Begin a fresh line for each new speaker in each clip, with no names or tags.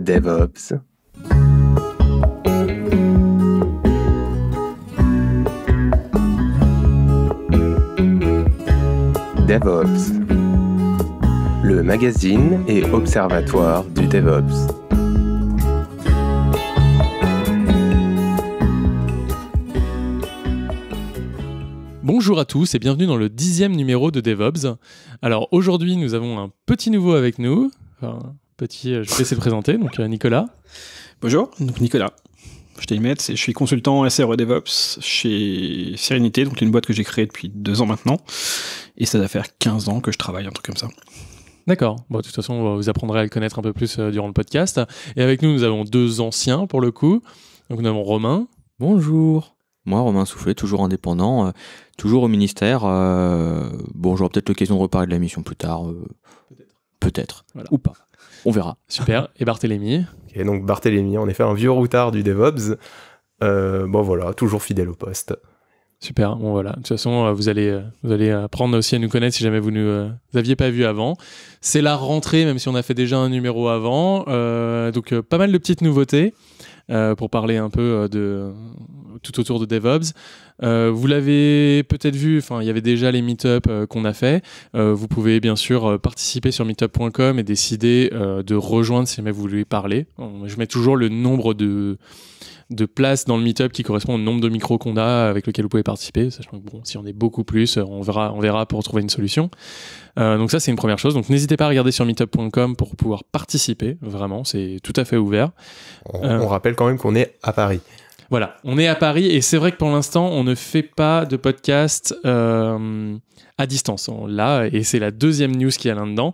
DevOps. DevOps, le magazine et observatoire du DevOps.
Bonjour à tous et bienvenue dans le dixième numéro de DevOps. Alors aujourd'hui nous avons un petit nouveau avec nous, enfin, petit, euh, je vais laisser
présenter, donc euh, Nicolas. Bonjour, donc Nicolas. Je je suis consultant SRE DevOps chez Sérénité, donc une boîte que j'ai créée depuis deux ans maintenant. Et ça va faire 15 ans que je travaille, un truc comme ça.
D'accord. Bon, de toute façon, vous apprendrez à le connaître un peu plus euh, durant le podcast. Et avec nous, nous avons deux anciens pour le coup. Donc nous avons Romain. Bonjour.
Moi, Romain Soufflet, toujours indépendant, toujours au ministère. Euh, bon, peut-être l'occasion de reparler de la mission plus tard. peut-être. Ou pas. On verra. Super.
Et Barthélémy Et donc Barthélémy, en effet, un vieux routard du DevOps. Euh, bon voilà, toujours fidèle au poste. Super, bon voilà. De toute façon, euh, vous allez, euh, vous allez apprendre aussi à nous connaître si jamais vous ne vous aviez pas vu avant. C'est la rentrée, même si on a fait déjà un numéro avant. donc, pas mal de petites nouveautés pour parler un peu de, tout autour de DevOps. Euh, vous l'avez peut-être vu, enfin, il y avait déjà les meet-up euh, qu'on a fait. Euh, vous pouvez bien sûr participer sur meetup.com et décider de rejoindre si jamais vous voulez parler. Je mets toujours le nombre de, de places dans le meetup up qui correspond au nombre de micros qu'on a avec lequel vous pouvez participer. Sachant que bon, si on est beaucoup plus, on verra, on verra pour trouver une solution. donc ça, c'est une première chose. Donc n'hésitez pas à regarder sur meetup.com pour pouvoir participer. Vraiment, c'est tout à fait ouvert. on rappelle quand même qu'on est à Paris. Voilà, on est à Paris et c'est vrai que pour l'instant, on ne fait pas de podcast euh, à distance. Là, et c'est la deuxième news qui a là-dedans.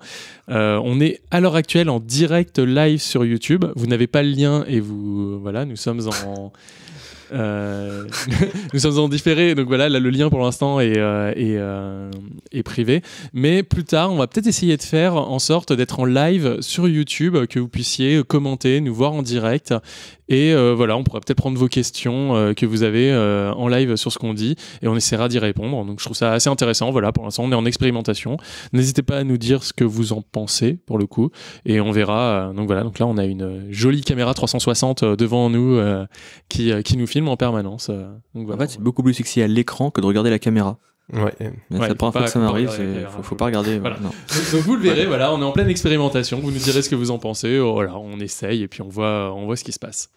Euh, on est à l'heure actuelle en direct live sur YouTube. Vous n'avez pas le lien et vous. Euh, voilà, nous sommes en. nous sommes en différé, donc voilà, le lien pour l'instant est, est, privé. Mais plus tard, on va peut-être essayer de faire en sorte d'être en live sur YouTube, que vous puissiez commenter, nous voir en direct et euh, voilà, on pourra peut-être prendre vos questions euh, que vous avez euh, en live sur ce qu'on dit et on essaiera d'y répondre. Donc je trouve ça assez intéressant. Voilà, pour l'instant, on est en expérimentation. N'hésitez pas à nous dire ce que vous en pensez pour le coup et on verra. donc voilà, donc là, on a une jolie caméra 360 devant nous qui, qui nous filme en permanence.
Donc, voilà. En fait, c'est beaucoup plus sexy à l'écran que de regarder la caméra. Ouais. Mais ça que ça m'arrive, faut, pas regarder. Donc,
vous le verrez, voilà, on est en pleine expérimentation. Vous nous direz ce que vous en pensez. Oh, on essaye et puis on voit, on voit ce qui se passe.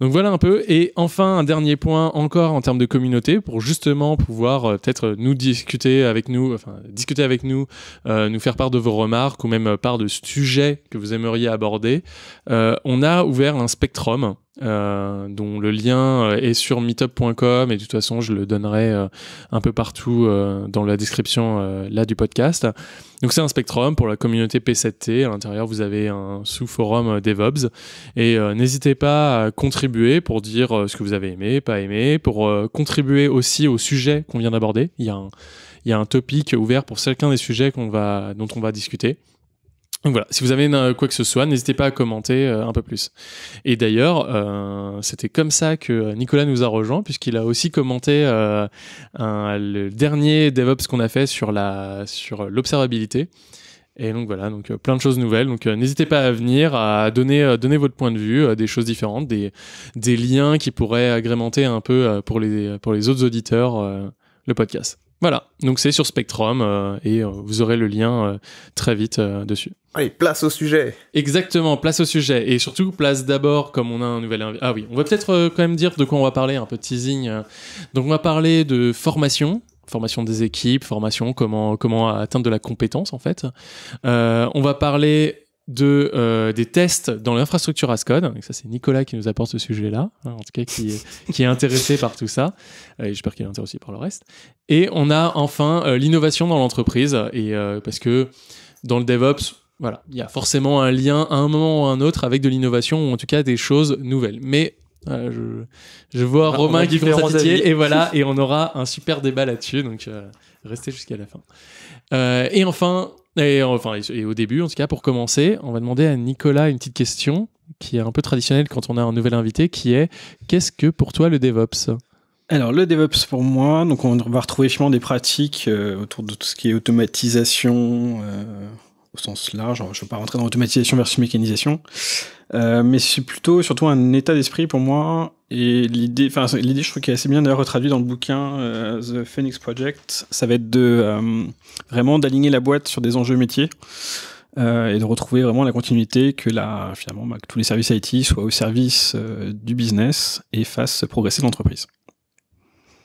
Donc voilà un peu. Et enfin, un dernier point encore en termes de communauté pour justement pouvoir euh, peut-être nous discuter avec nous, discuter avec nous, euh, nous faire part de vos remarques ou même euh, part de sujets que vous aimeriez aborder. on a ouvert un spectrum euh, dont le lien euh, est sur meetup.com et de toute façon je le donnerai euh, un peu partout dans la description là du podcast. Donc c'est un spectrum pour la communauté P7T. À l'intérieur vous avez un sous-forum DevOps et n'hésitez pas à contribuer pour dire ce que vous avez aimé, pas aimé, pour contribuer aussi au sujet qu'on vient d'aborder. Il y a un il y a un topic ouvert pour chacun des sujets qu'on va dont on va discuter. Donc voilà, si vous avez euh, quoi que ce soit, n'hésitez pas à commenter euh, un peu plus. Et d'ailleurs, euh, c'était comme ça que Nicolas nous a rejoint, puisqu'il a aussi commenté le dernier DevOps qu'on a fait sur sur l'observabilité. Et donc voilà, donc plein de choses nouvelles. Donc n'hésitez pas à venir, à donner, donner votre point de vue, des choses différentes, des, des liens qui pourraient agrémenter un peu pour, les, pour les autres auditeurs le podcast. Voilà, donc c'est sur Spectrum euh, et euh, vous aurez le lien euh, très vite dessus. Allez, place au sujet. Exactement, place au sujet et surtout place d'abord comme on a un nouvel invité. Ah oui, on va peut-être quand même dire de quoi on va parler, un peu de teasing. Donc on va parler de formation, formation des équipes, formation comment comment atteindre de la compétence en fait. on va parler de, euh, des tests dans l'infrastructure Ascode, code. ça, c'est Nicolas qui nous apporte ce sujet-là, hein, en tout cas qui est, intéressé par tout ça. et J'espère qu'il est intéressé par le reste. Et on a enfin euh, l'innovation dans l'entreprise. Et euh, parce que dans le DevOps, voilà, il y a forcément un lien à un moment ou à un autre avec de l'innovation ou en tout cas des choses nouvelles. Mais je, vois bah, Romain qui prend sa et voilà, et on aura un super débat là-dessus. Donc restez jusqu'à la fin. et enfin, et euh, enfin, et au début, en tout cas, pour commencer, on va demander à Nicolas une petite question qui est un peu traditionnelle quand on a un nouvel invité, qui est qu'est-ce que pour toi le DevOps
Alors le DevOps pour moi, donc on va retrouver chemin des pratiques euh, autour de tout ce qui est automatisation, euh, au sens large. je ne veux pas rentrer dans automatisation versus mécanisation, euh, mais c'est plutôt surtout un état d'esprit pour moi. Et l'idée, enfin l'idée, je trouve qu'elle est assez bien d'ailleurs retraduite dans le bouquin euh, The Phoenix Project. Ça va être de euh, vraiment d'aligner la boîte sur des enjeux métiers. et de retrouver vraiment la continuité que la, finalement bah, que tous les services IT soient au service du business et fassent progresser l'entreprise.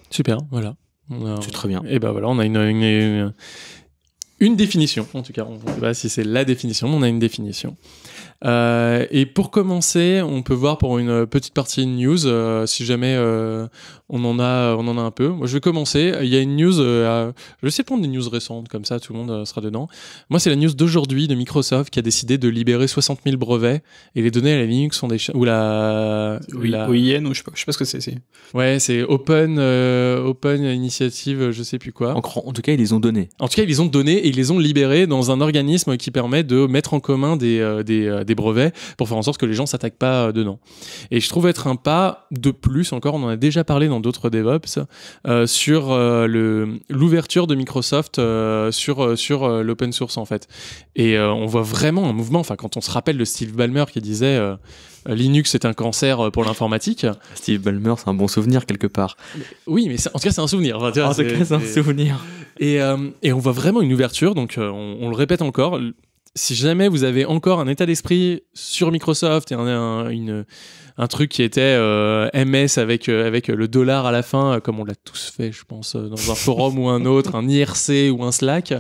Super,
voilà. C'est très bien. Et ben voilà, on a une une définition, en tout cas, on ne sait pas si c'est la définition, mais on a une définition. Euh, et pour commencer, on peut voir pour une petite partie de news, euh, si jamais euh, on en a, on en a un peu. Moi, je vais commencer. Il y a une news. je sais prendre des news récentes comme ça, tout le monde sera dedans. Moi, c'est la news d'aujourd'hui de Microsoft qui a décidé de libérer 60 000 brevets et les donner à la Linux sont des ou la ou la... OIN
ou je sais pas, je sais pas ce que c'est.
Ouais, c'est Open Open Initiative, je sais plus quoi. En, tout cas, ils les ont donnés. En tout cas, ils les ont donnés et ils les ont libérés dans un organisme qui permet de mettre en commun des, des des brevets pour faire en sorte que les gens s'attaquent pas euh, dedans. Et je trouve être un pas de plus encore, on en a déjà parlé dans d'autres DevOps, euh, sur euh, l'ouverture de Microsoft sur, sur l'open source en fait. Et on voit vraiment un mouvement, enfin quand on se rappelle de Steve balmer qui disait Linux est un cancer pour l'informatique.
Steve Ballmer, c'est un bon souvenir quelque part.
Oui, mais en tout cas, c'est un souvenir. c'est un souvenir. Et, on voit vraiment une ouverture, donc on, le répète encore, si jamais vous avez encore un état d'esprit sur Microsoft et un, truc qui était euh, MS avec, euh, avec le dollar à la fin, euh, comme on l'a tous fait, je pense, dans un forum ou un autre, un IRC ou un Slack,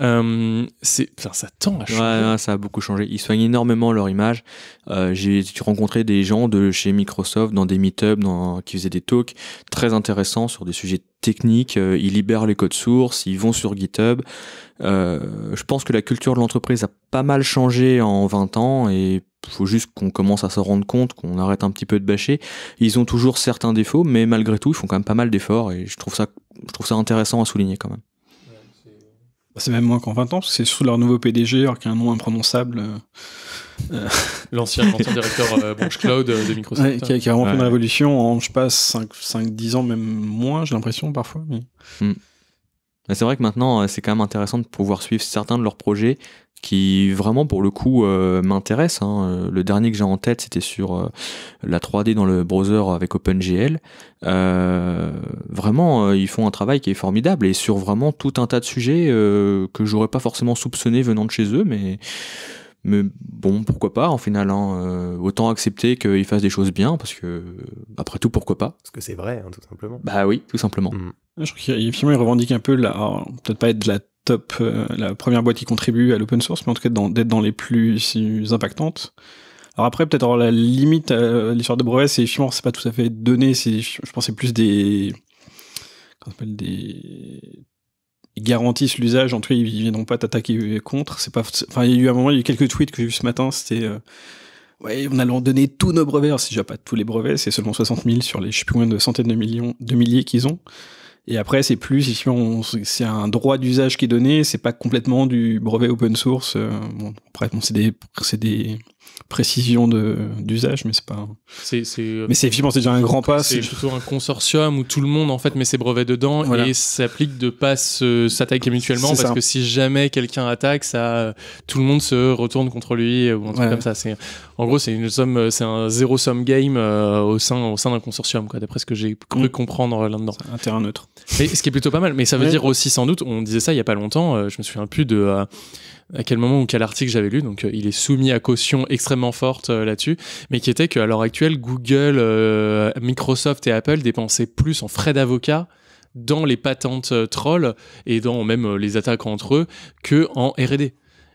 euh, c'est, ça tend à changer. Ouais, ça a beaucoup changé. Ils soignent énormément leur image. Euh, j'ai rencontré des gens de chez Microsoft dans des meet dans, qui faisaient des talks très intéressants sur des sujets techniques. Euh, ils libèrent les codes sources, ils vont sur GitHub. Euh, je pense que la culture de l'entreprise a pas mal changé en 20 ans et faut juste qu'on commence à se rendre compte, qu'on arrête un petit peu de bâcher. Ils ont toujours certains défauts, mais malgré tout, ils font quand même pas mal d'efforts et je trouve ça, je trouve ça intéressant à souligner quand même. C'est
même moins qu'en 20 ans, parce que c'est sous leur nouveau PDG, alors qu'il a un nom imprononçable. Euh, euh. L'ancien directeur euh, branche cloud euh, de Microsoft. qui, a, qui, vraiment fait une révolution en, je passe 5-10 ans, même moins, j'ai l'impression parfois. Mais...
Hmm c'est vrai que maintenant, euh, c'est quand même intéressant de pouvoir suivre certains de leurs projets qui vraiment pour le coup euh, m'intéressent. Hein. Euh, le dernier que j'ai en tête, c'était sur la 3D dans le browser avec OpenGL. vraiment, ils font un travail qui est formidable et sur vraiment tout un tas de sujets que j'aurais pas forcément soupçonné venant de chez eux, mais bon, pourquoi pas, en final, hein. autant accepter qu'ils fassent des choses bien, parce que, après tout, pourquoi pas Parce que c'est vrai, hein, tout simplement. Bah oui, tout simplement. Mmh.
Je crois qu'ils revendiquent un peu, la, peut-être pas être la top, euh, la première boîte qui contribue à l'open source, mais en tout cas d'être dans les plus impactantes. Alors après, peut-être la limite, à euh, l'histoire de brevets, c'est effectivement, c'est pas tout à fait donné, je pense, c'est plus des, s'appelle des, ils garantissent l'usage, en tout cas, ils, ne viendront pas t'attaquer contre, c'est pas, enfin, il y a eu un moment, il y a eu quelques tweets que j'ai vu ce matin, c'était, euh, ouais, on allons donner tous nos brevets, alors c'est déjà pas tous les brevets, c'est seulement 60 000 sur les, je sais plus de centaines de millions, de milliers qu'ils ont. Et après, c'est plus, si on, c'est un droit d'usage qui est donné, c'est pas complètement du brevet open source. Euh, bon, après, c'est des, c'est des précision d'usage, mais c'est pas. Euh, mais c'est effectivement c'est déjà un grand pas. C'est
plutôt un consortium où tout le monde en fait met ses brevets dedans et s'applique de pas s'attaquer mutuellement parce que si jamais quelqu'un attaque, ça tout le monde se retourne contre lui ou un truc comme ça. C'est en gros c'est une somme, euh, c'est un zéro somme game euh, au sein au sein d'un consortium quoi. D'après ce que j'ai cru mm. comprendre là dedans. Un terrain neutre. Mais ce qui est plutôt pas mal, mais ça veut dire aussi sans doute, on disait ça il y a pas longtemps, je me souviens plus de à quel moment ou quel article j'avais lu, donc euh, il est soumis à caution extrêmement forte euh, là-dessus, mais qui était qu'à l'heure actuelle, Google, euh, Microsoft et Apple dépensaient plus en frais d'avocat dans les patentes trolls et dans même les attaques entre eux que en R&D.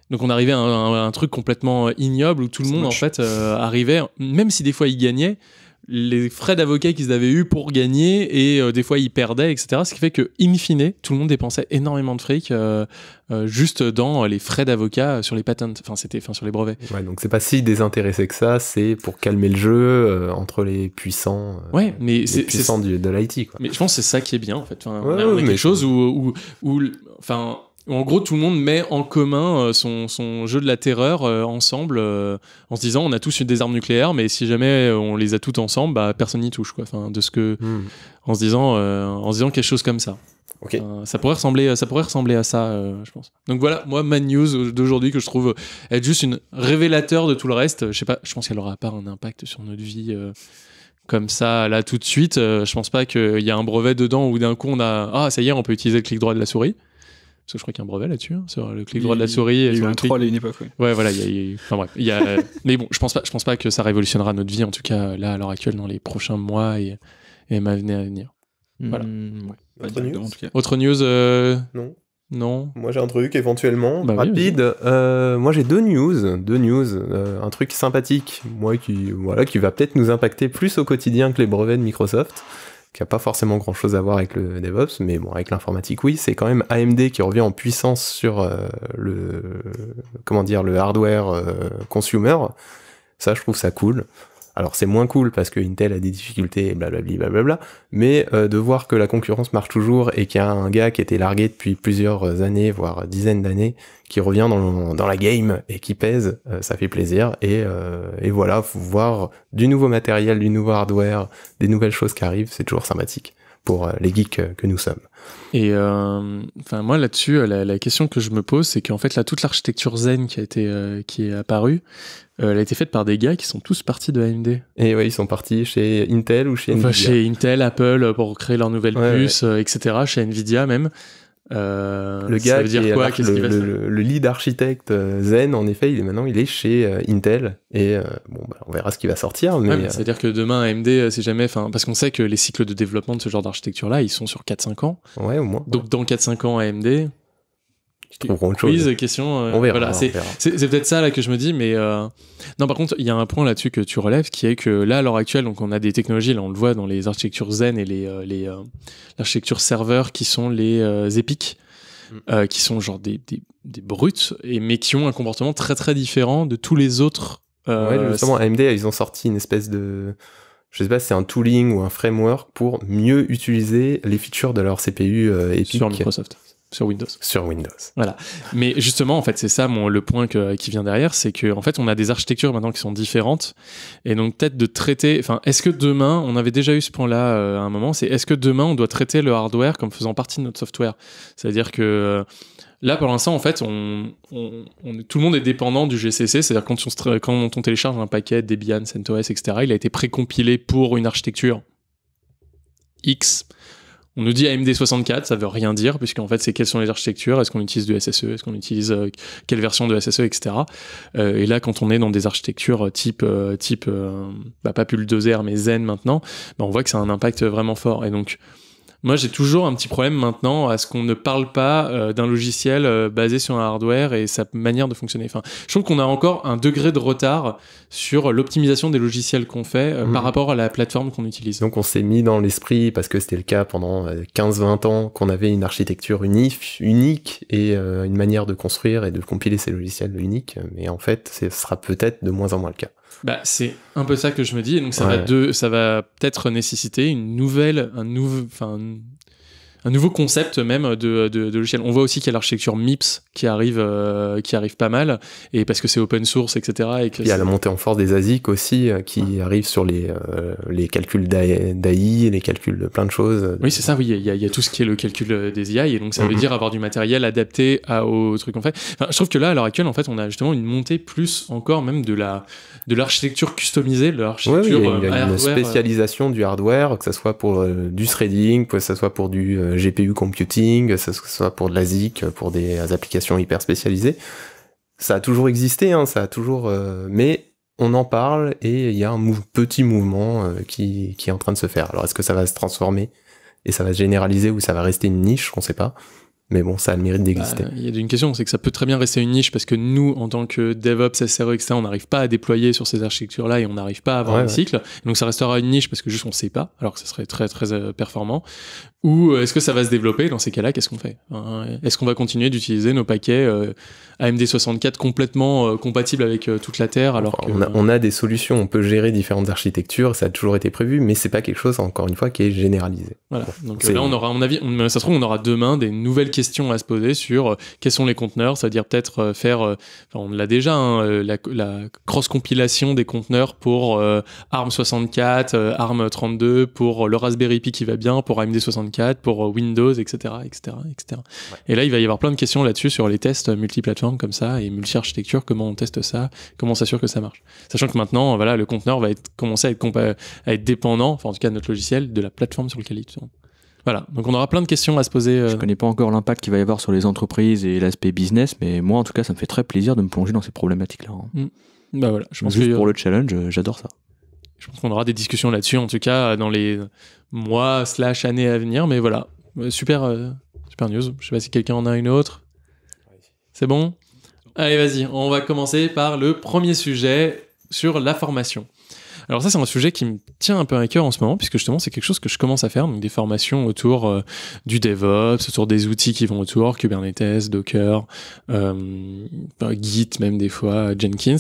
Donc on arrivait à un, truc complètement ignoble où tout le monde en fait arrivait, même si des fois il gagnait, les frais d'avocat qu'ils avaient eu pour gagner et euh, des fois ils perdaient, etc. Ce qui fait que, in fine, tout le monde dépensait énormément de fric euh, euh, juste dans les frais d'avocat sur les patents, enfin c'était enfin, sur les brevets. Ouais, donc c'est pas si désintéressé que ça, c'est pour calmer le jeu entre les puissants, ouais, mais c'est puissants du, de l'IT. Mais je pense que c'est ça qui est bien en fait. Enfin, ouais, on a, quelque chose où, où enfin, en gros, tout le monde met en commun euh, son, jeu de la terreur euh, ensemble, euh, en se disant on a tous des armes nucléaires, mais si jamais on les a toutes ensemble, bah, personne n'y touche. Quoi. Enfin, de ce que, hmm. en se disant, en disant quelque chose comme ça. Okay. ça pourrait ressembler, ça pourrait ressembler à ça, je pense. Donc voilà, moi, ma news d'aujourd'hui que je trouve être juste une révélateur de tout le reste. Je sais pas, je pense qu'elle aura pas un impact sur notre vie comme ça, là tout de suite. je pense pas qu'il y a un brevet dedans où d'un coup on a ah ça y est, on peut utiliser le clic droit de la souris. Parce que je crois qu'il y a un brevet là-dessus, hein, sur le clic droit de la souris. Il y a un une époque, enfin mais bon, je pense, pas, je pense pas que ça révolutionnera notre vie, en tout cas, là, à l'heure actuelle, dans les prochains mois et, et même à venir. Voilà. Hmm, Autre, news. Euh, non. Non. Moi j'ai un truc
éventuellement bah, rapide. Euh, moi j'ai deux news, deux news, euh, un truc sympathique, moi qui voilà qui va peut-être nous impacter plus au quotidien que les brevets de Microsoft qui a pas forcément grand chose à voir avec le DevOps, mais bon, avec l'informatique, oui, c'est quand même AMD qui revient en puissance sur euh, le, comment dire, le hardware euh, consumer. Ça, je trouve ça cool. Alors c'est moins cool parce que Intel a des difficultés, blablabli, blablabla, mais euh, de voir que la concurrence marche toujours et qu'il y a un gars qui était largué depuis plusieurs années, voire dizaines d'années, qui revient dans, la game et qui pèse, euh, ça fait plaisir. Et, euh, et voilà, voir du nouveau matériel, du nouveau hardware, des nouvelles choses qui arrivent, c'est toujours sympathique pour les geeks que nous sommes.
Et enfin moi là-dessus, la, question que je me pose, c'est qu'en fait là toute l'architecture Zen qui a été qui est apparue, euh, elle a été faite par des gars qui sont tous partis de AMD. Et ouais, ils sont partis chez Intel ou chez Nvidia. Enfin, chez Intel, Apple euh, pour créer leur nouvelle puce, euh, etc. Chez Nvidia même. le gars ça veut dire quoi, le,
lead architecte Zen, en effet, il est maintenant il est chez Intel et bon, bah, on verra ce qui va sortir. c'est-à-dire
que demain AMD, c'est jamais, parce qu'on sait que les cycles de développement de ce genre d'architecture-là, ils sont sur 4-5 ans. Ouais, au moins. Donc dans 4-5 ans, AMD, pour question. Euh, on Voilà, c'est peut-être ça là que je me dis, mais euh, non. Par contre, il y a un point là-dessus que tu relèves, qui est que là, à l'heure actuelle, donc on a des technologies, là, on le voit dans les architectures Zen et les euh, les l'architecture serveur qui sont les épiques. Mm. qui sont genre des, des, des, brutes, et, mais qui ont un comportement très très différent de tous les autres. ouais, justement, AMD,
ils ont sorti une espèce de, je sais pas, c'est un tooling ou un framework pour mieux
utiliser les features de leur CPU Sur Microsoft sur Windows. Sur Windows. Voilà. Mais justement, en fait, c'est ça mon, le point que, qui vient derrière, c'est que en fait, on a des architectures maintenant qui sont différentes, et donc peut-être de traiter. Enfin, est-ce que demain, on avait déjà eu ce point-là euh, à un moment, c'est est-ce que demain, on doit traiter le hardware comme faisant partie de notre software C'est-à-dire que euh, Là, pour l'instant, en fait, on, on, tout le monde est dépendant du GCC, c'est-à-dire quand on, quand on télécharge un paquet Debian, CentOS, etc., il a été précompilé pour une architecture X. On nous dit AMD64, ça veut rien dire, puisqu'en fait, c'est quelles sont les architectures, est-ce qu'on utilise du SSE, est-ce qu'on utilise euh, quelle version de SSE, etc. Euh, et là, quand on est dans des architectures euh, type, type bah, pas Bulldozer, mais Zen maintenant, bah, on voit que ça a un impact vraiment fort. Et donc, moi, j'ai toujours un petit problème maintenant à ce qu'on ne parle pas euh, d'un logiciel euh, basé sur un hardware et sa manière de fonctionner. Enfin, je trouve qu'on a encore un degré de retard sur l'optimisation des logiciels qu'on fait euh, mhm. par rapport à la plateforme qu'on
utilise. Donc, on s'est mis dans l'esprit, parce que c'était le cas pendant 15-20 ans, qu'on avait une architecture unique et une manière de construire et de compiler ces logiciels uniques. Mais en fait, ce sera peut-être de moins en moins le cas.
Bah, c'est un peu ça que je me dis, et donc ça va ça va peut-être nécessiter une nouvelle, un nouveau, enfin un nouveau concept même de, logiciel. On voit aussi qu'il y a l'architecture MIPS qui arrive, euh, qui arrive pas mal, et parce que c'est open source, etc. Et Il y a la
montée en force des ASIC aussi, euh, qui arrive sur les, euh, les calculs d'AI, les calculs de plein de choses.
Oui, c'est ça, oui, il y, a, tout ce qui est le calcul des AI, et donc ça veut mm-hmm. dire avoir du matériel adapté à, aux trucs qu'on fait. je trouve que là, à l'heure actuelle, en fait, on a justement une montée plus encore même de la de l'architecture customisée, de l'architecture il y a, une spécialisation
du hardware, que ce soit pour du threading, que ce soit pour du euh, GPU computing, que ce soit pour de la ZIC, pour des applications hyper spécialisées. Ça a toujours existé, hein, ça a toujours. Euh, mais on en parle et il y a un petit mouvement euh, qui, est en train de se faire. Alors est-ce que ça va se transformer et ça va se généraliser ou ça va rester une niche On ne sait pas. Mais bon, ça a le mérite d'exister. Bah,
il y a une question, c'est que ça peut très bien rester une niche parce que nous, en tant que DevOps, SRE, etc., on n'arrive pas à déployer sur ces architectures-là et on n'arrive pas à avoir un cycle. Donc ça restera une niche parce que juste on ne sait pas, alors que ça serait très très performant. Ou euh, est-ce que ça va se développer Dans ces cas-là, qu'est-ce qu'on fait euh, Est-ce qu'on va continuer d'utiliser nos paquets euh, AMD64 complètement compatibles avec toute la Terre alors on, a, des solutions,
on peut gérer différentes architectures, ça a toujours été prévu, mais c'est pas quelque chose, encore une fois, qui est généralisé.
Voilà, donc là on aura, à mon avis, ça se trouve, on aura demain des nouvelles questions à se poser sur quels sont les conteneurs, c'est-à-dire peut-être faire, on l'a déjà, hein, la, cross-compilation des conteneurs pour ARM64, ARM32, pour le Raspberry Pi qui va bien, pour AMD64 pour euh, Windows, etc. etc., etc. Et là, il va y avoir plein de questions là-dessus sur les tests euh, multiplateformes comme ça et multi-architecture, comment on teste ça, comment on s'assure que ça marche. Sachant que maintenant, euh, voilà, le conteneur va être, commencer à être, dépendant, enfin en tout cas de notre logiciel, de la plateforme sur laquelle il tourne.
Voilà, donc on aura plein de questions à se poser. Je Je connais pas encore l'impact qu'il va y avoir sur les entreprises et l'aspect business, mais moi en tout cas, ça me fait très plaisir de me plonger dans ces problématiques-là. Hein. Mm. Bah voilà, je pense Juste que... pour le challenge, j'adore ça.
Je pense qu'on aura des discussions là-dessus, en tout cas, dans les mois slash année à venir. Mais voilà, euh, super, euh, super news. Je sais pas si quelqu'un en a une autre. C'est bon Allez, vas-y, on va commencer par le premier sujet sur la formation. Alors ça, c'est un sujet qui me tient un peu à cœur en ce moment, puisque justement, c'est quelque chose que je commence à faire, donc des formations autour euh, du DevOps, autour des outils qui vont autour, Kubernetes, Docker, euh, Git même des fois, Jenkins.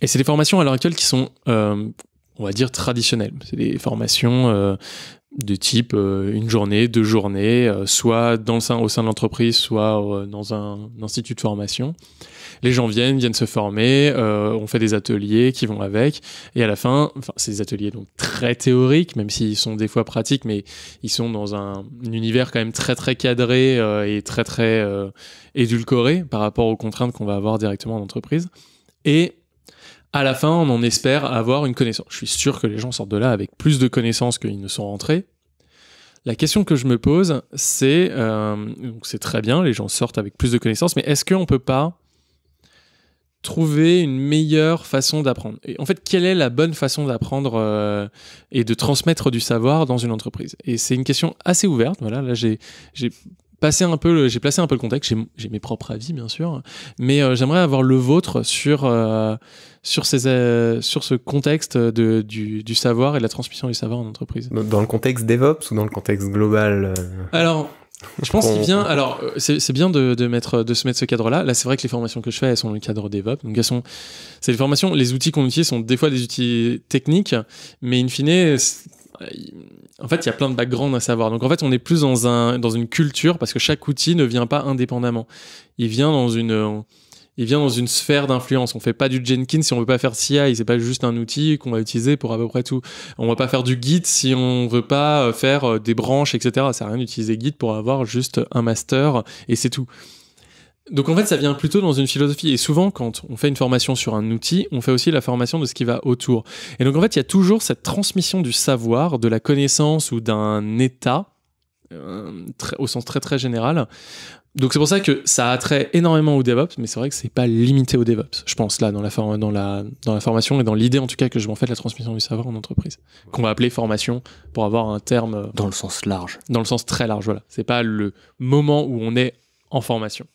Et c'est des formations à l'heure actuelle qui sont euh, on va dire, traditionnelles. C'est des formations euh, de type euh, une journée, deux journées, euh, soit dans au sein de l'entreprise, soit dans un, institut de formation. Les gens viennent, viennent se former, on fait des ateliers qui vont avec, et à la fin, enfin, ces ateliers donc très théoriques, même s'ils sont des fois pratiques, mais ils sont dans un, un univers quand même très très cadré et très très édulcoré par rapport aux contraintes qu'on va avoir directement en entreprise. Et à la fin, on en espère avoir une connaissance. Je suis sûr que les gens sortent de là avec plus de connaissances qu'ils ne sont rentrés. La question que je me pose, c'est, euh, c'est très bien, les gens sortent avec plus de connaissances, mais est-ce qu'on ne peut pas trouver une meilleure façon d'apprendre Et en fait, quelle est la bonne façon d'apprendre euh, et de transmettre du savoir dans une entreprise Et c'est une question assez ouverte. Voilà, là j'ai passer un peu, j'ai placé un peu le contexte, j'ai mes propres avis bien sûr, mais euh, j'aimerais avoir le vôtre sur euh, sur ces euh, sur ce contexte de, du, du, savoir et de la transmission du savoir en entreprise. Dans le contexte DevOps ou dans le contexte global Alors. Je pense qu'il vient. Alors, c'est bien de, de, mettre, de se mettre ce cadre-là. Là, c'est vrai que les formations que je fais, elles sont dans le cadre DevOps. Donc, elles sont. C'est les formations. Les outils qu'on utilise sont des fois des outils techniques, mais in fine, en fait, il y a plein de backgrounds à savoir. Donc, en fait, on est plus dans, un, dans une culture parce que chaque outil ne vient pas indépendamment. Il vient dans une, il vient dans une sphère d'influence. On ne fait pas du Jenkins si on veut pas faire CI. n'est pas juste un outil qu'on va utiliser pour à peu près tout. On va pas faire du Git si on veut pas faire euh, des branches, etc. Ça sert à rien d'utiliser Git pour avoir juste un master et c'est tout. Donc en fait, ça vient plutôt dans une philosophie. Et souvent, quand on fait une formation sur un outil, on fait aussi la formation de ce qui va autour. Et donc en fait, il y a toujours cette transmission du savoir, de la connaissance ou d'un état, euh, au sens très très général. Donc c'est pour ça que ça a trait énormément au DevOps, mais c'est vrai que c'est pas limité au DevOps, je pense, là, dans la, dans la, dans la formation et dans l'idée en tout cas que je m'en fais de la transmission du savoir en entreprise, qu'on va appeler formation pour avoir un terme... Euh, dans
le sens large.
Dans le sens très large, voilà. C'est pas le moment où on est en formation.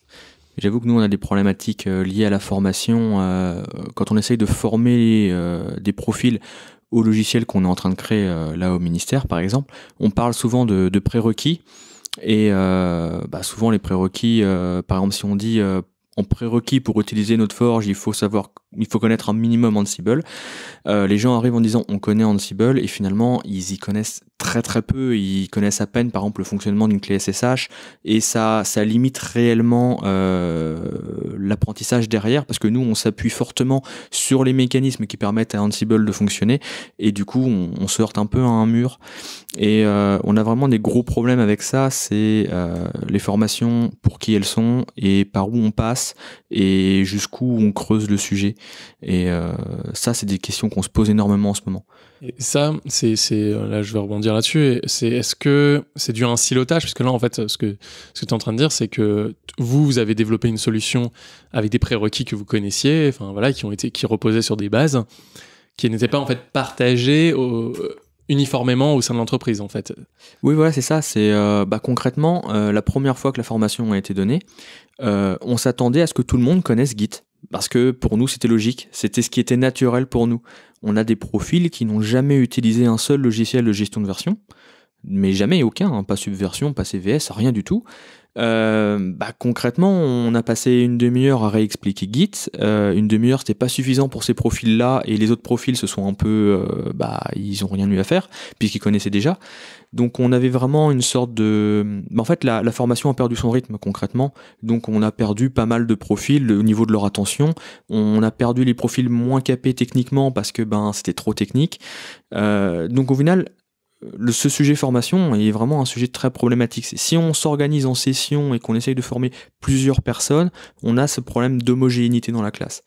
J'avoue que nous, on a des problématiques euh, liées à la formation. Euh, quand on essaye de former euh, des profils au logiciel qu'on est en train de créer là au ministère, par exemple, on parle souvent de, prérequis. Et bah, souvent, les prérequis, par exemple, si on dit en prérequis pour utiliser notre forge, il faut savoir, il faut connaître un minimum Ansible. les gens arrivent en disant on connaît Ansible et finalement ils y connaissent très très peu. Ils connaissent à peine, par exemple, le fonctionnement d'une clé SSH et ça, ça limite réellement euh, l'apprentissage derrière parce que nous, on s'appuie fortement sur les mécanismes qui permettent à Ansible de fonctionner et du coup, on, se heurte un peu à un mur et euh, on a vraiment des gros problèmes avec ça. C'est euh, les formations pour qui elles sont et par où on passe et jusqu'où on creuse le sujet. Et euh, ça, c'est des questions qu'on se pose énormément en ce moment.
Et ça, c'est euh, là, je vais rebondir là-dessus. C'est est-ce que c'est dû à un silotage Parce que là, en fait, ce que ce que tu es en train de dire, c'est que vous, vous avez développé une solution avec des prérequis que vous connaissiez, enfin voilà, qui ont été qui reposaient sur des bases qui
n'étaient pas en fait partagées euh, uniformément au sein de l'entreprise en fait. Oui voilà c'est ça, c'est bah, concrètement la première fois que la formation a été donnée, euh, on s'attendait à ce que tout le monde connaisse Git. Parce que pour nous, c'était logique. C'était ce qui était naturel pour nous. On a des profils qui n'ont jamais utilisé un seul logiciel de gestion de version. Mais jamais aucun, hein, pas Subversion, pas CVS, rien du tout euh, bah, concrètement, on a passé une demi-heure à réexpliquer Git. Euh, une demi-heure, c'était pas suffisant pour ces profils-là, et les autres profils se sont un peu, euh, bah, ils ont rien eu à faire puisqu'ils connaissaient déjà. Donc, on avait vraiment une sorte de, bah, en fait, la, la, formation a perdu son rythme concrètement. Donc, on a perdu pas mal de profils au niveau de leur attention. On a perdu les profils moins capés techniquement parce que ben c'était trop technique. Euh, donc, au final, ce sujet formation est vraiment un sujet très problématique. Si on s'organise en session et qu'on essaye de former plusieurs personnes, on a ce problème d'homogénéité dans la classe.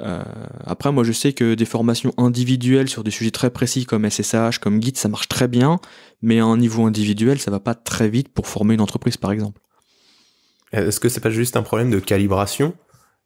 Euh, après, moi, je sais que des formations individuelles sur des sujets très précis comme SSH, comme Git, ça marche très bien, mais à un niveau individuel, ça va pas très vite pour former une entreprise, par exemple.
Euh, est-ce que c'est pas juste un problème de calibration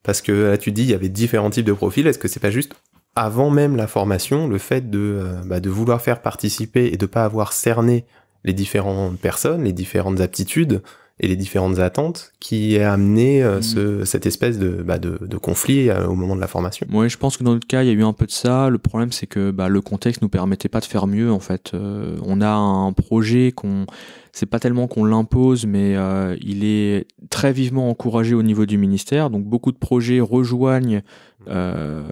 Parce que là, tu dis, il y avait différents types de profils. Est-ce que c'est pas juste avant même la formation, le fait de, euh, bah, de vouloir faire participer et de pas avoir cerné les différentes personnes, les différentes aptitudes, et les différentes attentes qui a amené euh, mm. cette
espèce de, bah, conflit euh, au moment de la formation. Oui, je pense que dans notre cas, il y a eu un peu de ça. Le problème, c'est que bah, le contexte nous permettait pas de faire mieux. En fait, euh, on a un projet qu'on, c'est pas tellement qu'on l'impose, mais il est très vivement encouragé au niveau du ministère. Donc beaucoup de projets rejoignent mm.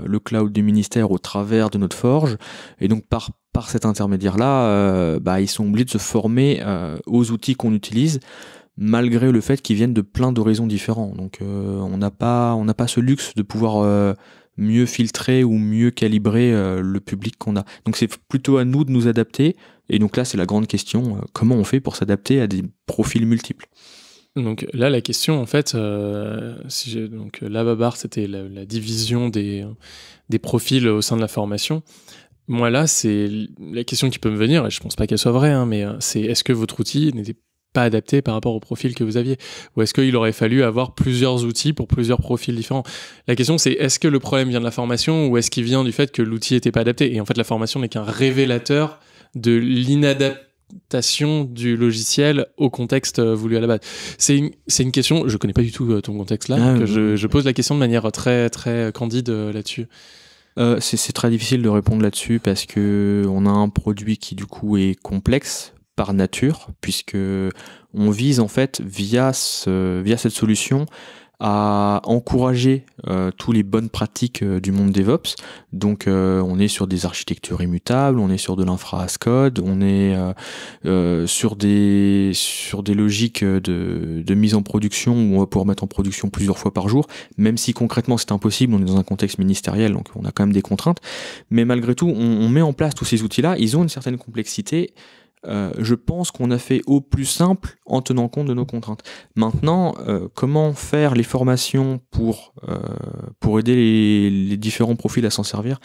le cloud du ministère au travers de notre forge, et donc par par cet intermédiaire-là, bah, ils sont obligés de se former aux outils qu'on utilise malgré le fait qu'ils viennent de plein d'horizons différents. Donc euh, on n'a pas, pas ce luxe de pouvoir euh, mieux filtrer ou mieux calibrer euh, le public qu'on a. Donc c'est plutôt à nous de nous adapter. Et donc là, c'est la grande question, comment on fait pour s'adapter à des profils multiples
donc là, la question, en fait, si j'ai, donc la barre, c'était la, division des, des profils au sein de la formation. Moi, là, c'est la question qui peut me venir, et je pense pas qu'elle soit vraie, hein, mais c'est est-ce que votre outil n'était pas adapté par rapport au profil que vous aviez Ou est-ce qu'il aurait fallu avoir plusieurs outils pour plusieurs profils différents La question, c'est est-ce que le problème vient de la formation ou est-ce qu'il vient du fait que l'outil n'était pas adapté Et en fait, la formation n'est qu'un révélateur de l'inadaptation du logiciel au contexte euh, voulu à la base C'est une, question, je connais pas du tout euh, ton contexte là, ah, je, pose la question de manière très, très candide euh, là-dessus.
c'est très difficile de répondre là-dessus parce que on a un produit qui du coup est complexe par nature, puisque on vise en fait via, ce, via cette solution à encourager euh, tous les bonnes pratiques euh, du monde DevOps. Donc euh, on est sur des architectures immutables, on est sur de l'infra code, on est sur des sur des logiques de, de, mise en production où on va pouvoir mettre en production plusieurs fois par jour, même si concrètement c'est impossible, on est dans un contexte ministériel, donc on a quand même des contraintes. Mais malgré tout, on met en place tous ces outils-là, ils ont une certaine complexité. Euh, je pense qu'on a fait au plus simple en tenant compte de nos contraintes. Maintenant, euh, comment faire les formations pour, euh, pour aider les, différents profils à s'en servir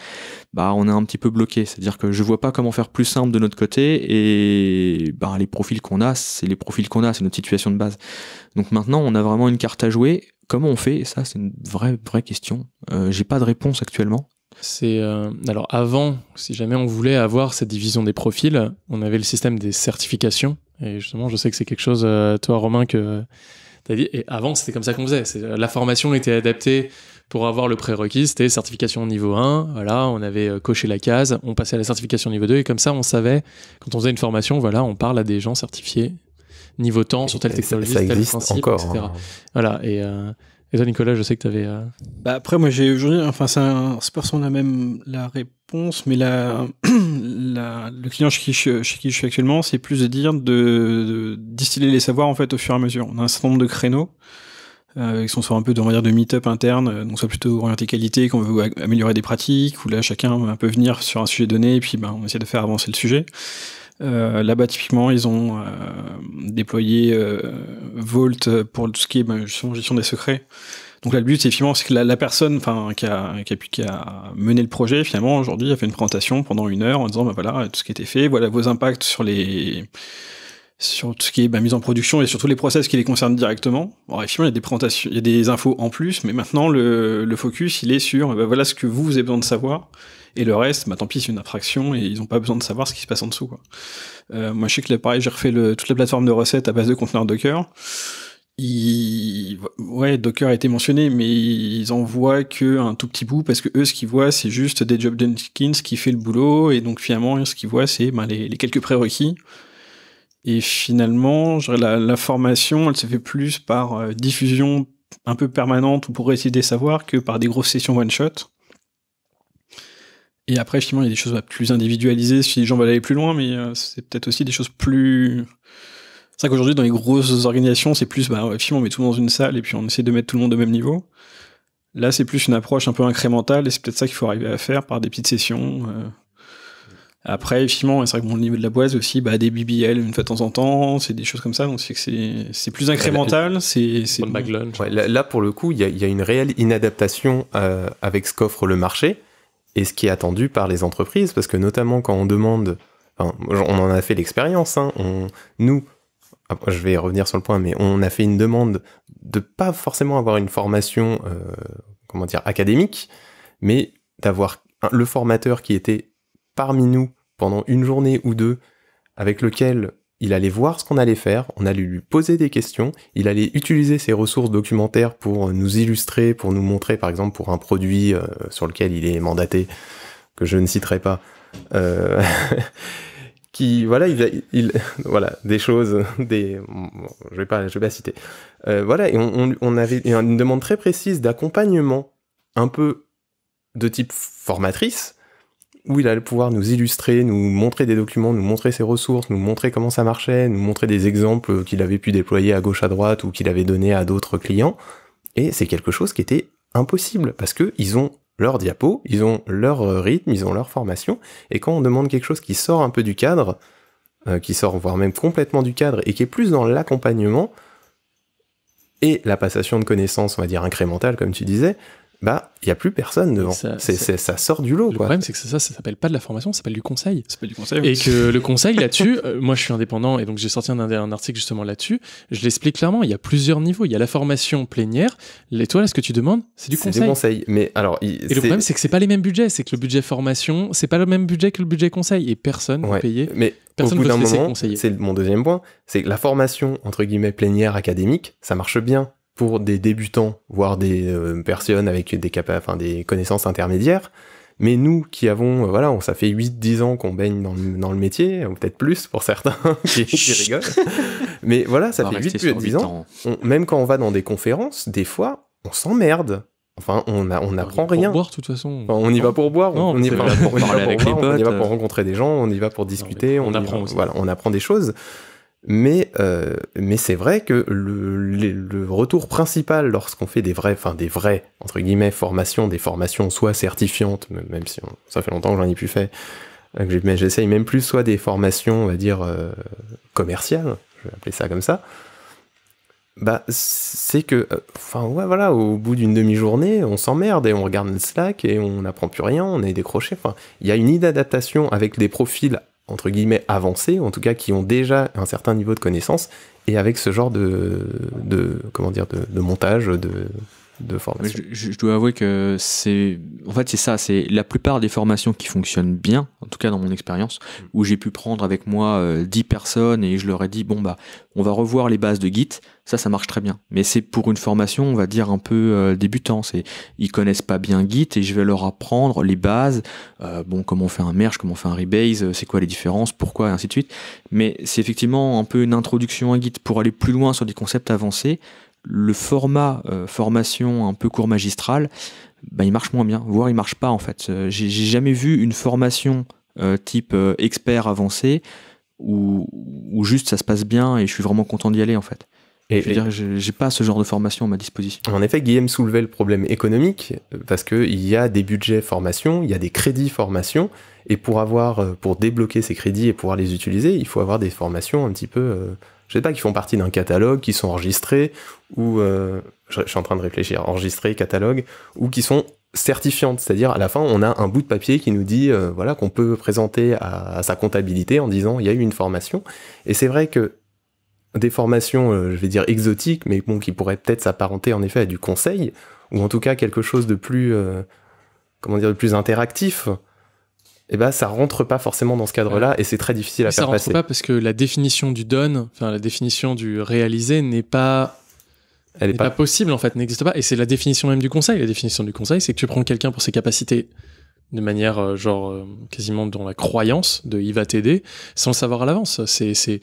Bah, on est un petit peu bloqué. C'est-à-dire que je vois pas comment faire plus simple de notre côté et bah, les profils qu'on a, c'est les profils qu'on a, c'est notre situation de base. Donc maintenant, on a vraiment une carte à jouer. Comment on fait Ça, c'est une vraie, vraie question. J'ai pas de réponse actuellement.
C'est euh, alors avant, si jamais on voulait avoir cette division des profils, on avait le système des certifications. Et justement, je sais que c'est quelque chose, euh, toi Romain, que tu as dit. Et avant, c'était comme ça qu'on faisait. Euh, la formation était adaptée pour avoir le prérequis, c'était certification niveau 1. Voilà, on avait coché la case, on passait à la certification niveau 2. Et comme ça, on savait, quand on faisait une formation, voilà, on parle à des gens certifiés niveau temps sur telle technologie, ça, tel principe, etc. Hein. Voilà, et et toi, Nicolas, je sais
que tu avais. Euh, bah, après, moi, j'ai aujourd'hui. Enfin, c'est un sport même la réponse, mais le client chez qui, je, suis actuellement, c'est plus de dire de, distiller les savoirs en fait au fur et à mesure. On a un certain nombre de créneaux. Euh, qui sont soit un peu de, de meet-up interne, euh, donc soit plutôt orienté qualité, qu'on veut améliorer des pratiques, où là chacun un peut venir sur un sujet donné, et puis ben, on essaie de faire avancer le sujet. Euh, là-bas, typiquement, ils ont euh, déployé euh, Vault pour tout ce qui est ben, gestion, des secrets. Donc là, le but, c'est finalement que la, personne qui a, qui, a, qui a mené le projet, finalement, aujourd'hui, a fait une présentation pendant une heure en disant, ben, voilà, tout ce qui a été fait, voilà vos impacts sur les sur tout ce qui est ben, mise en production et tous les process qui les concernent directement. Alors, effectivement, il y a des présentations, il y a des infos en plus, mais maintenant le, focus, il est sur voilà ce que vous, vous avez besoin de savoir et le reste, bah, tant pis, c'est une infraction et ils n'ont pas besoin de savoir ce qui se passe en dessous. Quoi. Euh, moi, je sais que là, pareil, j'ai refait le, toute la plateforme de recettes à base de conteneurs Docker. Ouais, Docker a été mentionné, mais ils en voient qu'un tout petit bout parce que eux, ce qu'ils voient, c'est juste des Jobs Jenkins qui fait le boulot et donc finalement, ce qu'ils voient, c'est ben, les, quelques prérequis. Et finalement, la, la, formation, elle se fait plus par euh, diffusion un peu permanente ou pour essayer de savoir que par des grosses sessions one-shot. Et après, finalement, il y a des choses plus individualisées si les gens veulent aller plus loin, mais euh, c'est peut-être aussi des choses plus. C'est vrai qu'aujourd'hui, dans les grosses organisations, c'est plus, bah, on met tout dans une salle et puis on essaie de mettre tout le monde au même niveau. Là, c'est plus une approche un peu incrémentale et c'est peut-être ça qu'il faut arriver à faire par des petites sessions. Euh. Après, effectivement, c'est vrai que le niveau de la boîte aussi, bah, des BBL une fois de temps en temps, c'est des choses comme ça, donc c'est que c'est plus incrémental,
c'est... là, pour le coup, il y a, une réelle inadaptation euh, avec ce qu'offre le marché, et ce qui est attendu par les entreprises, parce que notamment quand on demande, on en a fait l'expérience, hein, on, nous, ah, je vais revenir sur le point, mais on a fait une demande de pas forcément avoir une formation, euh, comment dire, académique, mais d'avoir le formateur qui était parmi nous pendant une journée ou deux, avec lequel il allait voir ce qu'on allait faire, on allait lui poser des questions, il allait utiliser ses ressources documentaires pour euh, nous illustrer, pour nous montrer par exemple pour un produit euh, sur lequel il est mandaté, que je ne citerai pas. Euh, qui voilà il, voilà des choses des je vais pas vais pas citer voilà et on, on avait une demande très précise d'accompagnement un peu de type formatrice où il allait pouvoir nous illustrer, nous montrer des documents, nous montrer ses ressources, nous montrer comment ça marchait, nous montrer des exemples qu'il avait pu déployer à gauche à droite ou qu'il avait donné à d'autres clients. Et c'est quelque chose qui était impossible parce que ils ont leur diapo, ils ont leur euh, rythme, ils ont leur formation. Et quand on demande quelque chose qui sort un peu du cadre, euh, qui sort voire même complètement du cadre et qui est plus dans l'accompagnement et la passation de connaissances, on va dire incrémentale, comme
tu disais, bah, il n'y a plus personne devant. Ça, ça sort du lot. Le problème, c'est que ça, ça, s'appelle pas de la formation, ça s'appelle du conseil. du conseil Et que le conseil là-dessus, euh, moi je suis indépendant et donc j'ai sorti un, article justement là-dessus. Je l'explique clairement, il y a plusieurs niveaux. Il y a la formation plénière. L'étoile, ce que tu demandes, c'est du conseil. du conseil. Mais alors, et le problème, c'est que c'est pas les mêmes budgets. C'est que le budget formation, c'est pas le même budget que le budget conseil. Et personne ne ouais. payer. Mais personne au bout d'un moment,
c'est mon deuxième point. C'est que la formation, entre guillemets, plénière académique, ça marche bien pour des débutants, voire des euh, personnes avec des, des connaissances intermédiaires. Mais nous qui avons, euh, voilà, ça fait 8-10 ans qu'on baigne dans le, métier, ou peut-être plus pour certains qui, rigole, Mais voilà, ça fait 8-10 ans. même quand on va dans des conférences, des fois, on s'emmerde. Enfin, on, a, on n'apprend
rien. Pour boire, de toute façon.
on y va pour boire. Non, on, y va, Avec les pour, on y va pour rencontrer des gens, on y va pour discuter. on, apprend voilà, on apprend des choses. Mais, euh, mais c'est vrai que le, retour principal lorsqu'on fait des vrais, enfin des vrais, entre guillemets, formations, des formations soit certifiantes, même si ça fait longtemps que j'en ai plus fait, euh, mais j'essaye même plus, soit des formations, on va dire, euh, commerciales, je vais appeler ça comme ça, bah c'est que, enfin voilà, au bout d'une demi-journée, on s'emmerde et on regarde le Slack et on n'apprend plus rien, on est décroché. Enfin, il y a une inadaptation avec des profils entre guillemets avancés, en tout cas qui ont déjà un certain niveau de connaissance, et avec ce genre de, de comment dire de, de montage, de, de formation.
Je, dois avouer que c'est, en fait, c'est ça, c'est la plupart des formations qui fonctionnent bien, en tout cas dans mon expérience, où j'ai pu prendre avec moi 10 euh, personnes et je leur ai dit, bon, bah, on va revoir les bases de Git, ça, ça marche très bien. Mais c'est pour une formation, on va dire, un peu euh, débutant. C'est, ils connaissent pas bien Git et je vais leur apprendre les bases, euh, bon, comment on fait un merge, comment on fait un rebase, c'est quoi les différences, pourquoi, et ainsi de suite. Mais c'est effectivement un peu une introduction à Git pour aller plus loin sur des concepts avancés le format euh, formation un peu court magistral, bah, il marche moins bien, voire il marche pas en fait. Euh, j'ai jamais vu une formation euh, type expert avancé où, juste ça se passe bien et je suis vraiment content d'y aller en fait. Et, je veux dire, j'ai pas ce genre de formation à ma disposition. En effet, Guillaume soulevait le problème
économique parce qu'il y a des budgets formation, il y a des crédits formation, et pour avoir, pour débloquer ces crédits et pouvoir les utiliser, il faut avoir des formations un petit peu je ne sais pas, qui font partie d'un catalogue, qui sont enregistrés, ou euh, je, suis en train de réfléchir, enregistrés, catalogue, ou qui sont certifiantes, c'est-à-dire à la fin on a un bout de papier qui nous dit euh, voilà qu'on peut présenter à, sa comptabilité en disant il y a eu une formation. Et c'est vrai que des formations, euh, je vais dire exotiques, mais bon, qui pourraient peut-être s'apparenter en effet à du conseil, ou en tout cas quelque chose de plus comment dire de plus interactif eh ben, ça rentre pas forcément dans ce cadre-là et c'est très difficile à faire passer. Ça rentre pas
parce que la définition du donne enfin la définition du réalisé n'est pas elle n'est pas... possible en fait, n'existe pas. Et c'est la définition même du conseil. La définition du conseil, c'est que tu prends quelqu'un pour ses capacités de manière euh, genre euh, quasiment dans la croyance de il va t'aider sans le savoir à l'avance. c'est c'est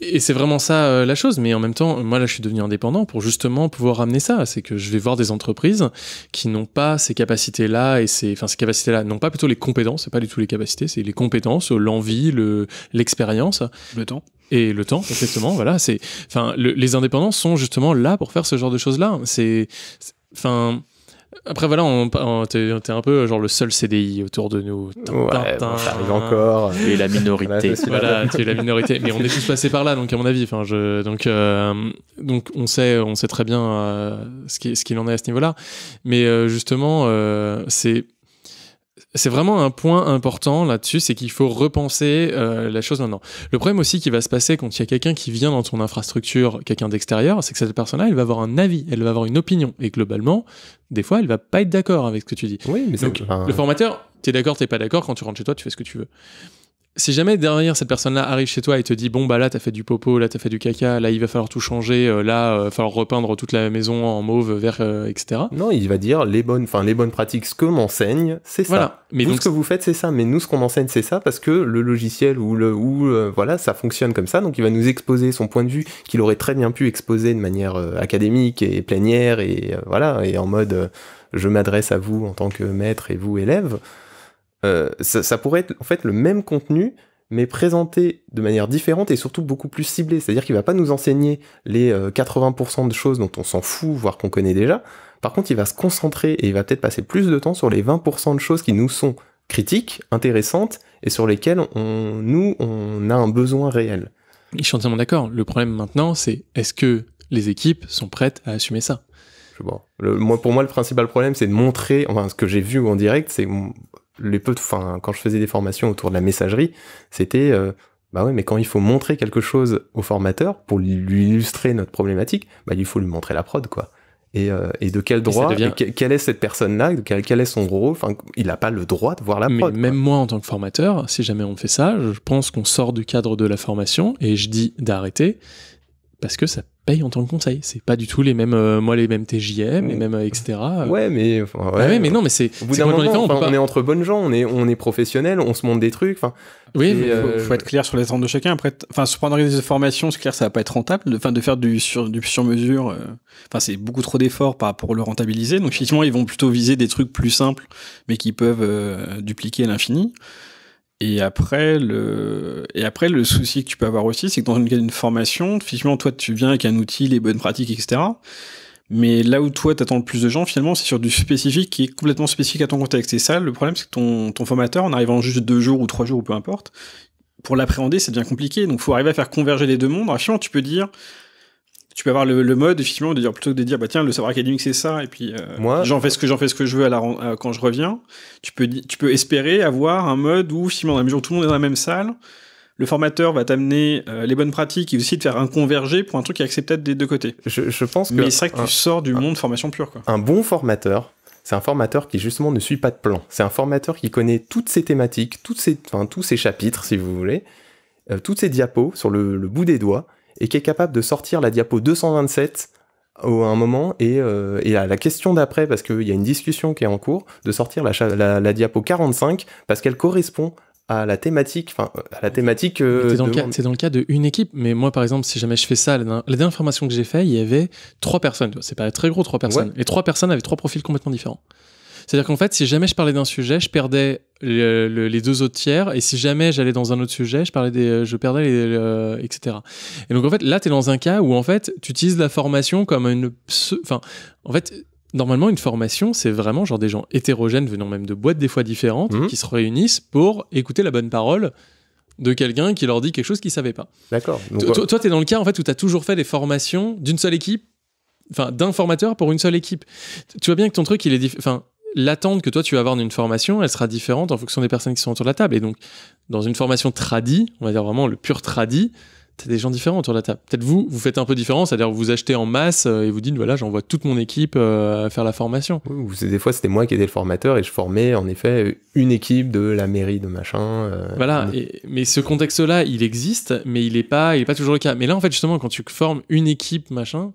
et c'est vraiment ça euh, la chose. Mais en même temps, moi là, je suis devenu indépendant pour justement pouvoir ramener ça. C'est que je vais voir des entreprises qui n'ont pas ces capacités-là et ces, enfin, ces capacités-là, n'ont pas plutôt les compétences. C'est pas du tout les capacités, c'est les compétences, l'envie, le, l'expérience. Le temps. Et le temps, exactement. voilà, c'est, enfin, les indépendants sont justement là pour faire ce genre de choses-là. C'est, enfin après, voilà, on, on t'es, un peu genre le seul CDI autour de nous. encore. Tu es la minorité. voilà, tu es la minorité. Mais on est tous passés par là, donc à mon avis, enfin, donc, euh, donc on sait, on sait très bien euh, ce qu'il ce en est à ce niveau-là. Mais euh, justement, c'est c'est vraiment un point important là-dessus, c'est qu'il faut repenser euh, la chose maintenant. Le problème aussi qui va se passer quand il y a quelqu'un qui vient dans ton infrastructure, quelqu'un d'extérieur, c'est que cette personne-là, elle va avoir un avis, elle va avoir une opinion, et globalement, des fois, elle va pas être d'accord avec ce que tu dis. Oui, mais donc le formateur, tu es d'accord, tu t'es pas d'accord. Quand tu rentres chez toi, tu fais ce que tu veux si jamais derrière cette personne-là arrive chez toi et te dit bon bah là t'as fait du popo, là t'as fait du caca, là il va falloir tout changer, euh, là il euh, falloir repeindre toute la maison en mauve, vert, euh, etc. Non, il va dire les bonnes, enfin les bonnes pratiques, ce que m'enseigne, c'est ça. Mais vous, ce que vous faites
c'est ça, mais nous ce qu'on enseigne c'est ça parce que le logiciel ou le ou voilà ça fonctionne comme ça, donc il va nous exposer son point de vue qu'il aurait très bien pu exposer de manière académique et plénière et voilà et en mode je m'adresse à vous en tant que maître et vous élève. Euh, ça, ça, pourrait être en fait le même contenu, mais présenté de manière différente et surtout beaucoup plus ciblé. C'est-à-dire qu'il va pas nous enseigner les 80% euh, de choses dont on s'en fout, voire qu'on connaît déjà. Par contre, il va se concentrer et il va peut-être passer plus de temps sur les 20% de choses qui nous sont critiques,
intéressantes et sur lesquelles on, nous, on a un besoin réel. Je suis entièrement d'accord. Le problème maintenant, c'est est-ce que les équipes sont prêtes à assumer ça
Le, moi, pour moi, le principal problème, c'est de montrer, enfin, ce que j'ai vu en direct, c'est les peu, enfin, quand je faisais des formations autour de la messagerie, c'était euh, bah ouais, mais quand il faut montrer quelque chose au formateur pour lui illustrer notre problématique, bah il faut lui montrer la prod, quoi. Et, euh, de quel droit, quelle est cette personne-là, quel, est son rôle, enfin, il n'a pas le droit de voir la
prod. même moi, en tant que formateur, si jamais on me fait ça, je pense qu'on sort du cadre de la formation et je dis d'arrêter parce que ça paye en tant que conseil. C'est pas du tout les mêmes, euh, moi les mêmes TJM,
les mm.
mêmes euh, etc. Ouais,
mais enfin, ouais, ah ouais, mais non, mais c'est. vous bout moment, on, est entre bonnes gens, on est on est
professionnels, on se montre des trucs. Enfin, oui, mais euh, faut, être clair sur les attentes de chacun. Après, enfin, se prendre des formations, c'est clair, ça va pas être rentable. Enfin, de faire du sur du sur mesure, enfin, c'est beaucoup trop d'efforts pour le rentabiliser. Donc, effectivement, ils vont plutôt viser des trucs plus simples, mais qui peuvent dupliquer à l'infini. Et après, le, et après, le souci que tu peux avoir aussi, c'est que dans une, une formation, finalement, toi, tu viens avec un outil, les bonnes pratiques, etc. Mais là où toi, t'attends le plus de gens, finalement, c'est sur du spécifique qui est complètement spécifique à ton contexte. Et ça, le problème, c'est que ton, ton formateur, en arrivant juste deux jours ou trois jours ou peu importe, pour l'appréhender, c'est bien compliqué. Donc, faut arriver à faire converger les deux mondes. Alors, finalement, tu peux dire, tu peux avoir le, mode effectivement de dire plutôt que de dire bah tiens le savoir académique c'est ça et puis euh, j'en fais ce que j'en fais ce que je veux à la, euh, quand je reviens. Tu peux tu peux espérer avoir un mode où si dans la mesure tout le monde est dans la même salle, le formateur va t'amener euh, les bonnes pratiques et aussi de faire un converger pour un truc qui est acceptable des deux côtés. Je, je pense que mais c'est vrai que tu sors du monde formation
pure quoi. Un bon formateur c'est un formateur qui justement ne suit pas de plan. C'est un formateur qui connaît toutes ses thématiques, toutes ces enfin, tous ses chapitres, si vous voulez, euh, toutes ses diapos sur le, bout des doigts, et qui est capable de sortir la diapo 227 au un moment et, euh, et à la question d'après, parce qu'il y a une discussion qui est en cours, de sortir la, la, diapo 45 parce qu'elle correspond à la thématique, enfin euh, à la thématique. c'est euh, dans, le
cas de une équipe, mais moi par exemple, si jamais je fais ça, la dernière formation que j'ai fait, il y avait trois personnes. C'est pas très gros trois personnes. Et trois personnes avaient trois profils complètement différents. C'est-à-dire qu'en fait, si jamais je parlais d'un sujet, je perdais les deux autres tiers, et si jamais j'allais dans un autre sujet, je, parlais des, euh, je perdais les. Euh, etc. Et donc en fait, là, tu es dans un cas où en fait, tu utilises la formation comme une. Enfin, en fait, normalement, une formation, c'est vraiment genre des gens hétérogènes venant même de boîtes des fois différentes mhm. qui se réunissent pour écouter la bonne parole de quelqu'un qui leur dit quelque chose qu'ils ne savaient pas. D'accord. Toi, tu es dans le cas en fait où tu as toujours fait des formations d'une seule équipe, enfin d'un formateur pour une seule équipe. Tu vois bien que ton truc, il est. Enfin, l'attente que toi tu vas avoir d'une formation, elle sera différente en fonction des personnes qui sont autour de la table. Et donc, dans une formation tradie, on va dire vraiment le pur tradie, t'as des gens différents autour de la table. Peut-être vous, vous faites un peu différent, c'est-à-dire vous achetez en masse euh, et vous dites, voilà, j'envoie toute mon équipe euh, faire la formation. Ou
des fois, c'était moi qui étais le formateur et je formais en effet une équipe de la mairie de machin. Euh, voilà,
mais ce contexte-là, il existe, mais il n'est pas, il pas toujours le cas. Mais là, en fait, justement, quand tu formes une équipe machin,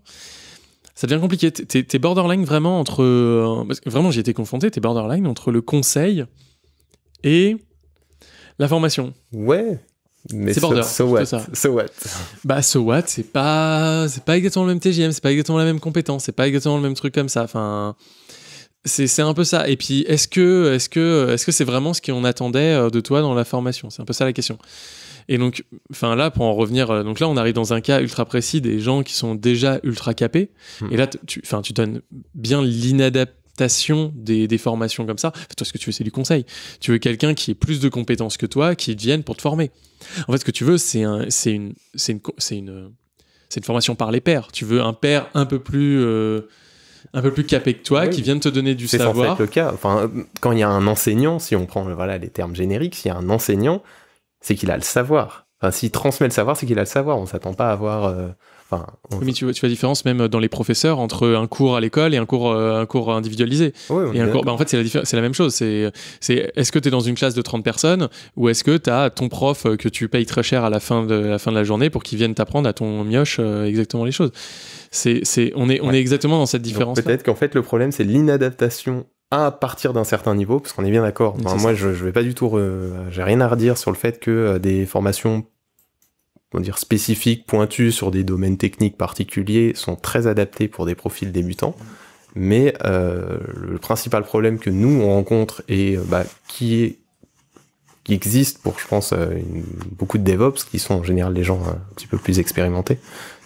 ça devient compliqué. T'es, es borderline vraiment entre. Euh, vraiment, j'ai été confronté. T'es borderline entre le conseil et la formation. Ouais.
Mais c'est border. So what, ça. so what
Bah, so what, c'est pas, c'est pas exactement le même TGM, c'est pas exactement la même compétence, c'est pas exactement le même truc comme ça. Enfin. C'est, un peu ça. Et puis, est-ce que, est-ce que, est-ce que c'est vraiment ce qu'on attendait euh, de toi dans la formation C'est un peu ça la question. Et donc, enfin là, pour en revenir, euh, donc là, on arrive dans un cas ultra précis des gens qui sont déjà ultra capés. Hmm. Et là, tu, enfin, tu donnes bien l'inadaptation des, formations comme ça. toi, ce que tu veux, c'est du conseil. Tu veux quelqu'un qui ait plus de compétences que toi, qui vienne pour te former. En fait, ce que tu veux, c'est une, c'est une, c'est une, c'est une formation par les pairs. Tu veux un père un peu plus, euh, un peu plus capé que toi, qui qui vienne te donner du savoir. C'est le
cas. Enfin, euh, quand il y a un enseignant, si on prend voilà les termes génériques, s'il y a un enseignant, c'est qu'il a le savoir. Enfin, s'il transmet le savoir, c'est qu'il a le savoir. On s'attend pas à avoir. Euh, enfin, oui,
mais tu, vois la différence même dans les professeurs entre un cours à l'école et un cours, euh, un cours individualisé. et bah, en fait, c'est la, c'est la même chose. C'est, c'est est-ce que tu es dans une classe de 30 personnes ou est-ce que tu as ton prof euh, que tu payes très cher à la fin de la, fin de la journée pour qu'il vienne t'apprendre à ton mioche exactement les choses c'est, c'est, on, est, on est exactement dans cette différence. Peut-être qu'en
fait, le problème, c'est l'inadaptation à partir d'un certain niveau, parce qu'on est bien d'accord. moi, je, je, vais pas du tout, j'ai rien à redire sur le fait que euh, des formations, on dire spécifiques, pointues sur des domaines techniques particuliers, sont très adaptées pour des profils débutants. Mais euh, le principal problème que nous on rencontre et euh, bah, qui existe pour, je pense, beaucoup de DevOps, qui sont en général des gens un petit peu plus expérimentés,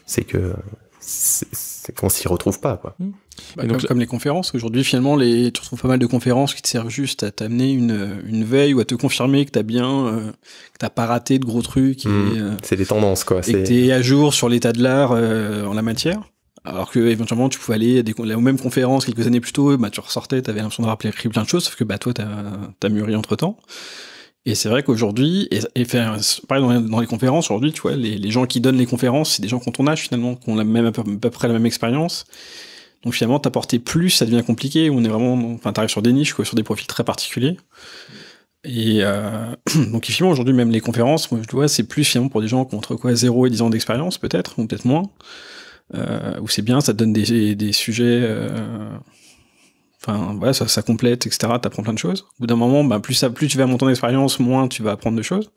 c'est que c'est qu'on s'y retrouve pas, quoi. Hmm. Bah,
comme, les conférences, aujourd'hui finalement, les, tu retrouves pas mal de conférences qui te servent juste à t'amener une, une veille ou à te confirmer que t'as bien, euh, que t'as pas raté de gros trucs. Hmm.
Euh, c'est des tendances quoi. Et que t'es
à jour sur l'état de l'art euh, en la matière. Alors que éventuellement tu pouvais aller aux mêmes conférences quelques années plus tôt, bah, tu ressortais, t'avais l'impression d'avoir rappeler plein de choses, sauf que bah toi t'as as mûri entre temps. Et c'est vrai qu'aujourd'hui, et, pareil dans, les conférences, aujourd'hui, tu vois, les, gens qui donnent les conférences, c'est des gens qu'on ton âge finalement, qui ont même, à peu près la même expérience donc finalement, t'apporter plus, ça devient compliqué. On est vraiment, enfin, t'arrives sur des niches, sur des profils très particuliers. Et euh, donc finalement, aujourd'hui, même les conférences, moi, je vois, c'est plus finalement pour des gens qui ont entre quoi 0 et 10 ans d'expérience, peut-être, ou peut-être moins. Ou euh, où c'est bien, ça te donne des, sujets. Euh, enfin, voilà, ça, complète, etc. T'apprends plein de choses. Au bout d'un moment, bah, plus, ça, plus tu vas monter en expérience, moins tu vas apprendre de choses.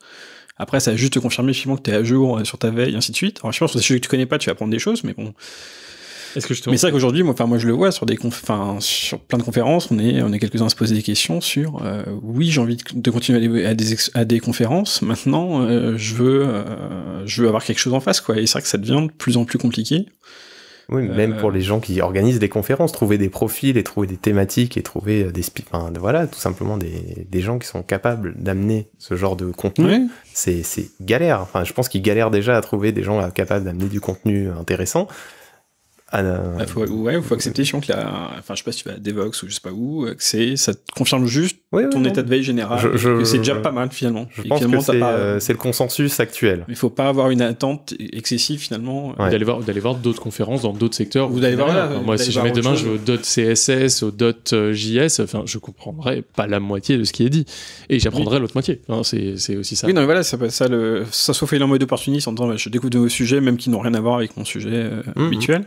Après, ça va juste te confirmer finalement que tu es à jour sur ta veille, et ainsi de suite. Alors, je pense que sur des sujets que tu connais pas, tu vas apprendre des choses, mais bon, est Mais c'est vrai qu'aujourd'hui, moi, enfin, moi, je le vois sur des enfin, sur plein de conférences, on est, on est quelques-uns à se poser des questions sur, euh, oui, j'ai envie de, continuer à des, à des, conférences. Maintenant, euh, je veux, euh, je veux avoir quelque chose en face, quoi. Et c'est vrai que ça devient de plus en plus compliqué. Oui, même pour les gens qui organisent des conférences, trouver des
profils et trouver des thématiques et trouver des enfin, voilà, tout simplement des, des gens qui sont capables d'amener ce genre de contenu, c'est galère. Enfin, je pense qu'ils galèrent déjà à trouver des gens
capables d'amener du contenu intéressant. Ah il ah, faut, ouais, faut accepter, je que la, enfin, je sais pas si tu vas à Devox ou je sais pas où, euh, que c'est, ça te confirme juste ton état de veille général. c'est déjà pas mal finalement. Je pense que euh, c'est, le consensus actuel. Il faut pas avoir une attente excessive finalement. D'aller
voir, d'aller voir d'autres conférences dans d'autres secteurs. Ou d'aller voir là. Euh, moi, si jamais demain je veux dot CSS au dot JS, enfin, je comprendrai pas la moitié de ce qui est dit. Et j'apprendrai l'autre moitié. c'est, aussi ça. Oui,
non, voilà, ça, ça, le, ça se fait en mode en disant, bah, je découvre de nouveaux sujets, même qui n'ont rien à voir avec mon sujet mm-hmm. habituel.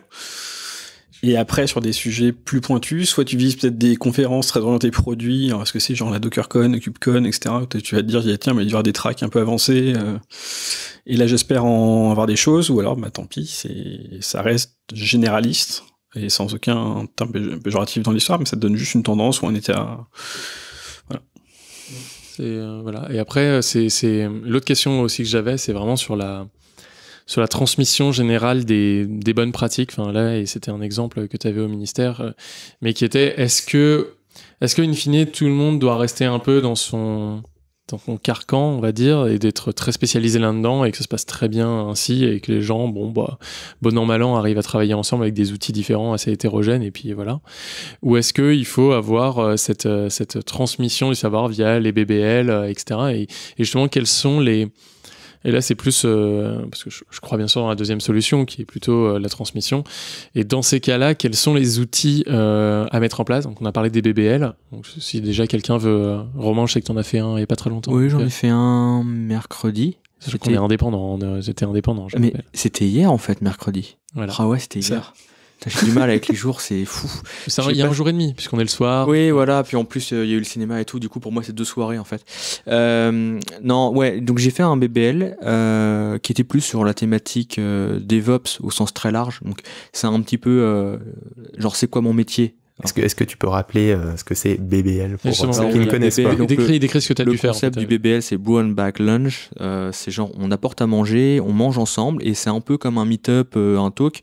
Et après, sur des sujets plus pointus, soit tu vises peut-être des conférences très orientées produits, hein, ce que c'est genre la DockerCon, CubeCon, etc. tu vas te dire, tiens, mais il va y avoir des tracks un peu avancés. Euh, et là, j'espère en avoir des choses, ou alors, bah tant pis, c'est ça reste généraliste, et sans aucun terme péjoratif dans l'histoire, mais ça te donne juste une tendance où on était Voilà. Euh,
voilà. Et après, euh, c'est l'autre question aussi que j'avais, c'est vraiment sur la sur la transmission générale des, bonnes pratiques. Enfin, là, et c'était un exemple que tu avais au ministère, euh, mais qui était est-ce que, est-ce que, in fine, tout le monde doit rester un peu dans son, dans son carcan, on va dire, et d'être très spécialisé là-dedans et que ça se passe très bien ainsi et que les gens, bon, bah, bon an, mal an, arrivent à travailler ensemble avec des outils différents, assez hétérogènes et puis voilà. Ou est-ce qu'il faut avoir euh, cette, euh, cette transmission du savoir via les BBL, etc. Et, et justement, quels sont les, et là, c'est plus, euh, parce que je, crois bien sûr dans la deuxième solution, qui est plutôt euh, la transmission. Et dans ces cas-là, quels sont les outils euh, à mettre en place Donc, on a parlé des BBL. Donc, si déjà quelqu'un veut... Roman, je sais que tu en as fait un il n'y a pas très
longtemps. Oui, j'en ai fait un mercredi. C'était qu'on est indépendant, C'était indépendant. Mais c'était hier, en fait, mercredi. Ah ouais, c'était hier. J'ai du mal avec les jours, c'est fou. Il y a un jour et demi, puisqu'on est le soir. Oui, voilà. Puis en plus, euh, il y a eu le cinéma et tout. Du coup, pour moi, c'est deux soirées, en fait. Euh, non, ouais. Donc, j'ai fait un BBL euh, qui était plus sur la thématique DevOps au sens très large. Donc, c'est un petit peu genre, c'est quoi mon métier est-ce que, tu peux rappeler euh, ce que c'est BBL pour ceux qui ne connaissent pas décris, ce que tu as dû faire. Le concept du BBL, c'est Blue and Back Lunch. Euh, c'est genre, on apporte à manger, on mange ensemble, et c'est un peu comme un meet-up, euh, un talk,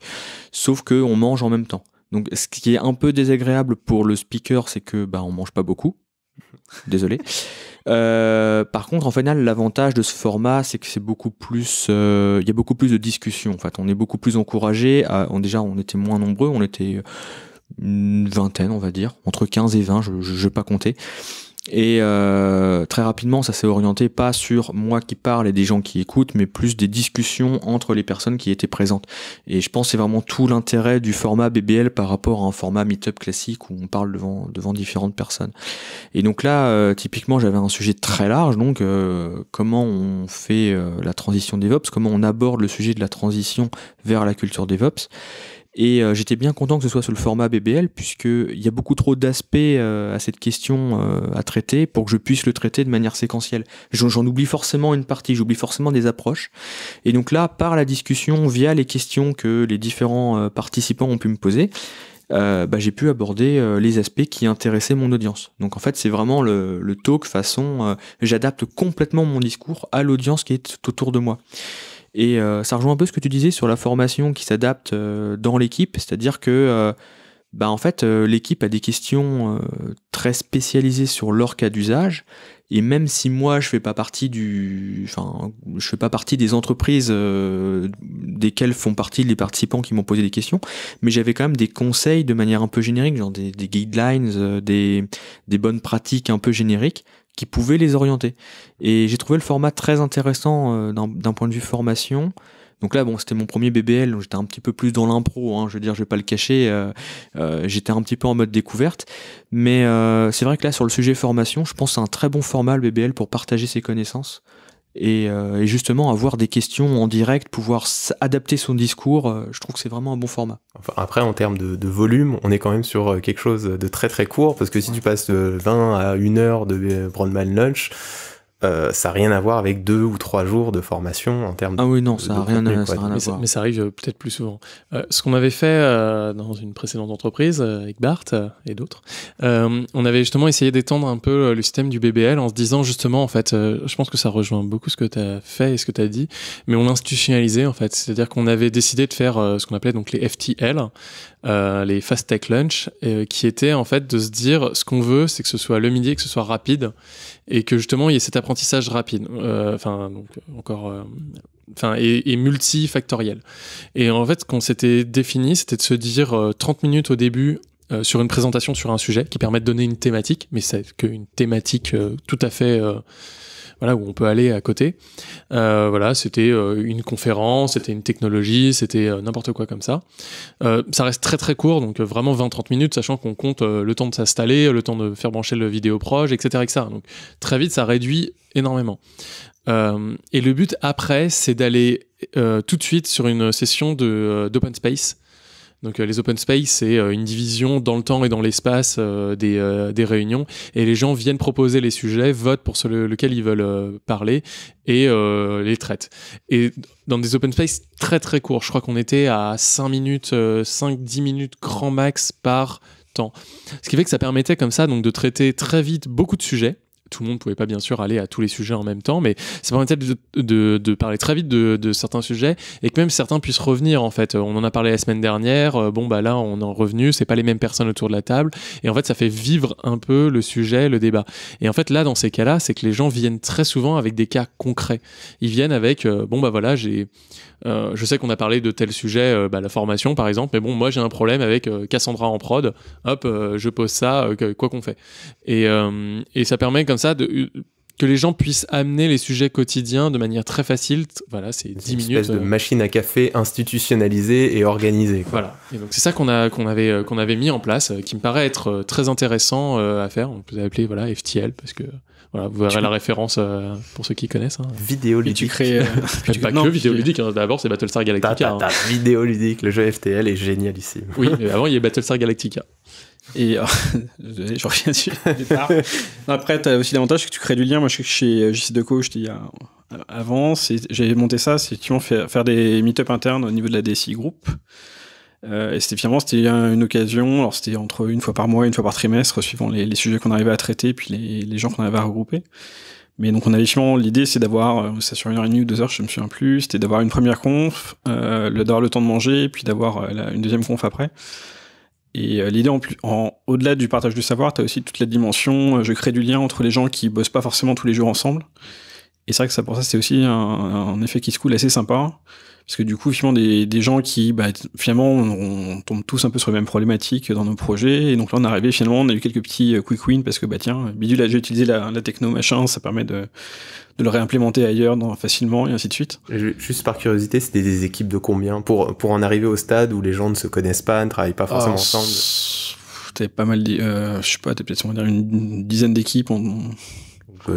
sauf qu'on mange en même temps. Donc, ce qui est un peu désagréable pour le speaker, c'est que bah, on mange pas beaucoup. Désolé. par contre, en final, l'avantage de ce format, c'est que c'est beaucoup plus, il y a beaucoup plus de discussions. En fait, on est beaucoup plus encouragé. déjà, on était moins nombreux, on était une vingtaine, on va dire, entre 15 et 20, je ne vais pas compter. Et euh, très rapidement, ça s'est orienté pas sur moi qui parle et des gens qui écoutent, mais plus des discussions entre les personnes qui étaient présentes. Et je pense c'est vraiment tout l'intérêt du format BBL par rapport à un format meet-up classique où on parle devant, devant différentes personnes. Et donc là, euh, typiquement, j'avais un sujet très large, donc euh, comment on fait la transition DevOps, comment on aborde le sujet de la transition vers la culture DevOps. Et euh, j'étais bien content que ce soit sur le format BBL, puisqu'il y a beaucoup trop d'aspects euh, à cette question euh, à traiter pour que je puisse le traiter de manière séquentielle. J'en oublie forcément une partie, j'oublie forcément des approches. Et donc là, par la discussion, via les questions que les différents participants ont pu me poser, bah, j'ai pu aborder les aspects qui intéressaient mon audience. Donc en fait, c'est vraiment le, le, talk façon, j'adapte complètement mon discours à l'audience qui est autour de moi. Et euh, ça rejoint un peu ce que tu disais sur la formation qui s'adapte euh, dans l'équipe, c'est-à-dire que euh, bah, en fait, l'équipe a des questions très spécialisées sur leur cas d'usage. Et même si moi, je fais pas partie du, enfin, je fais pas partie des entreprises desquelles font partie les participants qui m'ont posé des questions, mais j'avais quand même des conseils de manière un peu générique, genre des, guidelines, des bonnes pratiques un peu génériques qui pouvaient les orienter. Et j'ai trouvé le format très intéressant euh, d'un point de vue formation. Donc là, bon, c'était mon premier BBL, donc j'étais un petit peu plus dans l'impro, hein, je veux dire, je vais pas le cacher, euh, euh, j'étais un petit peu en mode découverte. Mais c'est vrai que là, sur le sujet formation, je pense que c'est un très bon format, le BBL, pour partager ses connaissances. Et, euh, et, justement avoir des questions en direct, pouvoir adapter son discours, euh, je trouve que c'est vraiment un bon format.
après, en termes de, volume, on est quand même sur euh, quelque chose de très très court, parce que si tu passes de 20 à 1 heure de Brandman Lunch, euh, ça n'a rien à voir avec deux ou trois jours de formation en termes de. Ah oui, non, ça n'a rien, à, voir. Mais
ça arrive peut-être plus souvent. Euh, ce qu'on avait fait euh, dans une précédente entreprise, avec Bart et d'autres, on avait justement essayé d'étendre un peu le système du BBL en se disant justement, en fait, je pense que ça rejoint beaucoup ce que tu as fait et ce que tu as dit, mais on l'institutionnalisait en fait. C'est-à-dire qu'on avait décidé de faire ce qu'on appelait donc les FTL, les Fast Tech Lunch, qui était en fait de se dire ce qu'on veut, c'est que ce soit le midi et que ce soit rapide et que justement il y ait cet apprentissage rapide, euh, enfin donc euh, encore, euh, enfin et, et, multifactoriel. Et en fait, ce qu'on s'était défini, c'était de se dire 30 minutes au début, sur une présentation sur un sujet qui permet de donner une thématique, mais c'est qu'une thématique tout à fait voilà, où on peut aller à côté. Euh, voilà, c'était euh, une conférence, c'était une technologie, c'était euh, n'importe quoi comme ça. ça reste très très court, donc vraiment 20-30 minutes, sachant qu'on compte le temps de s'installer, le temps de faire brancher le vidéo proche, etc., etc. Donc très vite, ça réduit énormément. et le but après, c'est d'aller tout de suite sur une session d'open space donc euh, les open space, c'est euh, une division dans le temps et dans l'espace euh, des, réunions, et les gens viennent proposer les sujets, votent pour ceux lequel ils veulent parler et les traitent. Et dans des open space très très courts, je crois qu'on était à 5 minutes, 5-10 minutes grand max par temps. Ce qui fait que ça permettait comme ça donc de traiter très vite beaucoup de sujets tout le monde ne pouvait pas bien sûr aller à tous les sujets en même temps, mais ça permettait de, de, parler très vite de, certains sujets et que même certains puissent revenir en fait. On en a parlé la semaine dernière, euh, bon bah là on en revenu, c'est pas les mêmes personnes autour de la table et en fait ça fait vivre un peu le sujet, le débat. Et en fait là dans ces cas-là, c'est que les gens viennent très souvent avec des cas concrets. Ils viennent avec euh, bon bah voilà j'ai euh, je sais qu'on a parlé de tel sujet, bah, la formation par exemple, mais bon, moi j'ai un problème avec Cassandra en prod, hop, je pose ça, quoi qu'on fait. Et, et ça permet comme ça, de, que les gens puissent amener les sujets quotidiens de manière très facile. Voilà, c'est 10 une minutes. espèce de euh. machine à café institutionnalisée et organisée. Voilà. Et donc c'est ça qu'on avait euh, avait mis en place, euh, qui me paraît être très intéressant à faire. On peut appeler voilà FTL parce que voilà, vous verrez la référence pour ceux qui connaissent. Hein. Vidéo ludique. Tu pas que vidéo ludique. Hein. D'abord, c'est Battlestar Galactica. Ta,
hein. ta, le jeu FTL est génial ici. oui, mais avant, il y avait Battlestar Galactica. Et euh, je reviens dessus Après, tu as aussi l'avantage, que tu crées du lien. Moi, je suis chez euh, JC Deco, je t'ai euh, avant, j'avais monté ça, c'est effectivement faire, des meet-up internes au niveau de la DSI Group. et c'était finalement c'était une occasion, alors c'était entre une fois par mois et une fois par trimestre, suivant les, sujets qu'on arrivait à traiter, puis les, gens qu'on avait à regrouper. Mais donc on avait finalement l'idée, c'est d'avoir, ça sur une heure et demie ou deux heures, je me souviens plus, c'était d'avoir une première conf, d'avoir le temps de manger, puis d'avoir une deuxième conf après. Et euh, l'idée, en, en au-delà du partage du savoir, tu as aussi toute la dimension, euh, je crée du lien entre les gens qui bossent pas forcément tous les jours ensemble. Et c'est vrai que ça, pour ça, c'est aussi un, effet qui se coule assez sympa. Parce que du coup, finalement, des, gens qui, bah, finalement, on, tombe tous un peu sur les mêmes problématiques dans nos projets. Et donc là, on est arrivé, finalement, on a eu quelques petits euh, quick wins parce que, bah tiens, Bidule a déjà utilisé la, techno machin, ça permet de, le réimplémenter ailleurs facilement et ainsi de suite. Juste par curiosité, c'était des équipes de combien
pour, pour en arriver au stade où les gens ne se connaissent pas, ne travaillent pas forcément ah, ensemble
T'avais pas mal, euh, je sais pas, t'es peut-être, une, dizaine d'équipes.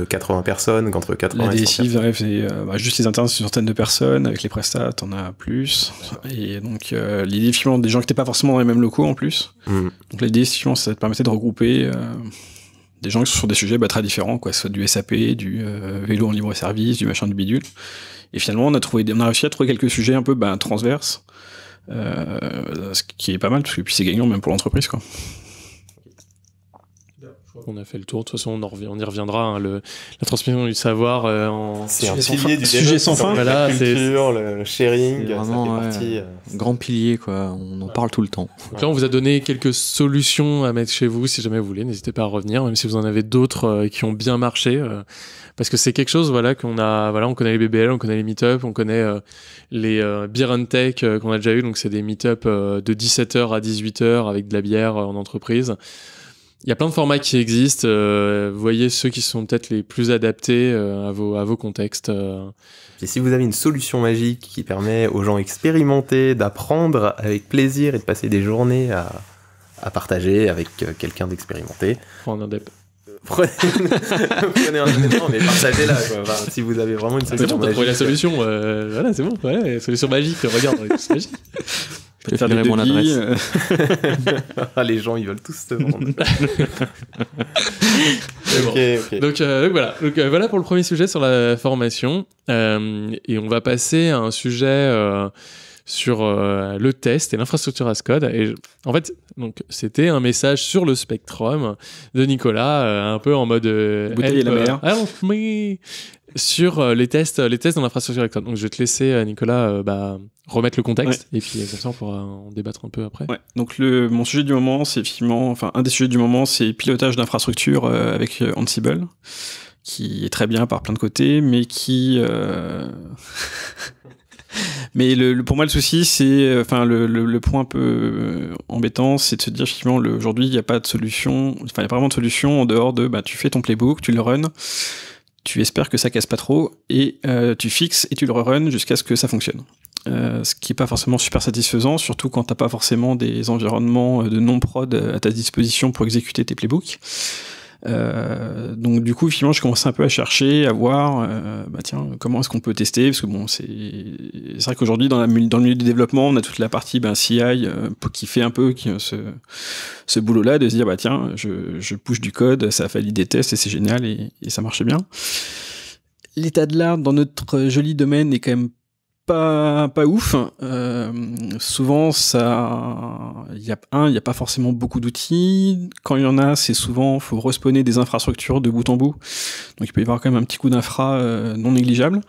80 personnes contre 80 La euh, bah, juste les internes, c'est une centaine de personnes. Avec les prestats, t'en a plus. Et donc, euh, l'idée, finalement, des gens qui n'étaient pas forcément dans les mêmes locaux en plus. Mm. Donc, l'idée, finalement, ça te permettait de regrouper euh, des gens qui sont sur des sujets bah, très différents, quoi, soit du SAP, du vélo en libre-service, du machin du bidule. Et finalement, on a, trouvé, on a réussi à trouver quelques sujets un peu bah, transverses, ce qui est pas mal, parce que puis c'est gagnant même pour l'entreprise. quoi
on a fait le tour. De toute façon, on, on y reviendra. Hein, la transmission du
savoir euh, en c'est un pilier du sujet sans fin. Voilà, culture, le sharing, vraiment, ça euh, grand pilier quoi. On en parle tout le temps. là, on
vous a donné quelques solutions à mettre chez vous, si jamais vous voulez. N'hésitez pas à revenir, même si vous en avez d'autres euh, qui ont bien marché, parce que c'est quelque chose, voilà, qu'on a, voilà, on connaît les BBL, on connaît les meet-up, on connaît les beer and tech qu'on a déjà eu. Donc c'est des meet-up de 17h à 18h avec de la bière en entreprise. Il y a plein de formats qui existent. Euh, voyez ceux qui sont peut-être les plus adaptés euh, à, vos, à vos contextes. Euh. Et si vous avez une solution magique qui permet aux gens expérimentés
d'apprendre avec plaisir et de passer des journées à, partager avec
quelqu'un d'expérimenté. Prenez un dep. Prenez,
un mais partagez-la. si vous avez vraiment une ah, solution. magique. c'est bon, la solution.
voilà, c'est bon. solution magique. Regarde, c'est magique. Je faire mon adresse. Ah, les gens, ils veulent tous te vendre. Euh, donc, voilà. Donc, euh, voilà pour le premier sujet sur la formation. Euh, et on va passer à un sujet sur le test et l'infrastructure Ascode. code. Et en fait, donc c'était un message sur le spectrum de Nicolas, un peu en mode bouteille la meilleure sur euh, les tests, euh, les tests dans l'infrastructure Donc je vais te laisser, euh, Nicolas, bah, remettre le contexte et puis
on pour en débattre un peu après. Ouais. Donc le, mon sujet du moment, c'est effectivement, enfin un des sujets du moment, c'est pilotage d'infrastructure avec Ansible, qui est très bien par plein de côtés, mais qui Mais le, pour moi, le souci, c'est, enfin, le, le, point un peu embêtant, c'est de se dire effectivement, aujourd'hui, il n'y a pas de solution, enfin, il n'y a pas vraiment de solution en dehors de, bah, tu fais ton playbook, tu le runs, tu espères que ça casse pas trop et euh, tu fixes et tu le reruns jusqu'à ce que ça fonctionne. Euh, ce qui n'est pas forcément super satisfaisant, surtout quand t'as pas forcément des environnements euh, de non-prod à ta disposition pour exécuter tes playbooks. Euh, donc du coup, finalement, je commence un peu à chercher, à voir, euh, bah tiens, comment est-ce qu'on peut tester Parce que bon, c'est vrai qu'aujourd'hui, dans, la, dans le milieu du développement, on a toute la partie ben, CI euh, qui fait un peu qui, ce, ce boulot-là, de se dire, bah tiens, je, je push du code, ça valide des tests et c'est génial et, et ça marche bien l'état de l'art dans notre joli domaine est quand même pas pas ouf. Euh, souvent, ça, il y a un, il n'y a pas forcément beaucoup d'outils. Quand il y en a, c'est souvent faut respawner des infrastructures de bout en bout. Donc il peut y avoir quand même un petit coup d'infra euh, non négligeable.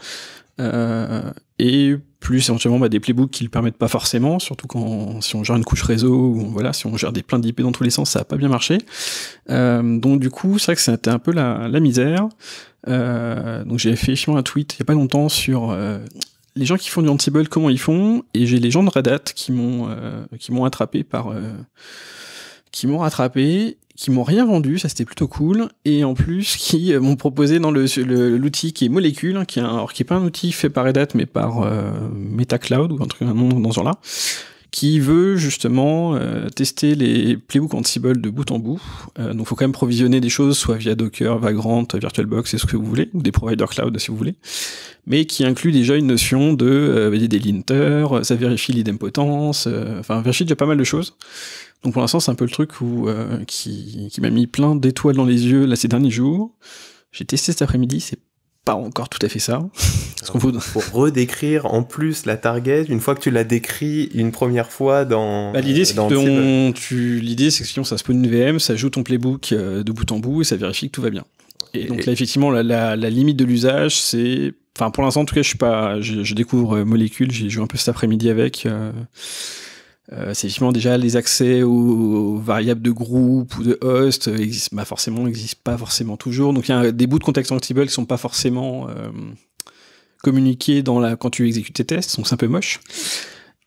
Euh, et plus éventuellement bah, des playbooks qui le permettent pas forcément, surtout quand si on gère une couche réseau ou voilà, si on gère des pleins d'IP dans tous les sens, ça a pas bien marché. donc du coup, c'est vrai que c'était un peu la, misère. donc j'ai fait un tweet il y a pas longtemps sur les gens qui font du Ansible, comment ils font Et j'ai les gens de Red Hat qui m'ont euh, qui m'ont attrapé par euh, qui m'ont rattrapé, qui m'ont rien vendu, ça c'était plutôt cool, et en plus qui euh, m'ont proposé dans le l'outil qui est Molécule, hein, qui est alors qui est pas un outil fait par Red Hat mais par MetaCloud ou un truc un nom dans ce genre là qui veut justement euh, tester les Playbook Ansible de bout en bout. Euh, donc, il faut quand même provisionner des choses, soit via Docker, Vagrant, VirtualBox, c'est ce que vous voulez, ou des providers cloud si vous voulez, mais qui inclut déjà une notion de euh, bah, des linters, ça vérifie l'idempotence, enfin, vérifie déjà pas mal de choses. Donc, pour l'instant, c'est un peu le truc où, qui, m'a mis plein d'étoiles dans les yeux là ces derniers jours. J'ai testé cet après-midi, c'est pas encore tout à fait ça. Pour redécrire en plus la target, une fois que tu l'as
décrit une première fois dans. Bah, l'idée, c'est que
tu, l'idée, c'est que sinon, ça spawn une VM, ça joue ton playbook euh, de bout en bout et ça vérifie que tout va bien. Et, donc là, effectivement, la, limite de l'usage, c'est. Enfin, pour l'instant, en tout cas, je suis pas. Je, découvre euh, Molécule, j'ai joué un peu cet après-midi avec. Euh, euh, c'est effectivement déjà les accès aux, variables de groupe ou de host euh, existent, bah forcément n'existent pas forcément toujours. Donc il y a des bouts de contexte Ansible qui sont pas forcément euh, communiqués dans la, quand tu exécutes tes tests, donc c'est un peu moche.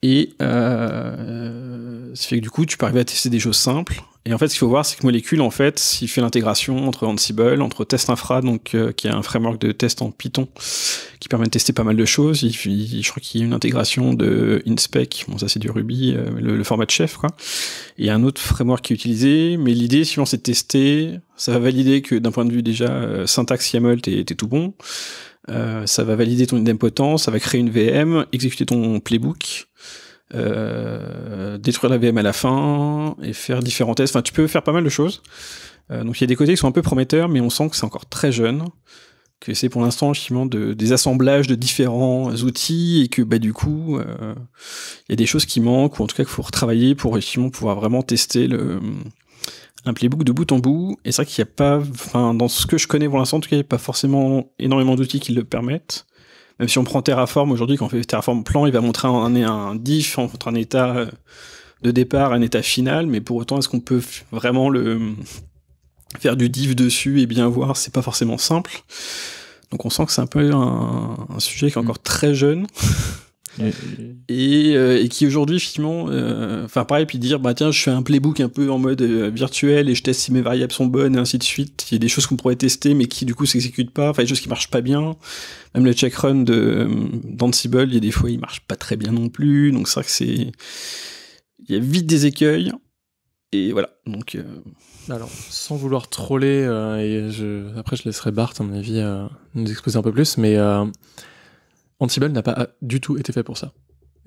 Et euh, ça fait que du coup, tu peux arriver à tester des choses simples. Et en fait, ce qu'il faut voir, c'est que Molecule, en fait, il fait l'intégration entre Ansible, entre Test Infra, donc, euh, qui est un framework de test en Python, qui permet de tester pas mal de choses. Il, je crois qu'il y a une intégration de InSpec, bon, ça c'est du Ruby, euh, le, format de chef, quoi. Et il y a un autre framework qui est utilisé, mais l'idée, si c'est de tester. Ça va valider que d'un point de vue déjà, euh, syntaxe YAML, t'es tout bon. Euh, ça va valider ton idempotent, ça va créer une VM, exécuter ton playbook, euh, détruire la VM à la fin et faire différents tests. Enfin, tu peux faire pas mal de choses. Euh, donc il y a des côtés qui sont un peu prometteurs, mais on sent que c'est encore très jeune que c'est pour l'instant justement des assemblages de différents outils et que bah, du coup il y a des choses qui manquent ou en tout cas qu'il faut retravailler pour justement pouvoir vraiment tester le, un playbook de bout en bout. Et c'est vrai qu'il n'y a pas, enfin, dans ce que je connais pour l'instant, en tout cas, il n'y a pas forcément énormément d'outils qui le permettent. Même si on prend Terraform aujourd'hui, quand on fait Terraform plan, il va montrer un, un diff entre un état euh, de départ, un état final. Mais pour autant, est-ce qu'on peut vraiment le faire du diff dessus et bien voir C'est pas forcément simple. Donc on sent que c'est un peu un, sujet qui est encore mm. très jeune. Et, euh, et, qui aujourd'hui, effectivement, euh, enfin pareil, puis dire, bah tiens, je fais un playbook un peu en mode euh, virtuel et je teste si mes variables sont bonnes, et ainsi de suite. Il y a des choses qu'on pourrait tester, mais qui du coup s'exécutent pas, enfin des choses qui marchent pas bien. Même le check run d'Ansible, il y a des fois, il marche pas très bien non plus. Donc c'est vrai que c'est. Il y a vite des écueils. Et voilà. Donc.
Alors, sans vouloir troller, et je... après je laisserai Bart, à mon avis, nous exposer un peu plus, mais Ansible n'a pas du tout été fait pour ça.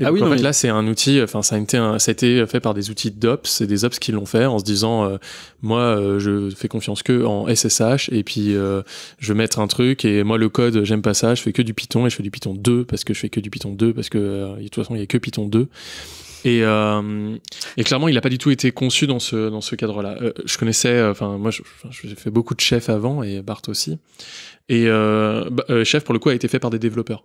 ah oui, en fait, là, c'est un outil, euh, enfin, ça a, été a été fait par des outils d'ops, et des ops qui l'ont fait en se disant, euh, moi, euh, je fais confiance que en SSH, et puis je vais mettre un truc, et moi, le code, j'aime pas ça, je fais que du Python, et je fais du Python 2, parce que je fais que du Python 2, parce que, de toute façon, il y a que Python 2. Et, clairement, il n'a pas du tout été conçu dans ce, dans ce cadre-là. je connaissais, enfin, moi, j'ai fait beaucoup de chefs avant et Bart aussi. Et bah, chef, pour le coup, a été fait par des développeurs.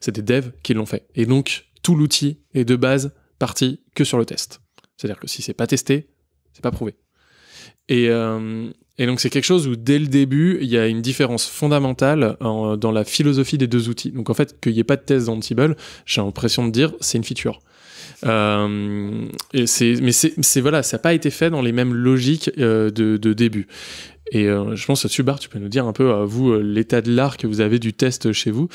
C'est des qui l'ont fait. Et donc, tout l'outil est de base parti que sur le test. C'est-à-dire que si c'est pas testé, c'est pas prouvé. Et, euh, donc c'est quelque chose où dès le début, il y a une différence fondamentale dans la philosophie des deux outils. Donc en fait, qu'il n'y ait pas de test dans table, j'ai l'impression de dire c'est une feature. Euh, mais c'est voilà, ça n'a pas été fait dans les mêmes logiques euh, de, début. Et je pense à Subar tu peux nous dire un peu, à vous, l'état de l'art que vous avez du test chez vous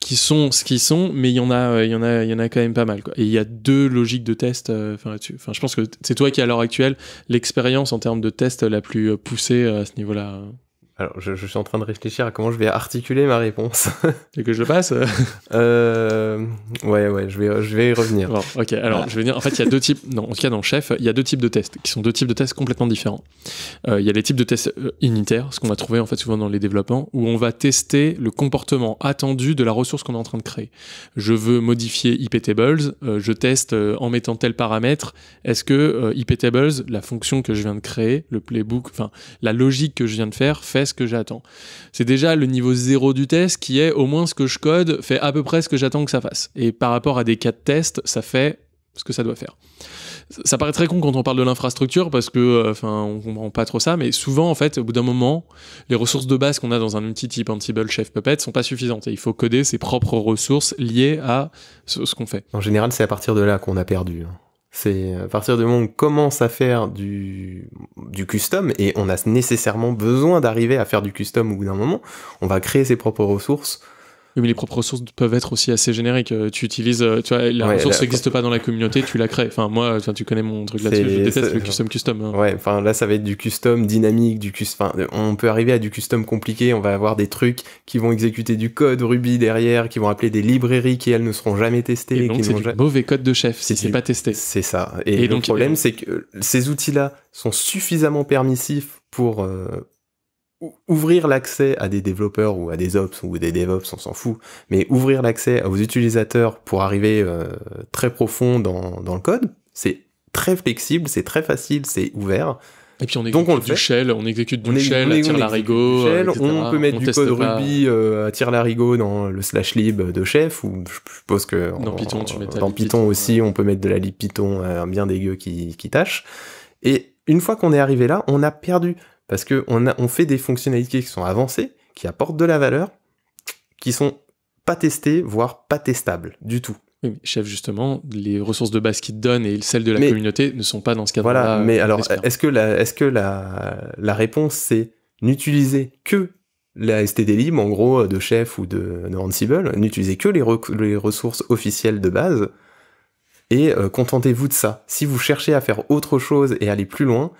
qui sont ce qu'ils sont, mais il y en a, euh, il y en a, il y en a quand même pas mal. Quoi. Et il y a deux logiques de test. Euh, enfin, je pense que c'est toi qui à l'heure actuelle l'expérience en termes de test la plus euh, poussée à ce niveau-là. Hein. Alors, je, suis en train de réfléchir à comment je vais articuler ma réponse. Et que je passe euh, Ouais, ouais, je vais, je vais y revenir. Bon, ok, alors je vais dire, En fait, il y a deux types. Non, en tout cas, dans Chef, il y a deux types de tests qui sont deux types de tests complètement différents. Euh, il y a les types de tests euh, unitaires, ce qu'on va trouver en fait souvent dans les développements, où on va tester le comportement attendu de la ressource qu'on est en train de créer. Je veux modifier iptables, euh, je teste en mettant tel paramètre. Est-ce que iptables, la fonction que je viens de créer, le playbook, enfin la logique que je viens de faire, fait que j'attends. C'est déjà le niveau zéro du test qui est au moins ce que je code fait à peu près ce que j'attends que ça fasse. Et par rapport à des cas de test, ça fait ce que ça doit faire. Ça paraît très con quand on parle de l'infrastructure parce que, euh, enfin, on comprend pas trop ça, mais souvent, en fait, au bout d'un moment, les ressources de base qu'on a dans un multi type Ansible, Chef, Puppet sont pas suffisantes et il faut coder ses propres ressources liées à ce, qu'on fait. En général, c'est à partir de là
qu'on a perdu. Hein. C'est euh, à partir du moment où on commence à faire du, du custom, et on a nécessairement besoin d'arriver à faire du custom au bout d'un moment, on va créer ses propres ressources
oui, mais les propres ressources peuvent être aussi assez génériques. Euh, tu utilises, euh, tu vois, la ressource n'existe pas dans la communauté, tu la crées. Enfin, moi, tu connais mon truc là-dessus, je déteste le custom custom. Hein.
Ouais, enfin là, ça va être du custom dynamique, du custom. Enfin, on peut arriver à du custom compliqué. On va avoir des trucs qui vont exécuter du code Ruby derrière, qui vont appeler des librairies qui elles ne seront jamais testées. Et donc c'est du mauvais code de chef si c'est pas testé. C'est ça. Et, donc le problème, c'est que euh, ces outils-là sont suffisamment permissifs pour ouvrir l'accès à des développeurs ou à des ops ou des DevOps, on s'en fout, mais ouvrir l'accès aux utilisateurs pour arriver euh, très profond dans, dans le code, c'est très flexible, c'est très facile, c'est ouvert. Et puis on exécute Donc on du
shell, on exécute du shell, on, tire l'arigot, on peut mettre du code Ruby,
euh, tire l'arigot dans le slash lib de chef, ou je suppose que dans Python, tu dans Python, aussi, on peut mettre de la lib Python un euh, bien dégueu qui, qui tâche. Et une fois qu'on est arrivé là, on a perdu parce que fait des fonctionnalités qui sont avancées, qui apportent de la valeur,
qui sont pas testées, voire pas testables du tout. Oui, chef, justement, les ressources de base qu'ils donnent et celles de la communauté ne sont pas dans ce cadre-là. Voilà, mais euh, alors, est-ce que, la, est-ce que la,
réponse, c'est n'utiliser que la STD libre, en gros, de chef ou de, de Ansible, n'utilisez que les, ressources officielles de base et euh, contentez-vous de ça. Si vous cherchez à faire autre chose et aller plus loin,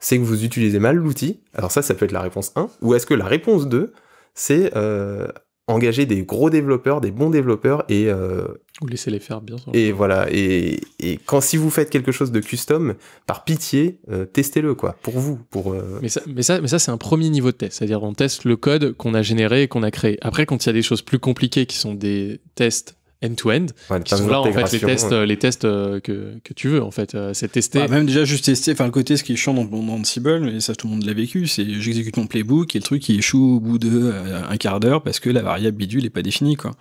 c'est que vous utilisez mal l'outil. Alors ça, ça peut être la réponse 1. Ou est-ce que la réponse 2, c'est euh, engager des gros développeurs, des bons développeurs et... Euh,
ou laisser les faire bien sûr.
Et voilà, et, et, quand si vous faites quelque chose de custom, par pitié, euh, testez-le quoi, pour vous. Pour,
euh, mais ça, mais ça, mais ça c'est un premier niveau de test, c'est-à-dire on teste le code qu'on a généré et qu'on a créé. Après, quand il y a des choses plus compliquées qui sont des tests end-to-end, qui sont là en fait les tests, euh, les tests euh, que, que, tu veux en
fait. Euh, c'est tester. Bah, même déjà juste tester, enfin le côté ce qui est chiant dans, dans Ansible, et ça tout le monde l'a vécu, c'est j'exécute mon playbook et le truc il échoue au bout de un quart d'heure parce que la variable bidule n'est pas définie quoi.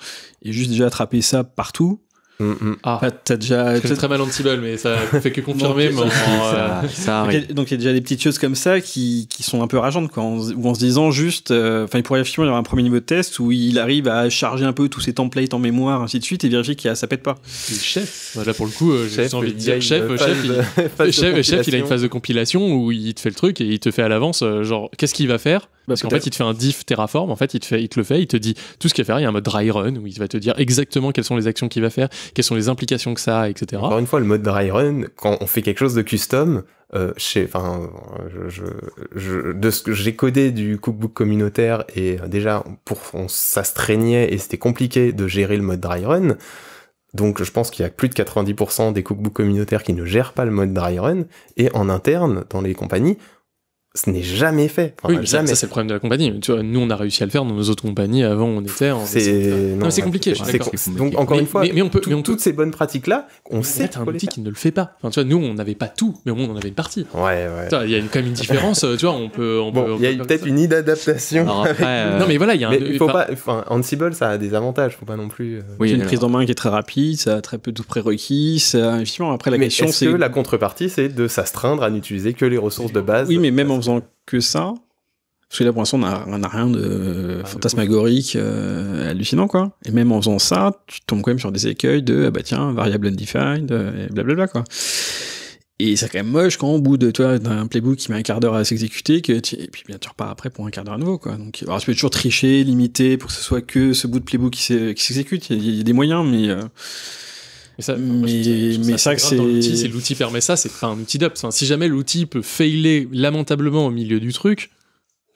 Et juste déjà attraper ça partout, Mm, mm. Ah. ah, t'as déjà. très mal cible, mais ça fait que confirmer. ça, Donc il y a déjà des petites choses comme ça qui, qui sont un peu rageantes, quoi. En, où en se disant juste. Euh, enfin, il pourrait effectivement y avoir un premier niveau de test où il arrive à charger un peu tous ses templates en mémoire, ainsi de suite, et vérifier a ça pète pas.
Le chef.
Là, pour le coup, euh, j'ai envie de dire chef. Chef, il, chef, chef, il a une phase
de compilation où il te fait le truc et il te fait à l'avance, euh, genre, qu'est-ce qu'il va faire parce qu'en fait, il te fait un diff Terraform, en fait, il te, fait, il te le fait, il te dit tout ce qu'il va faire. Il y a un mode dry run où il va te dire exactement quelles sont les actions qu'il va faire, quelles sont les implications que ça a, etc. Encore une fois, le mode dry run, quand on fait quelque chose de custom, euh, chez, enfin,
je, de ce que j'ai codé du cookbook communautaire et euh, déjà pour on, ça se traînait et c'était compliqué de gérer le mode dry run. Donc je pense qu'il y a plus de 90% des cookbooks communautaires qui ne gèrent pas le mode dry run et en interne dans les compagnies, ce n'est jamais fait. oui, jamais. ça, c'est le
problème de la compagnie. nous, on a réussi à le faire dans nos autres compagnies. Avant, on était en. C'est non, c'est compliqué. Donc encore une fois, on peut, toutes ces bonnes pratiques là, on, sait. un outil qui ne le fait pas. tu vois, nous, on n'avait pas tout, mais au moins on en avait une partie. Ouais, ouais. Il y a quand même une différence.
Euh, tu vois, on peut. il y a peut-être une idée d'adaptation. Euh, non, mais voilà, il y a. faut pas. Enfin,
Ansible, ça a des avantages. Faut pas non plus. Euh, oui, une prise en main qui est très rapide. Ça a très peu de prérequis. Effectivement, après la question, c'est. Est-ce que la
contrepartie, c'est de s'astreindre à n'utiliser que les ressources de base Oui, mais même
en faisant que ça. Parce que là, pour l'instant, on n'a rien de ah, fantasmagorique, euh, hallucinant, quoi. Et même en faisant ça, tu tombes quand même sur des écueils de, ah bah tiens, variable undefined, euh, et blablabla, quoi. Et c'est quand même moche quand, au bout de toi, d'un playbook qui met un quart d'heure à s'exécuter, que tu, puis bien, tu repars après pour un quart d'heure à nouveau, quoi. Donc, alors, tu peux toujours tricher, limiter, pour que ce soit que ce bout de playbook qui s'exécute. Il y, a des moyens, mais, euh, mais, ça, ça, c'est l'outil,
l'outil permet ça, c'est un outil d'up. si jamais l'outil peut failer lamentablement au milieu du truc,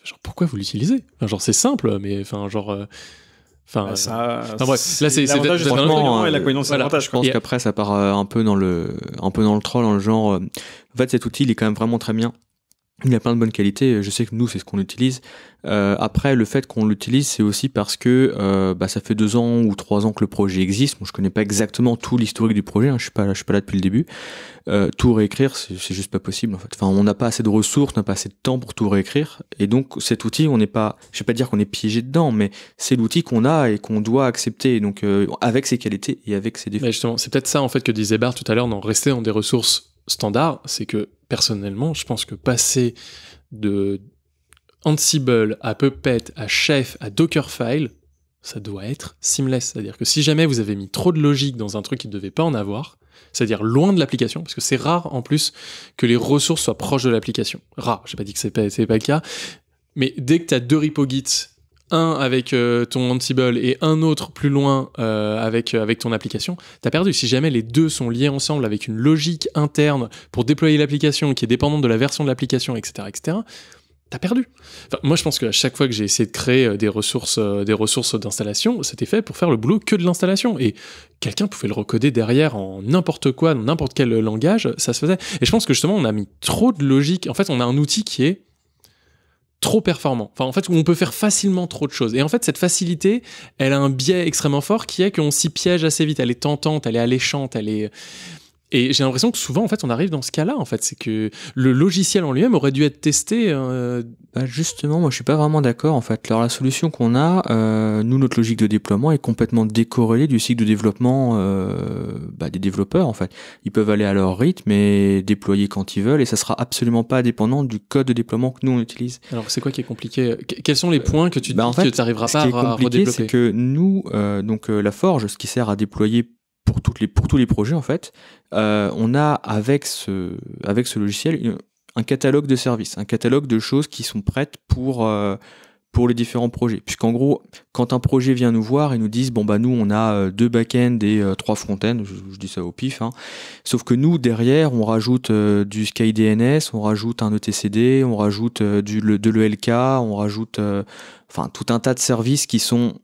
genre pourquoi vous l'utilisez Genre c'est simple, mais enfin genre. Euh, enfin, bah, ça, enfin, là c'est l'avantage franchement, euh, Je pense
qu'après ça part euh, un peu dans le, un peu dans le troll, dans le genre. Euh, en fait, cet outil il est quand même vraiment très bien il y a plein de bonnes qualités. Euh, je sais que nous, c'est ce qu'on utilise. Euh, après, le fait qu'on l'utilise, c'est aussi parce que euh, bah, ça fait deux ans ou trois ans que le projet existe. Je je connais pas exactement tout l'historique du projet. Hein. Je suis pas, je suis pas là depuis le début. tout réécrire, c'est juste pas possible. Enfin, on n'a pas assez de ressources, on n'a pas assez de temps pour tout réécrire. Et donc, cet outil, on n'est pas, je vais pas dire qu'on est piégé dedans, mais c'est l'outil qu'on a et qu'on doit accepter. Donc, avec ses qualités et avec ses défauts. Mais c'est peut-être ça en fait que disait Bart tout
à l'heure, d'en rester dans des ressources standard, c'est que personnellement, je pense que passer de Ansible à Puppet, à Chef, à Dockerfile, ça doit être seamless. C'est-à-dire que si jamais vous avez mis trop de logique dans un truc qui ne devait pas en avoir, c'est-à-dire loin de l'application, parce que c'est rare en plus que les ressources soient proches de l'application. Rare, n'ai pas dit que c'est pas, pas le cas, mais dès que tu as deux repo Git un avec euh, ton Ansible et un autre plus loin euh, avec, euh, avec ton application, t'as perdu. Si jamais les deux sont liés ensemble avec une logique interne pour déployer l'application qui est dépendante de la version de l'application, etc., etc., t'as perdu. moi, je pense qu'à chaque fois que j'ai essayé de créer des ressources, des ressources d'installation, c'était fait pour faire le boulot que de l'installation. Et quelqu'un pouvait le recoder derrière en n'importe quoi, dans n'importe quel langage, ça se faisait. Et je pense que justement, on a mis trop de logique. En fait, on a un outil qui est trop performant. Enfin, en fait, on peut faire facilement trop de choses. Et en fait, cette facilité, elle a un biais extrêmement fort qui est qu'on s'y piège assez vite. Elle est tentante, elle est alléchante, elle est et j'ai l'impression que souvent, en fait, on arrive dans ce cas-là, en fait. C'est que le logiciel en lui-même aurait dû être testé.
Euh, bah justement, moi, je suis pas vraiment d'accord, en fait. Alors, la solution qu'on a, euh, nous, notre logique de déploiement est complètement décorrélée du cycle de développement euh, bah, des développeurs, en fait. Ils peuvent aller à leur rythme et déployer quand ils veulent, et ça sera absolument pas dépendant du code de déploiement que
nous, on utilise. Alors, c'est quoi qui est compliqué Quels sont les points que tu bah, tu n'arriveras pas à redévelopper C'est que
nous, donc, la forge, ce qui sert à déployer pour, toutes les, pour tous les projets en fait, euh, on a avec ce, avec ce logiciel un catalogue de services, un catalogue de choses qui sont prêtes pour, euh, pour les différents projets. Puisqu'en gros, quand un projet vient nous voir et nous disent bon bah nous on a euh, deux back-end et trois front-end, je, dis ça au pif, hein. sauf que nous derrière on rajoute du SkyDNS, on rajoute un ETCD, on rajoute du, de l'ELK, on rajoute enfin tout un tas de services qui sont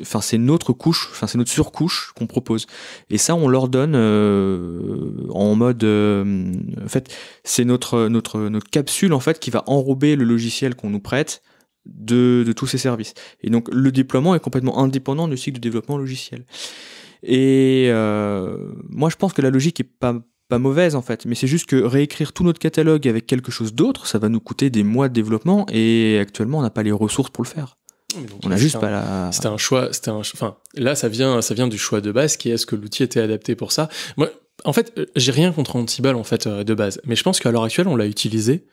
enfin c'est notre couche, enfin c'est notre surcouche qu'on propose. Et ça, on leur donne euh, en mode, euh, en fait, c'est notre notre notre capsule en fait qui va enrober le logiciel qu'on nous prête de, tous ces services. Et donc le déploiement est complètement indépendant du cycle de développement logiciel. Et euh, moi, je pense que la logique est pas pas mauvaise en fait, mais c'est juste que réécrire tout notre catalogue avec quelque chose d'autre, ça va nous coûter des mois de développement et actuellement on n'a pas les ressources pour le faire on juste pas la. C'était un choix.
C'était un. là, ça vient, ça vient du choix de base, qui est est-ce que l'outil était adapté pour ça. Moi, en fait, euh, j'ai rien contre Antibal en fait euh, de base, mais je pense qu'à l'heure actuelle, on l'a utilisé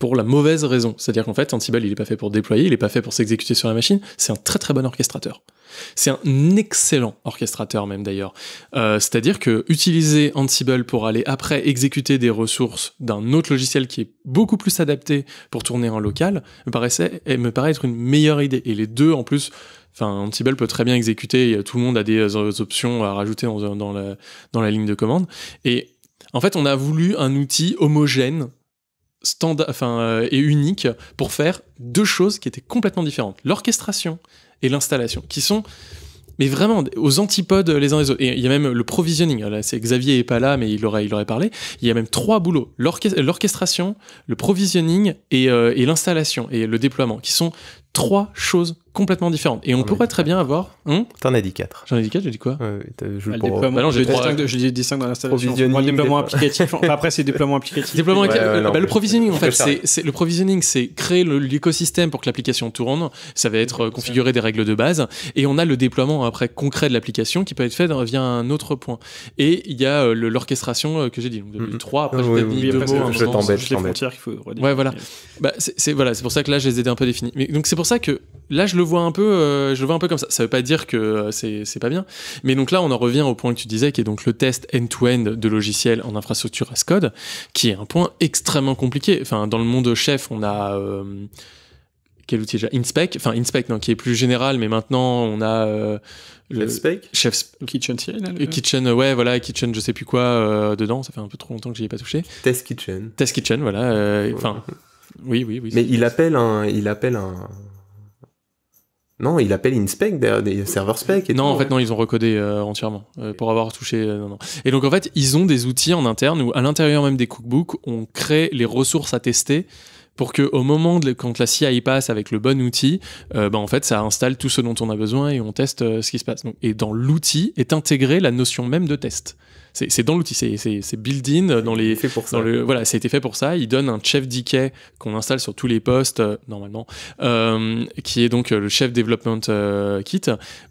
pour la mauvaise raison. C'est-à-dire qu'en fait, Ansible, il n'est pas fait pour déployer, il n'est pas fait pour s'exécuter sur la machine. C'est un très très bon orchestrateur. C'est un excellent orchestrateur même d'ailleurs. Euh, c'est-à-dire que utiliser Ansible pour aller après exécuter des ressources d'un autre logiciel qui est beaucoup plus adapté pour tourner en local me paraissait eh, me paraît être une meilleure idée. Et les deux en plus. Enfin, Ansible peut très bien exécuter, euh, tout le monde a des euh, options à rajouter dans, dans, la, dans la ligne de commande. Et en fait, on a voulu un outil homogène standard, enfin, euh, et unique pour faire deux choses qui étaient complètement différentes l'orchestration et l'installation, qui sont mais vraiment aux antipodes les uns des autres. Et il y a même le provisioning. Là, c'est Xavier est pas là, mais il aurait, il aurait parlé. Il y a même trois boulots l'orchestration, le provisioning et, euh, et l'installation et le déploiement, qui sont trois choses complètement différentes. Et on, on ah pourrait très bien avoir. Hein T'en as dit 4.
J'en ai dit 4, j'ai dit quoi je, ah, pour... Bah non, dans l'installation. Provisioning, déploiement applicatif. après, c'est bah, le déploiement applicatif. le provisioning, en fait,
c'est le provisioning, c'est créer l'écosystème pour que l'application tourne. Ça va être euh, configuré configurer des règles de base. Et on a le déploiement après concret de l'application qui peut être fait via un autre point. Et il y a euh, l'orchestration euh, que j'ai dit. Donc, mm-hmm. deux mots. Je t'embête. ouais voilà voilà. C'est pour ça que là, je les ai un peu définis. Donc, c'est pour ça que là, je le vois un peu, euh, je vois un peu comme ça. Ça veut pas dire que euh, c'est pas bien. Mais donc là, on en revient au point que tu disais, qui est donc le test end-to-end de logiciels en infrastructure as code, qui est un point extrêmement compliqué. Enfin, dans le monde chef, on a euh, quel outil déjà Inspec, enfin Inspect, qui est plus général, mais maintenant on a le chef Kitchen Kitchen, ouais voilà Kitchen, je sais plus quoi dedans, ça fait un peu trop longtemps que j'y ai pas touché. Test Kitchen. Test Kitchen, voilà. Enfin, oui oui oui.
Mais il appelle un, il appelle un, non, il appelle InSpec, des
serveurs spec. Et non, en fait, non, ils ont recodé euh, entièrement euh, pour avoir touché. Euh, et donc, en fait, ils ont des outils en interne où, à l'intérieur même des cookbooks, on crée les ressources à tester pour que au moment de, quand la CI passe avec le bon outil, bah, en fait ça installe tout ce dont on a besoin et on teste ce qui se passe. et dans l'outil est intégrée la notion même de test c'est dans l'outil, c'est built-in dans les. Fait pour ça. voilà, ça a été fait pour ça. Il donne un chef decay qu'on installe sur tous les postes euh, normalement, euh, qui est donc euh, le chef development kit,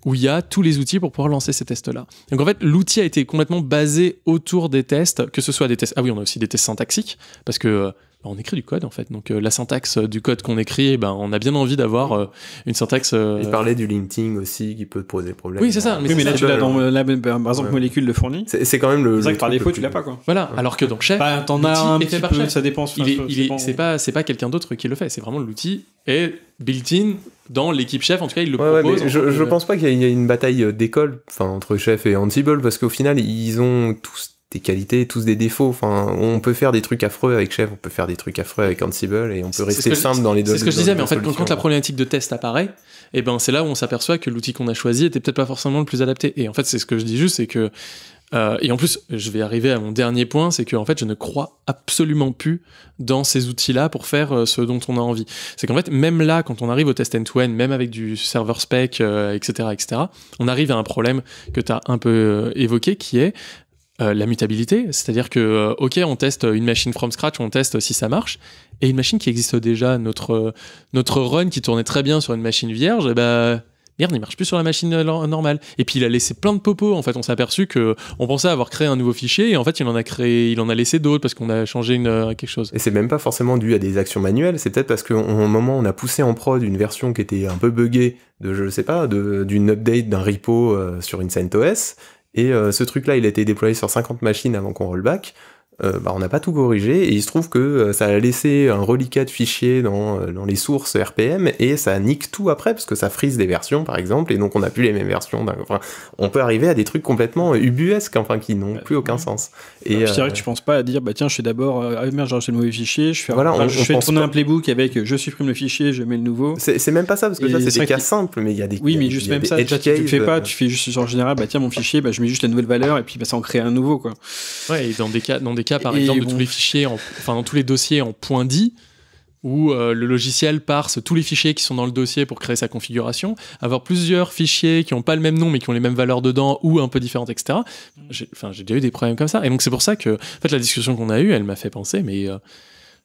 où il y a tous les outils pour pouvoir lancer ces tests-là. Donc en fait, l'outil a été complètement basé autour des tests, que ce soit des tests. Ah oui, on a aussi des tests syntaxiques parce que bah, on écrit du code en fait. Donc euh, la syntaxe euh, du code qu'on écrit, eh ben, on a bien envie d'avoir euh, une syntaxe. Il parlait du linting aussi qui peut
poser problème. Oui, c'est ça. Mais, là, tu l'as dans la,
par exemple, molécule le fournit. C'est quand même le. C'est par défaut, tu l'as pas quoi. Voilà. Alors que dans Chef, bah, t'en as un petit ça dépend. C'est pas, c'est pas quelqu'un d'autre qui le
fait. C'est vraiment l'outil et built-in dans l'équipe chef, en tout cas, il le propose. je, pense
pas qu'il y ait une bataille d'école enfin, entre chef et Ansible, parce qu'au final, ils ont tous des qualités, tous des défauts. Enfin, on peut faire des trucs affreux avec Chef, on peut faire des trucs affreux avec Ansible et on peut rester simple dans les deux. C'est ce que je disais, mais en fait, quand la
problématique de test apparaît, et eh ben c'est là où on s'aperçoit que l'outil qu'on a choisi était peut-être pas forcément le plus adapté. Et en fait, c'est ce que je dis juste, c'est que euh, et en plus, je vais arriver à mon dernier point, c'est que en fait, je ne crois absolument plus dans ces outils-là pour faire euh, ce dont on a envie. C'est qu'en fait, même là, quand on arrive au test end-to-end, même avec du serveur spec, etc., euh, etc., on arrive à un problème que tu as un peu évoqué, qui est euh, la mutabilité, c'est-à-dire que euh, ok, on teste une machine from scratch, on teste si ça marche, et une machine qui existe déjà, notre notre run qui tournait très bien sur une machine vierge, et eh ben, merde, il marche plus sur la machine euh, normale. Et puis il a laissé plein de popos. En fait, on s'est aperçu que on pensait avoir créé un nouveau fichier et en fait, il en a créé, il en a laissé d'autres parce qu'on a changé une, quelque chose.
Et c'est même pas forcément dû à des actions manuelles. C'est peut-être parce qu'au moment on a poussé en prod une version qui était un peu buggée de, je sais pas, d'une update d'un repo euh, sur une CentOS, et euh, ce truc-là, il a été déployé sur 50 machines avant qu'on rollback. Euh, bah, on n'a pas tout corrigé et il se trouve que euh, ça a laissé un reliquat de fichiers dans, euh, dans, les sources RPM et ça nique tout après parce que ça frise des versions par exemple et donc on n'a plus les mêmes versions. Enfin, on peut arriver à des trucs complètement ubuesques enfin qui n'ont plus aucun sens. Et dirais que tu ne
penses pas à dire bah tiens je fais d'abord ah merde j'ai le mauvais fichier, je fais, voilà, je fais tourner un playbook avec je supprime le fichier, je mets le nouveau. C'est même pas ça parce que ça c'est des cas simples mais il y a des oui mais juste même ça tu, fais pas tu fais juste en général bah tiens mon fichier bah, je mets juste la nouvelle valeur et puis bah, ça en crée un nouveau quoi.
Ouais et dans des cas dans par exemple, de tous les fichiers, en, enfin, dans tous les dossiers en point dit, où euh, le logiciel parse tous les fichiers qui sont dans le dossier pour créer sa configuration, avoir plusieurs fichiers qui n'ont pas le même nom mais qui ont les mêmes valeurs dedans ou un peu différentes, etc. J'ai déjà eu des problèmes comme ça. Et donc c'est pour ça que en fait, la discussion qu'on a eue, elle m'a fait penser, mais euh,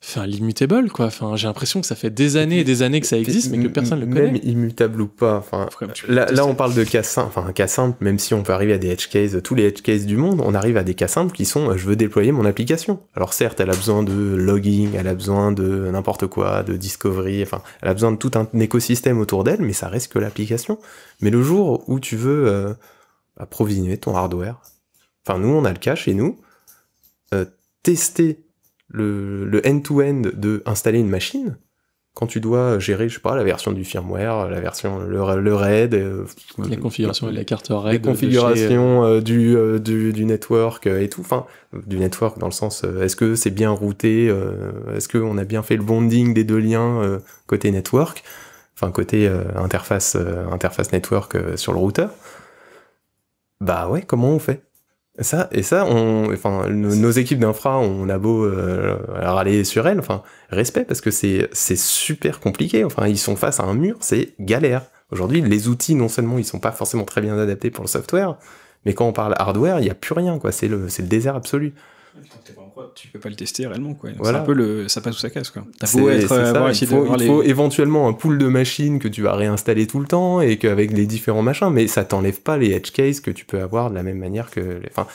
enfin l'immutable quoi enfin j'ai l'impression que ça fait des années et des années que ça existe mais que personne ne le connaît même immutable ou pas enfin là, on parle de
cas simples enfin cas simple même si on peut arriver à des edge cases tous les edge cases du monde on arrive à des cas simples qui sont euh, je veux déployer mon application alors certes elle a besoin de logging elle a besoin de n'importe quoi de discovery enfin elle a besoin de tout un écosystème autour d'elle mais ça reste que l'application mais le jour où tu veux euh, approvisionner ton hardware enfin nous on a le cas chez nous euh, tester le, end-to-end de installer une machine, quand tu dois gérer, je sais pas, la version du firmware, la version, le, RAID, euh, la les configurations,
la carte RAID, les configurations
euh, du, euh,
du, du, network
et tout, enfin, du network dans le sens, est-ce que c'est bien routé, est-ce qu'on a bien fait le bonding des deux liens côté network, enfin côté interface, interface network sur le routeur. Bah ouais, comment on fait ça, et ça, on, enfin, nos, équipes d'infra, on a beau euh, râler sur elles, enfin, respect, parce que c'est super compliqué. Enfin, ils sont face à un mur, c'est galère. Aujourd'hui, les outils, non seulement ils sont pas forcément très bien adaptés pour le software, mais quand on parle hardware, il n'y a plus rien, quoi. C'est le, le désert absolu
tu peux pas le tester réellement. Quoi. Voilà. peu le ça passe ou euh, ça casse. Quoi. il faut,
éventuellement un pool de machines que tu vas réinstaller tout le temps et qu'avec les différents machins, mais ça t'enlève pas les edge cases que tu peux avoir de la même manière que. Les... Enfin,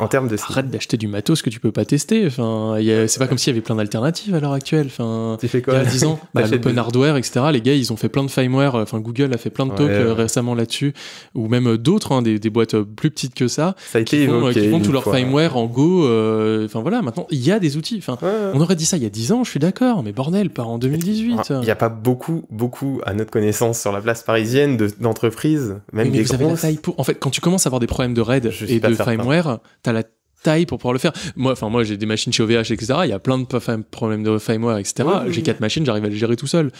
en termes de arrête d'acheter du matos
que tu peux pas tester enfin c'est pas comme s'il y avait plein d'alternatives à l'heure actuelle enfin tu fais quoi il y a 10 ans bah, l'open hardware etc les gars ils ont fait plein de firmware enfin Google a fait plein de talks euh, récemment là-dessus ou même euh, d'autres hein, des, des, boîtes plus petites que ça, ça a été qui, font, tout leur firmware en Go enfin voilà Maintenant, il y a des outils. Enfin, On aurait dit ça il y a 10 ans, je suis d'accord, mais bordel, pas en 2018. Il n'y
a pas beaucoup, beaucoup, à notre connaissance, sur la place parisienne d'entreprises, même des En
fait, quand tu commences à avoir des problèmes de RAID et de firmware, as la taille pour pouvoir le faire. Moi, enfin, moi, j'ai des machines chez OVH, etc. Il y a plein de problèmes de firmware, etc. j'ai quatre machines, j'arrive à les gérer tout seul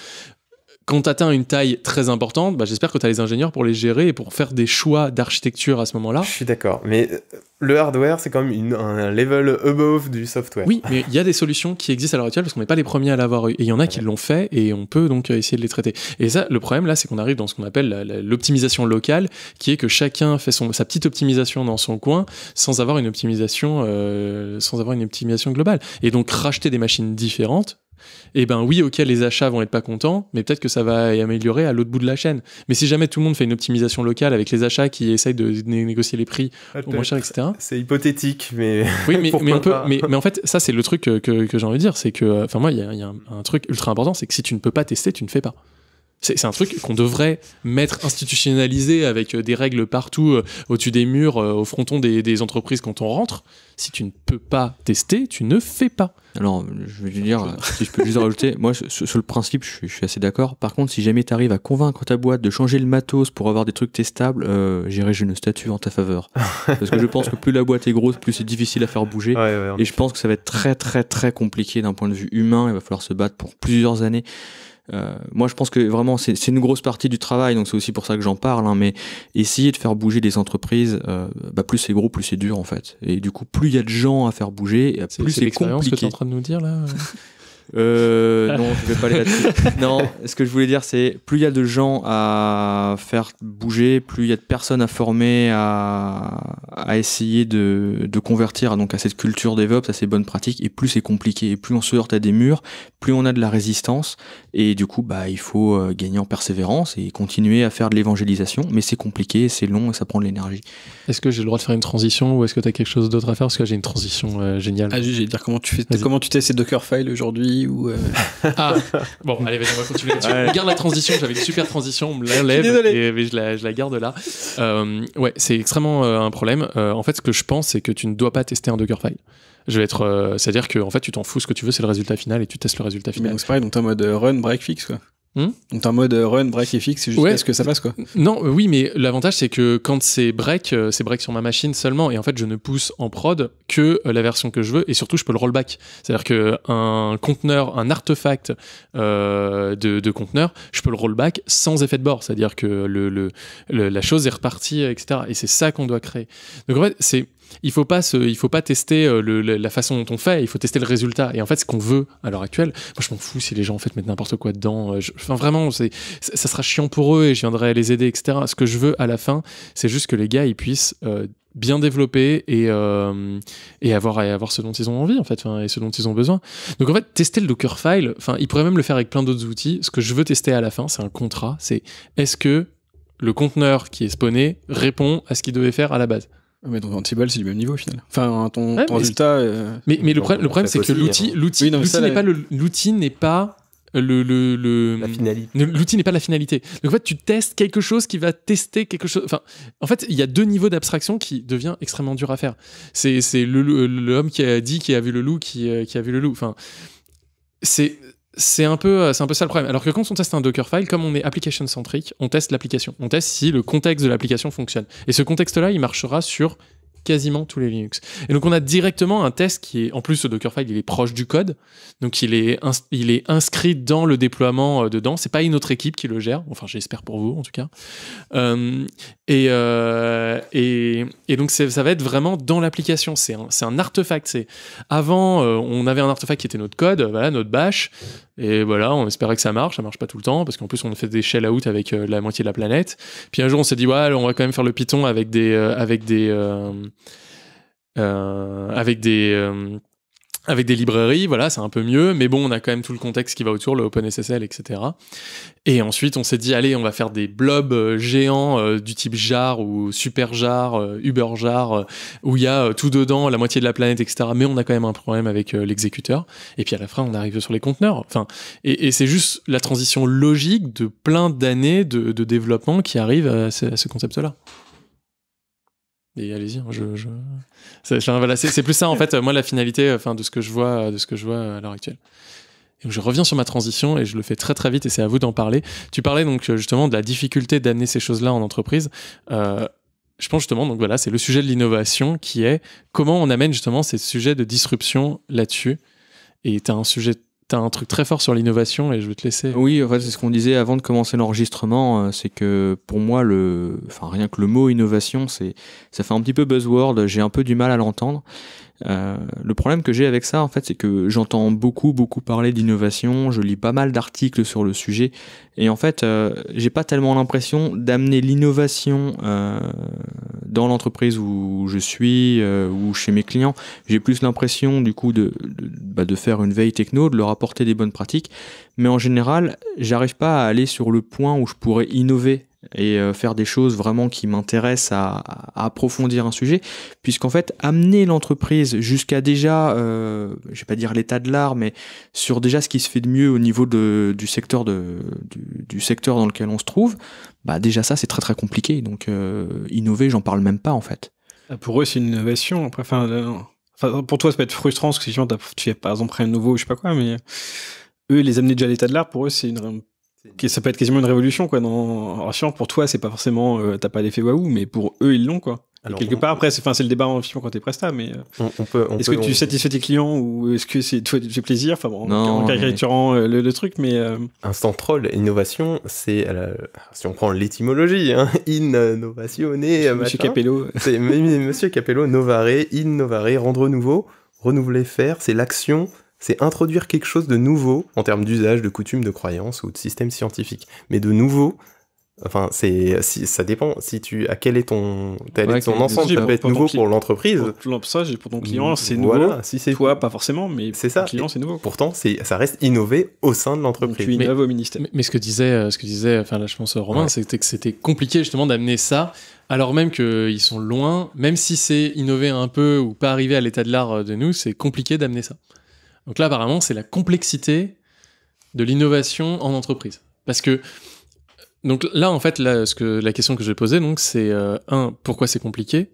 quand tu une taille très importante, bah, j'espère que tu as les ingénieurs pour les gérer et pour faire des choix d'architecture à ce moment-là. Je suis d'accord, mais euh,
le hardware, c'est quand même un level above du software.
Oui, mais il y a des solutions qui existent à l'heure actuelle parce qu'on n'est pas les premiers à l'avoir eu. Et il y en a qui l'ont fait et on peut donc euh, essayer de les traiter. Et ça, le problème là, c'est qu'on arrive dans ce qu'on appelle l'optimisation locale, qui est que chacun fait sa petite optimisation dans son coin sans avoir une optimisation, euh, sans avoir une optimisation globale. Et donc racheter des machines différentes, eh ben oui, ok, les achats vont être pas contents, mais peut-être que ça va améliorer à l'autre bout de la chaîne. Mais si jamais tout le monde fait une optimisation locale avec les achats qui essayent de négocier les prix au moins cher, etc. C'est hypothétique, mais. Oui, mais, mais, en fait, ça, c'est le truc euh, que, j'ai envie de dire. C'est que, enfin, moi, il y a, un, truc ultra important, c'est que si tu ne peux pas tester, tu ne fais pas. C'est un truc qu'on devrait mettre institutionnalisé avec euh, des règles partout, euh, au-dessus des murs, au fronton des entreprises quand on rentre si tu ne peux pas
tester, tu ne fais pas. Alors, je vais dire, si je peux juste rajouter, moi, sur, le principe, je, suis assez d'accord. Par contre, si jamais tu arrives à convaincre ta boîte de changer le matos pour avoir des trucs testables, euh, j'irai j'ai une statue en ta faveur. Parce que je pense que plus la boîte est grosse, plus c'est difficile à faire bouger. et je pense que ça va être très, très, très compliqué d'un point de vue humain. Il va falloir se battre pour plusieurs années. Euh, moi, je pense que vraiment, c'est une grosse partie du travail, donc c'est aussi pour ça que j'en parle. Hein, mais essayer de faire bouger des entreprises, euh, bah, plus c'est gros, plus c'est dur en fait. Et du coup, plus il y a de gens à faire bouger, plus c'est compliqué. C'est que tu es en train
de nous dire là euh.
Euh, non, je vais pas aller là-dessus. non, ce que je voulais dire, c'est plus il y a de gens à faire bouger, plus il y a de personnes à former, à, essayer de, convertir donc à cette culture DevOps, à ces bonnes pratiques, et plus c'est compliqué, et plus on se heurte à des murs, plus on a de la résistance, et du coup, bah, il faut euh, gagner en persévérance et continuer à faire de l'évangélisation, mais c'est compliqué, c'est long, et ça prend de l'énergie.
Est-ce que j'ai le droit de faire une transition, ou est-ce que tu as quelque chose d'autre à faire Parce que j'ai une transition euh, géniale. Ah, j'ai dire
comment tu fais, comment tu testes ces Dockerfile aujourd'hui euh, ah, bon,
allez, on va continuer Garde la transition, j'avais une super transition, on me je la, garde là. Euh, ouais, c'est extrêmement euh, un problème. en fait, ce que je pense, c'est que tu ne dois pas tester un Dockerfile. Je vais être, c'est-à-dire que en fait, tu t'en fous, ce que tu veux, c'est le résultat final, et tu testes le résultat
final. donc c'est pareil, donc en mode run, break, fix quoi. Hmm Donc en mode euh, run, break et fixe jusqu'à ouais. ce que ça passe quoi.
Non, euh, oui, mais l'avantage c'est que quand c'est break, euh, c'est break sur ma machine seulement et en fait je ne pousse en prod que la version que je veux et surtout je peux le rollback. C'est-à-dire qu'un conteneur, un artefact de, conteneur, je peux le rollback sans effet de bord. C'est-à-dire que la chose est repartie, etc. Et c'est ça qu'on doit créer. Donc en fait c'est il faut pas il faut pas tester euh, le, la façon dont on fait, il faut tester le résultat. Et en fait, ce qu'on veut à l'heure actuelle, moi je m'en fous si les gens en fait mettent n'importe quoi dedans. Euh, enfin vraiment, c'est, ça sera chiant pour eux et je viendrai les aider, etc. Ce que je veux à la fin, c'est juste que les gars ils puissent euh, bien développer et, et avoir, avoir ce dont ils ont envie, en fait, et ce dont ils ont besoin. Donc, en fait, tester le Dockerfile, enfin, ils pourraient même le faire avec plein d'autres outils. Ce que je veux tester à la fin, c'est un contrat. C'est est-ce que le conteneur qui est spawné répond à ce qu'il devait faire à la base?
Mais ton antibal, c'est du même niveau au final. Enfin, ton, ton résultat. Euh, mais, mais le, le problème, c'est que l'outil hein. l'outil n'est pas
l'outil n'est pas le, le, le la finalité. L'outil n'est pas la finalité. Donc en fait, tu testes quelque chose qui va tester quelque chose. Enfin, en fait, il y a deux niveaux d'abstraction qui devient extrêmement dur à faire. C'est l'homme qui a dit qu'il a vu le loup qui, euh, qui vu le loup. Enfin, c'est c'est un, peu, euh, c'est un peu ça le problème. Alors que quand on teste un Dockerfile, comme on est application centrique, on teste l'application. On teste si le contexte de l'application fonctionne. Et ce contexte-là, il marchera sur quasiment tous les Linux. Et donc on a directement un test qui est, en plus ce Dockerfile, il est proche du code, donc il est, il est inscrit dans le déploiement euh, dedans. C'est pas une autre équipe qui le gère, enfin j'espère pour vous en tout cas. Euh, et, et, donc ça va être vraiment dans l'application, c'est un, un artefact. avant on avait un artefact qui était notre code, voilà notre bash, et voilà, on espérait que ça marche, ça marche pas tout le temps, parce qu'en plus on fait des shell out avec euh, la moitié de la planète. Puis un jour on s'est dit, ouais, on va quand même faire le Python avec des. Euh, avec des. Euh, avec des avec des librairies, voilà, c'est un peu mieux, mais bon, on a quand même tout le contexte qui va autour, le OpenSSL, etc. Et ensuite, on s'est dit, allez, on va faire des blobs euh, géants euh, du type jar ou super jar, euh, uber jar, où il y a tout dedans, la moitié de la planète, etc. Mais on a quand même un problème avec l'exécuteur. Et puis à la fin, on arrive sur les conteneurs. Enfin, et, c'est juste la transition logique de plein d'années de, développement qui arrive à ce concept-là allez-y. Hein, je, je... C'est plus ça en fait. Moi, la finalité, euh, enfin, de ce que je vois, euh, de ce que je vois euh, à l'heure actuelle. Et je reviens sur ma transition et je le fais très très vite et c'est à vous d'en parler. Tu parlais donc justement de la difficulté d'amener ces choses-là en entreprise. je pense justement, donc voilà, c'est le sujet de l'innovation qui est comment on amène justement ces sujets de disruption là-dessus. Et tu as un sujet T'as un truc très fort sur l'innovation et je vais te laisser.
Oui, en fait, c'est ce qu'on disait avant de commencer l'enregistrement, euh, c'est que pour moi, le, enfin, rien que le mot innovation, c'est, ça fait un petit peu buzzword. J'ai un peu du mal à l'entendre. Euh, le problème que j'ai avec ça, en fait, c'est que j'entends beaucoup, beaucoup parler d'innovation, je lis pas mal d'articles sur le sujet, et en fait, euh, j'ai pas tellement l'impression d'amener l'innovation euh, dans l'entreprise où je suis ou chez mes clients. J'ai plus l'impression, du coup, de, bah, de faire une veille techno, de leur apporter des bonnes pratiques, mais en général, j'arrive pas à aller sur le point où je pourrais innover et euh, faire des choses vraiment qui m'intéressent à, approfondir un sujet, puisqu'en fait, amener l'entreprise jusqu'à déjà, euh, je vais pas dire l'état de l'art, mais sur déjà ce qui se fait de mieux au niveau du, secteur de, du, secteur dans lequel on se trouve, bah déjà ça c'est très très compliqué, donc euh, innover, j'en parle même pas en fait.
Ah, pour eux c'est une innovation, euh, enfin, pour toi ça peut être frustrant, parce que si tu es par exemple un nouveau, je sais pas quoi, mais eux les amener déjà à l'état de l'art, pour eux c'est une ça peut être quasiment une révolution quoi dans Alors, pour toi c'est pas forcément euh, t'as pas l'effet waouh mais pour eux ils l'ont quoi quelque part après c'est c'est le débat en fiction quand t'es presta mais euh, on, peut est-ce que tu satisfais tes clients ou est-ce que c'est toi tu fais plaisir enfin bon, en, caricaturant euh, le, le, truc mais
instant troll innovation c'est si on prend l'étymologie hein, Monsieur Capello c'est Monsieur Capello novare innovare rendre nouveau renouveler faire c'est l'action c'est introduire quelque chose de nouveau en termes d'usage, de coutume, de croyance ou de système scientifique. Mais de nouveau, enfin, c'est si, ça dépend. Si tu à quel est ton, quel ton ensemble, ça peut hein, être nouveau pour l'entreprise.
Ça, pour ton client, mmh, c'est nouveau.
toi, pas forcément, mais c'est ça. client, c'est nouveau. Pourtant, c'est ça reste innover au sein de l'entreprise. Tu innoves au
ministère. Mais, ce que disait, euh, ce que disait, enfin là, je pense Romain, c'était que c'était compliqué justement d'amener ça alors même qu'ils euh, sont loin, même si c'est innover un peu ou pas arriver à l'état de l'art euh, de nous, c'est compliqué d'amener ça. Donc là, apparemment, c'est la complexité de l'innovation en entreprise. Parce que, donc là, en fait, la question que je vais donc, c'est euh, un, pourquoi c'est compliqué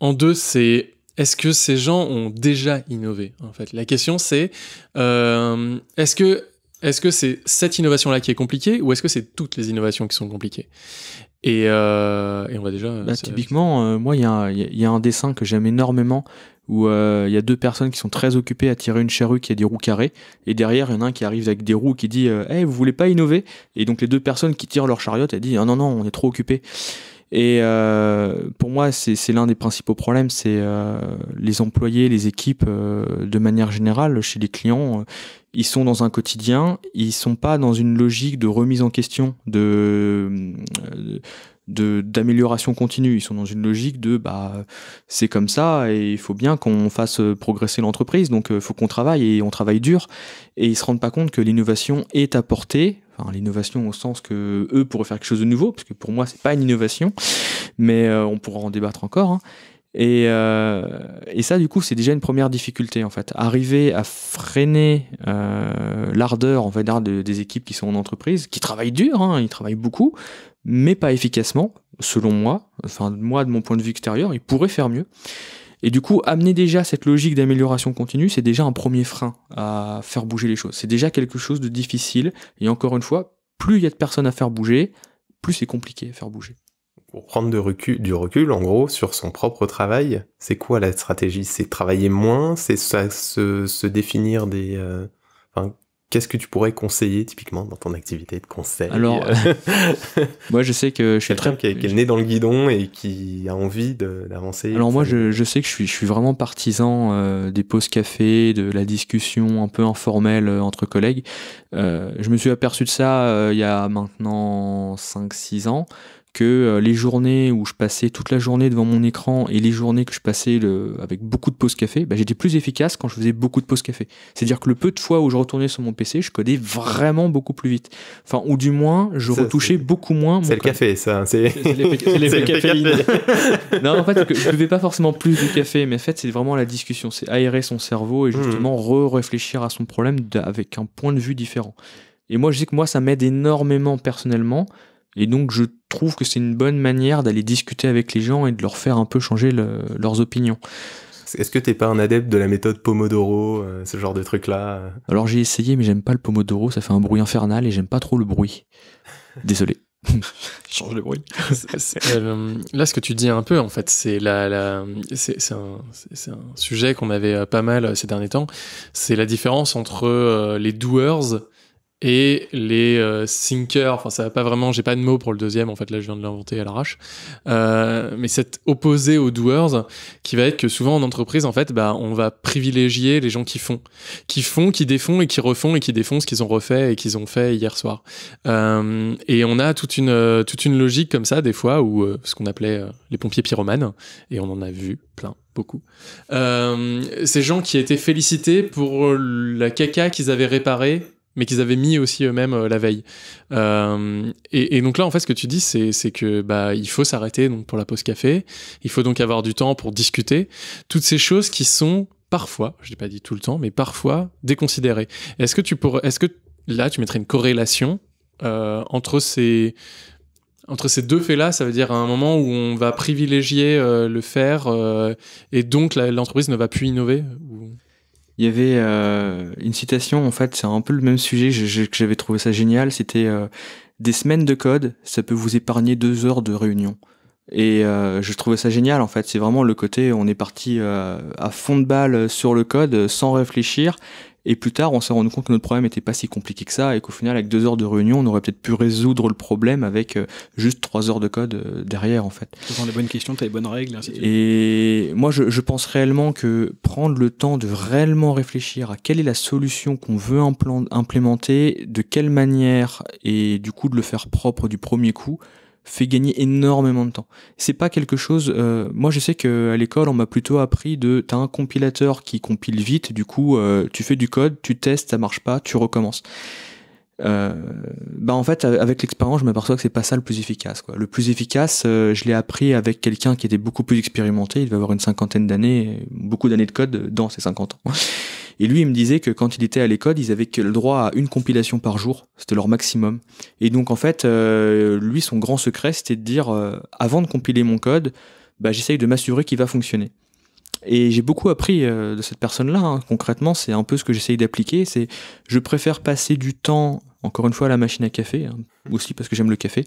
En deux, c'est est-ce que ces gens ont déjà innové En fait, la question, c'est euh, est-ce que est-ce que c'est cette innovation-là qui est compliquée ou est-ce que c'est toutes les innovations qui sont compliquées et, euh, on va déjà.
typiquement, moi, il y, a un dessin que j'aime énormément où euh, il y a deux personnes qui sont très occupées à tirer une charrue qui a des roues carrées, et derrière, il y en a un qui arrive avec des roues qui dit hey, euh, eh, vous voulez pas innover ?» Et donc les deux personnes qui tirent leur chariot, elles disent "Non, ah non, non, on est trop occupés ». Et euh, pour moi, c'est l'un des principaux problèmes, c'est les employés, les équipes, de manière générale, chez les clients, ils sont dans un quotidien, ils sont pas dans une logique de remise en question, de, d'amélioration continue. Ils sont dans une logique de bah c'est comme ça et il faut bien qu'on fasse euh, progresser l'entreprise. Donc il euh, faut qu'on travaille et on travaille dur. Et ils se rendent pas compte que l'innovation est apportée. Enfin, l'innovation au sens que eux pourraient faire quelque chose de nouveau, parce que pour moi c'est pas une innovation, mais euh, on pourra en débattre encore. Hein. Et, ça, du coup, c'est déjà une première difficulté, en fait. Arriver à freiner l'ardeur, en fait, des équipes qui sont en entreprise, qui travaillent dur, hein, ils travaillent beaucoup, mais pas efficacement, selon moi, enfin moi de mon point de vue extérieur, il pourrait faire mieux. Et du coup, amener déjà cette logique d'amélioration continue, c'est déjà un premier frein à faire bouger les choses. C'est déjà quelque chose de difficile. Et encore une fois, plus il y a de personnes à faire bouger, plus c'est compliqué à faire bouger. Pour prendre du
recul, en gros, sur son propre travail, c'est quoi la stratégie C'est travailler moins C'est se, se, définir des... Euh, Qu'est-ce que tu pourrais conseiller typiquement dans ton activité de conseil Alors, euh, euh, moi je sais que je suis très... qui, est, qui est né dans le guidon et qui a envie d'avancer. Alors moi je,
je, sais que je suis, je suis vraiment partisan euh, des pauses café, de la discussion un peu informelle entre collègues. je me suis aperçu de ça il y a maintenant 5-6 ans que euh, les journées où je passais toute la journée devant mon écran et les journées que je passais avec beaucoup de pauses café, bah, j'étais plus efficace quand je faisais beaucoup de pauses café. C'est-à-dire que le peu de fois où je retournais sur mon PC, je codais vraiment beaucoup plus vite. Enfin, ou du moins, je retouchais beaucoup moins. C'est le café, ça. C'est le non, en fait, je ne buvais pas forcément plus de café, mais en fait, c'est vraiment la discussion. C'est aérer son cerveau et hmm. justement re-réfléchir à son problème avec un point de vue différent. Et moi, je dis que moi, ça m'aide énormément personnellement et donc je trouve que c'est une bonne manière d'aller discuter avec les gens et de leur faire un peu changer leurs opinions.
Est-ce que t'es pas un adepte de la méthode Pomodoro, euh, ce genre de truc-là euh
Alors j'ai essayé, mais j'aime pas le Pomodoro, ça fait un bruit infernal et j'aime pas trop le bruit. Désolé.
Change le bruit. Euh, là, ce que tu dis un peu, en fait, c'est la, c'est un, sujet qu'on avait pas mal ces derniers temps. C'est la différence entre les doers et les euh, sinkers, enfin ça va pas vraiment, j'ai pas de mots pour le deuxième en fait, là je viens de l'inventer à l'arrache, euh, mais cette opposé aux doers qui va être que souvent en entreprise en fait, bah, on va privilégier les gens qui font, qui font, qui défont et qui refont et qui défont ce qu'ils ont refait et qu'ils ont fait hier soir. Euh, et on a toute une, euh, toute une logique comme ça des fois où euh, ce qu'on appelait euh, les pompiers pyromanes, et on en a vu plein beaucoup. Euh, ces gens qui étaient félicités pour la caca qu'ils avaient réparée mais qu'ils avaient mis aussi eux-mêmes euh, la veille. Euh, et, donc là, en fait, ce que tu dis, c'est que bah il faut s'arrêter donc pour la pause café. Il faut donc avoir du temps pour discuter. Toutes ces choses qui sont parfois, je l'ai pas dit tout le temps, mais parfois déconsidérées. Est-ce que tu pourrais, est-ce que là, tu mettrais une corrélation euh, entre ces entre ces deux faits-là, ça veut dire à un moment où on va privilégier le faire et donc l'entreprise ne va plus innover ou
il y avait euh, une citation, en fait, c'est un peu le même sujet, que j'avais trouvé ça génial, c'était euh, des semaines de code, ça peut vous épargner deux heures de réunion. Et euh, je trouvais ça génial, en fait, c'est vraiment le côté, on est parti à fond de balle sur le code, sans réfléchir, et plus tard, on s'est rendu compte que notre problème n'était pas si compliqué que ça et qu'au final, avec deux heures de réunion, on aurait peut-être pu résoudre le problème avec euh, juste trois heures de code euh, derrière, en fait.
Tu les bonnes questions, tu as les bonnes règles, ainsi de suite.
Et moi, je, je, pense réellement que prendre le temps de réellement réfléchir à quelle est la solution qu'on veut implémenter, de quelle manière, et du coup de le faire propre du premier coup, fait gagner énormément de temps. C'est pas quelque chose. Euh, moi, je sais que à l'école, on m'a plutôt appris de t'as un compilateur qui compile vite, du coup, euh, tu fais du code, tu testes, ça marche pas, tu recommences euh, bah en fait, avec l'expérience, je m'aperçois que c'est pas ça le plus efficace. Quoi. Le plus efficace, euh, je l'ai appris avec quelqu'un qui était beaucoup plus expérimenté. Il devait avoir une cinquantaine d'années, beaucoup d'années de code dans ses 50 ans. Et lui, il me disait que quand il était à l'école, ils avaient que le droit à une compilation par jour. C'était leur maximum. Et donc, en fait, euh, lui, son grand secret, c'était de dire, euh, avant de compiler mon code, bah, j'essaye de m'assurer qu'il va fonctionner. Et j'ai beaucoup appris de cette personne-là. Hein. Concrètement, c'est un peu ce que j'essaye d'appliquer. C'est je préfère passer du temps encore une fois la machine à café, hein, aussi parce que j'aime le café,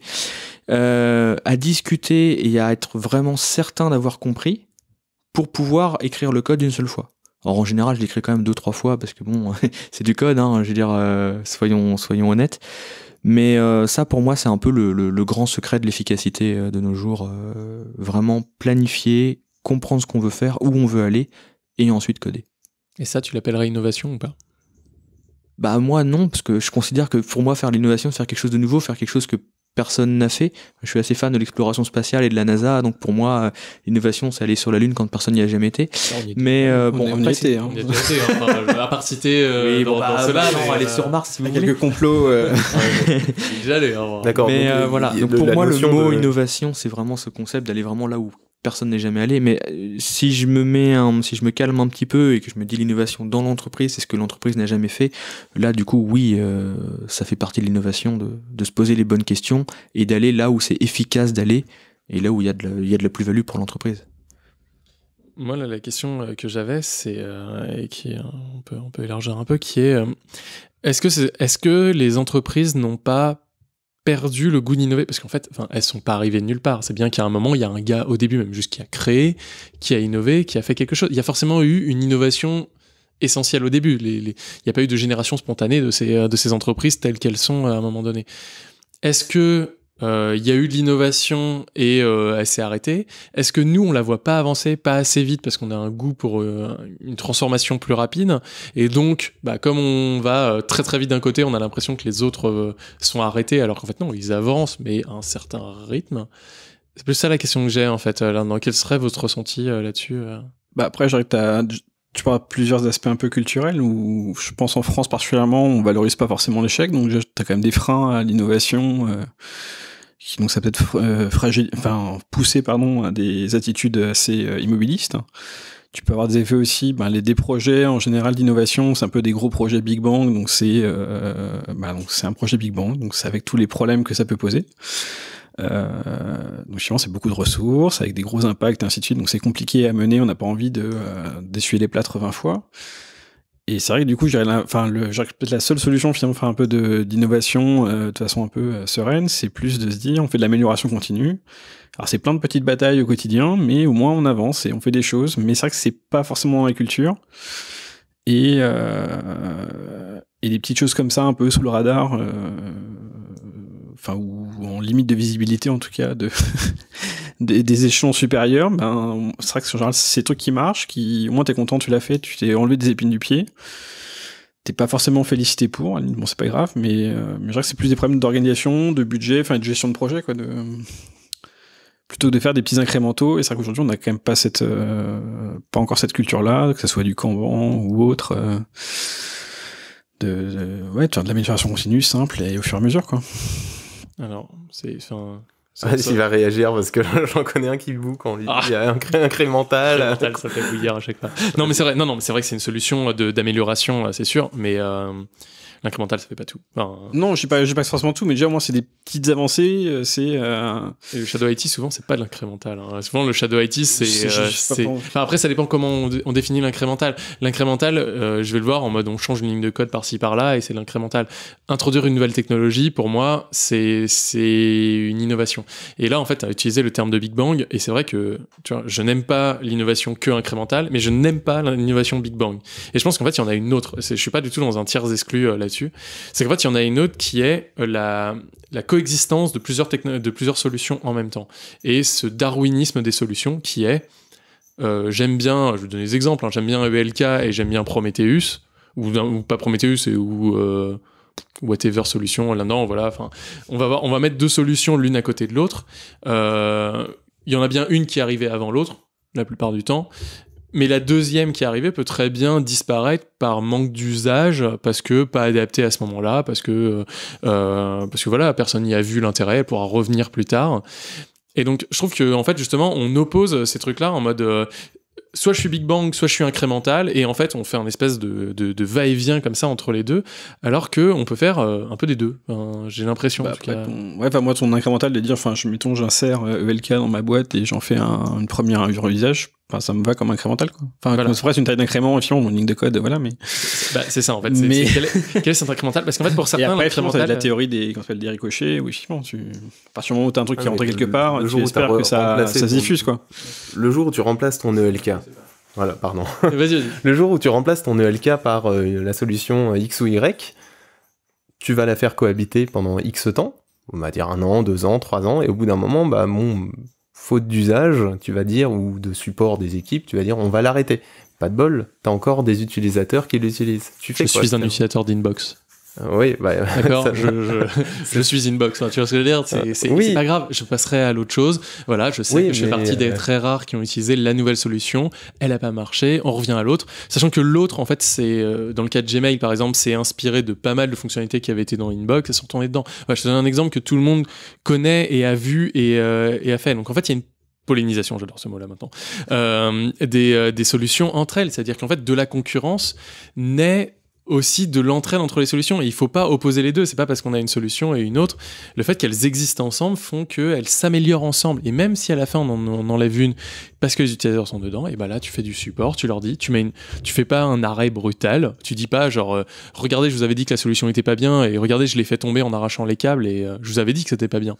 euh, à discuter et à être vraiment certain d'avoir compris pour pouvoir écrire le code une seule fois. Alors en général, je l'écris quand même deux trois fois parce que bon, c'est du code, hein, je veux dire, euh, soyons soyons honnêtes. Mais euh, ça, pour moi, c'est un peu le, grand secret de l'efficacité de nos jours. vraiment planifier, comprendre ce qu'on veut faire, où on veut aller, et ensuite coder. Et ça, tu l'appellerais innovation ou pas bah moi non, parce que je considère que pour moi faire l'innovation, c'est faire quelque chose de nouveau, faire quelque chose que personne n'a fait. Je suis assez fan de l'exploration spatiale et de la NASA, donc pour moi, euh, l'innovation, c'est aller sur la Lune quand personne n'y a jamais été. Mais bon, on y était. Euh, hein. Euh, à
part citer euh, dans, bah, cela, hein, va aller sur Mars, si quelques complots. Hein.
D'accord. Mais voilà. Donc, pour moi, le mot innovation, c'est vraiment ce concept d'aller vraiment là où personne n'est jamais allé, mais euh, si je me mets si je me calme un petit peu et que je me dis l'innovation dans l'entreprise, c'est ce que l'entreprise n'a jamais fait, là du coup oui, euh, ça fait partie de l'innovation de, se poser les bonnes questions et d'aller là où c'est efficace d'aller et là où il y a de la, plus-value pour l'entreprise.
Moi, la question euh, que j'avais, c'est qui on peut, on peut élargir un peu, qui est est-ce que est que les entreprises n'ont pas perdu le goût d'innover parce qu'en fait, enfin, elles sont pas arrivées de nulle part. C'est bien qu'à un moment, il y a un gars au début même juste qui a créé, qui a innové, qui a fait quelque chose. Il y a forcément eu une innovation essentielle au début. Les, Il n'y a pas eu de génération spontanée de ces, euh, de ces entreprises telles qu'elles sont à un moment donné. Est-ce que euh, il y a eu de l'innovation et euh, elle s'est arrêtée. Est-ce que nous, on la voit pas avancer, pas assez vite parce qu'on a un goût pour euh, une transformation plus rapide Et donc, bah, comme on va très très vite d'un côté, on a l'impression que les autres sont arrêtés, alors qu'en fait non, ils avancent, mais à un certain rythme. C'est plus ça la question que j'ai en fait. dans quel serait votre ressenti là-dessus
Bah après, je dirais que tu parles plusieurs aspects un peu culturels où je pense en France particulièrement, on valorise pas forcément l'échec, donc as quand même des freins à l'innovation qui donc ça peut être fragile, euh, enfin poussé pardon à des attitudes assez euh, immobilistes. Tu peux avoir des effets aussi, ben, les des projets en général d'innovation, c'est un peu des gros projets Big Bang, donc c'est euh, ben, donc c'est un projet Big Bang, donc c'est avec tous les problèmes que ça peut poser. Euh, donc finalement, c'est beaucoup de ressources avec des gros impacts, et ainsi de suite. Donc c'est compliqué à mener. On n'a pas envie de d'essuyer les plâtres 20 fois. Et c'est vrai que du coup, enfin, la seule solution finalement, faire un peu d'innovation euh, de façon un peu euh, sereine, c'est plus de se dire, on fait de l'amélioration continue. Alors c'est plein de petites batailles au quotidien, mais au moins on avance et on fait des choses. Mais c'est vrai que c'est pas forcément dans la culture. Et, euh, et des petites choses comme ça, un peu sous le radar, enfin ou en limite de visibilité en tout cas de des, échelons supérieurs, ben, c'est vrai que en général, c'est des trucs qui marchent, qui, au moins, t'es content, tu l'as fait, tu t'es enlevé des épines du pied. T'es pas forcément félicité pour, bon, c'est pas grave, euh, mais, je dirais que c'est plus des problèmes d'organisation, de budget, enfin, de gestion de projet, quoi, plutôt que de faire des petits incrémentaux. Et c'est vrai qu'aujourd'hui, on n'a quand même pas cette, euh, pas encore cette culture-là, que ce soit du Kanban ou autre, euh, de, ouais, de, l'amélioration continue simple et au fur et à mesure, quoi.
Alors, c'est, Ouais, S'il va réagir, parce que j'en connais un qui boue quand il
ah.
y a un
Un crémental, ça fait bouillir à chaque fois. Non, mais c'est vrai, non, non, c'est vrai que c'est une solution d'amélioration, euh, c'est sûr, mais. Euh l'incrémental, ça fait pas tout. Euh,
non, je sais pas, je pas forcément tout, mais déjà, moi c'est des petites avancées. Euh, c'est. Euh, le Shadow IT, souvent, c'est pas de l'incrémental.
Hein. Souvent, le Shadow IT, c'est. enfin, après, ça dépend comment on, définit l'incrémental. L'incrémental, je vais le voir en mode on change une ligne de code par-ci par-là et c'est l'incrémental. Introduire une nouvelle technologie, pour moi, c'est c'est une innovation. Et là, en fait, tu as utilisé le terme de Big Bang et c'est vrai que tu vois, je n'aime pas l'innovation que incrémentale, mais je n'aime pas l'innovation Big Bang. Et je pense qu'en fait, il y en a une autre. Je suis pas du tout dans un tiers exclu c'est qu'en fait, il y en a une autre qui est euh, la, coexistence de plusieurs, de plusieurs solutions en même temps. Et ce darwinisme des solutions qui est, euh, j'aime bien, je vais donner des exemples, hein, j'aime bien ELK et j'aime bien Prometheus, ou, pas Prometheus, et, ou euh, whatever solution, là non, voilà, on va, on va mettre deux solutions l'une à côté de l'autre. Euh, il y en a bien une qui est arrivée avant l'autre, la plupart du temps. Mais la deuxième qui est arrivée peut très bien disparaître par manque d'usage, parce que pas adapté à ce moment-là, parce que euh, euh, parce que voilà, personne n'y a vu l'intérêt, elle pourra revenir plus tard. Et donc, je trouve que en fait, justement, on oppose ces trucs-là en mode euh, soit je suis Big Bang, soit je suis incrémental, et en fait, on fait un espèce de, va-et-vient comme ça entre les deux, alors que on peut faire un peu des deux.
j'ai l'impression. Bah, ouais, bah, moi, ton incrémental de dire, enfin, mettons, j'insère ELK dans ma boîte et j'en fais une première un visage Enfin, ça me va comme incrémental, quoi. Enfin, voilà. qu'on une taille d'incrément, et puis une ligne de code, voilà, mais. Bah,
c'est ça, en fait. Mais... Quel, est, quel est cet incrémental Parce qu'en fait, pour certains. Et après, De la euh, théorie
des, des ricochets, oui, effectivement, tu. À partir du moment où t'as un truc ah qui est rentré quelque part, le tu jour espères que ça, se diffuse,
quoi. Le jour où tu remplaces ton ELK. Voilà, pardon. Vas -y, vas Le jour où tu remplaces ton ELK par euh, la solution euh, X ou Y, tu vas la faire cohabiter pendant X temps. On va dire un an, deux ans, trois ans, et au bout d'un moment, bah, mon faute d'usage, tu vas dire, ou de support des équipes, tu vas dire on va l'arrêter. Pas de bol, t'as encore des
utilisateurs qui l'utilisent. Je suis un utilisateur d'inbox. Oui, bah, d'accord. Je, suis inbox. Hein, tu vois ce que je veux dire C'est pas grave. Je passerai à l'autre chose. Voilà, je sais que je fais partie des euh, très rares qui ont utilisé la nouvelle solution. Elle a pas marché. On revient à l'autre, sachant que l'autre, en fait, c'est euh, dans le cas de Gmail par exemple, c'est inspiré de pas mal de fonctionnalités qui avaient été dans Inbox et sont tombées dedans. je te donne un exemple que tout le monde connaît et a vu euh, et, a fait. Donc en fait, il y a une pollinisation, j'adore ce mot-là maintenant, des, des solutions entre elles. C'est-à-dire qu'en fait, de la concurrence naît aussi de l'entraide entre les solutions. Et il faut pas opposer les deux. C'est pas parce qu'on a une solution et une autre. Le fait qu'elles existent ensemble font qu'elles s'améliorent ensemble. Et même si à la fin on enlève une parce que les utilisateurs sont dedans, et ben là tu fais du support, tu leur dis, tu mets une, tu fais pas un arrêt brutal. Tu dis pas genre euh, regardez je vous avais dit que la solution n'était pas bien et regardez je l'ai fait tomber en arrachant les câbles et euh, je vous avais dit que c'était pas bien.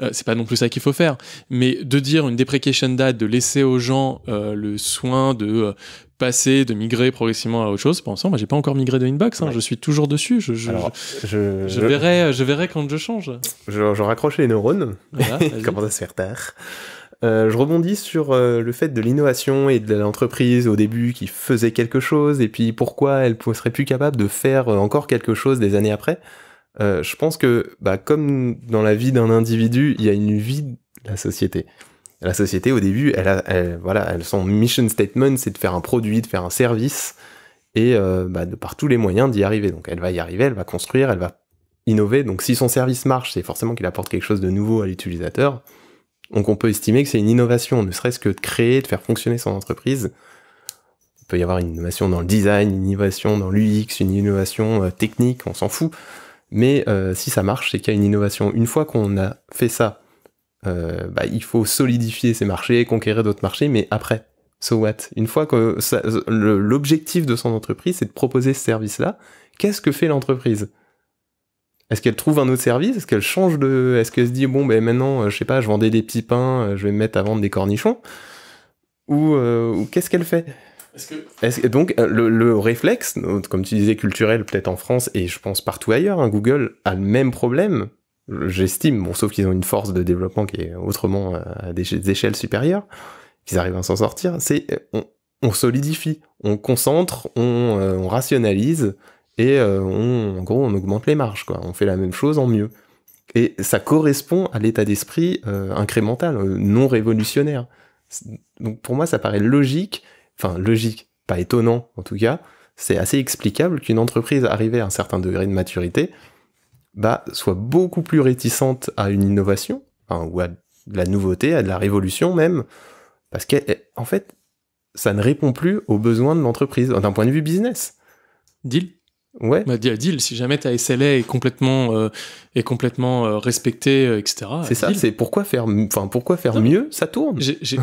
Ce euh, c'est pas non plus ça qu'il faut faire. Mais de dire une deprecation date, de laisser aux gens le soin de passer, de migrer progressivement à autre chose. Pour l'instant, moi, j'ai pas encore migré de Inbox. Hein. Je suis toujours dessus. Je, je, je, verrai, je verrai quand je change.
Je, raccroche les neurones. Voilà, Comment ça se faire tard euh, je rebondis sur euh, le fait de l'innovation et de l'entreprise au début qui faisait quelque chose et puis pourquoi elle serait plus capable de faire euh, encore quelque chose des années après. Euh, je pense que, bah, comme dans la vie d'un individu, il y a une vie de la société. La société, au début, elle, a, voilà, son mission statement, c'est de faire un produit, de faire un service, et euh, bah, de par tous les moyens d'y arriver. Donc elle va y arriver, elle va construire, elle va innover. Donc si son service marche, c'est forcément qu'il apporte quelque chose de nouveau à l'utilisateur. Donc on peut estimer que c'est une innovation, ne serait-ce que de créer, de faire fonctionner son entreprise. Il peut y avoir une innovation dans le design, une innovation dans l'UX, une innovation euh, technique, on s'en fout. Mais euh, si ça marche, c'est qu'il y a une innovation. Une fois qu'on a fait ça, euh, bah, il faut solidifier ses marchés, conquérir d'autres marchés, mais après, so what Une fois que l'objectif de son entreprise, c'est de proposer ce service-là, qu'est-ce que fait l'entreprise est-ce qu'elle trouve un autre service Est-ce qu'elle change de Est-ce qu'elle se dit bon ben maintenant euh, je sais pas, je vendais des petits pains, euh, je vais me mettre à vendre des cornichons Ou, qu'est-ce qu'elle fait donc le, réflexe, comme tu disais culturel peut-être en France et je pense partout ailleurs, hein, Google a le même problème J'estime, bon, sauf qu'ils ont une force de développement qui est autrement à des échelles supérieures, qu'ils arrivent à s'en sortir, c'est on, solidifie, on concentre, on, euh, rationalise, et euh, on, en gros, on augmente les marges, quoi. On fait la même chose en mieux. Et ça correspond à l'état d'esprit euh, incrémental, non révolutionnaire. Donc pour moi, ça paraît logique, enfin logique, pas étonnant en tout cas, c'est assez explicable qu'une entreprise arrivée à un certain degré de maturité, bah, soit beaucoup plus réticente à une innovation, ou à de la nouveauté, à de la révolution même, parce qu'en fait, ça ne répond plus aux besoins de l'entreprise, d'un point de vue business.
Deal Ouais. Bah, deal, si jamais ta SLA est complètement, euh, est complètement euh, respectée, euh, etc. C'est ça, c'est pourquoi faire, enfin, pourquoi faire mieux Ça tourne. J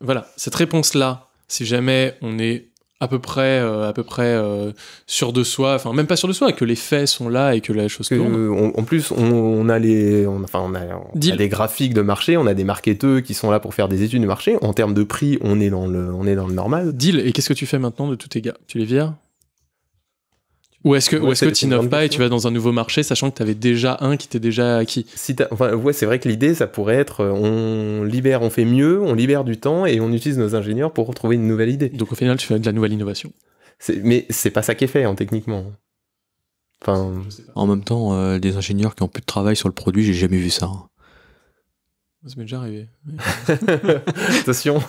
voilà, cette réponse-là, si jamais on est à peu près, euh, à peu près euh, sur de soi, enfin même pas sur de soi, que les faits sont là et que la chose que, tourne.
en plus, on, a les, enfin on a, on a, des graphiques de marché, on a des marketeux qui sont là pour faire des études de marché. En termes de prix, on est dans le, on est dans le normal. Deal. Et qu'est-ce que tu fais maintenant de tous tes gars Tu les
vires ou est-ce que, tu innoves pas et tu vas dans un nouveau marché sachant que tu avais déjà un qui t'est déjà acquis si enfin, ouais, C'est vrai que l'idée, ça pourrait être euh, on libère, on fait
mieux, on libère du temps et on utilise nos ingénieurs pour retrouver une nouvelle idée. Donc au final, tu fais de la nouvelle innovation. Mais c'est pas ça qui est fait, hein, techniquement.
Enfin... En même temps, euh, des ingénieurs qui ont plus de travail sur le produit, j'ai jamais vu ça. Hein.
Ça m'est déjà arrivé. Attention.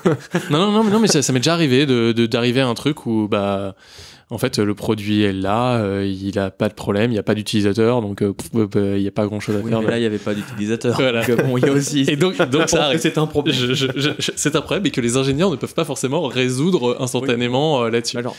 non, non, non, mais, ça, m'est déjà arrivé d'arriver de, d'arriver à un truc où bah, en fait, le produit est là, euh, il n'a pas de problème, il n'y a pas d'utilisateur, donc euh, euh, bah, il n'y a pas grand-chose à faire. là, il n'y
avait pas d'utilisateur. Voilà. y a aussi. Et donc, c'est un problème.
c'est un problème et que les ingénieurs ne peuvent pas forcément résoudre instantanément là-dessus. Alors,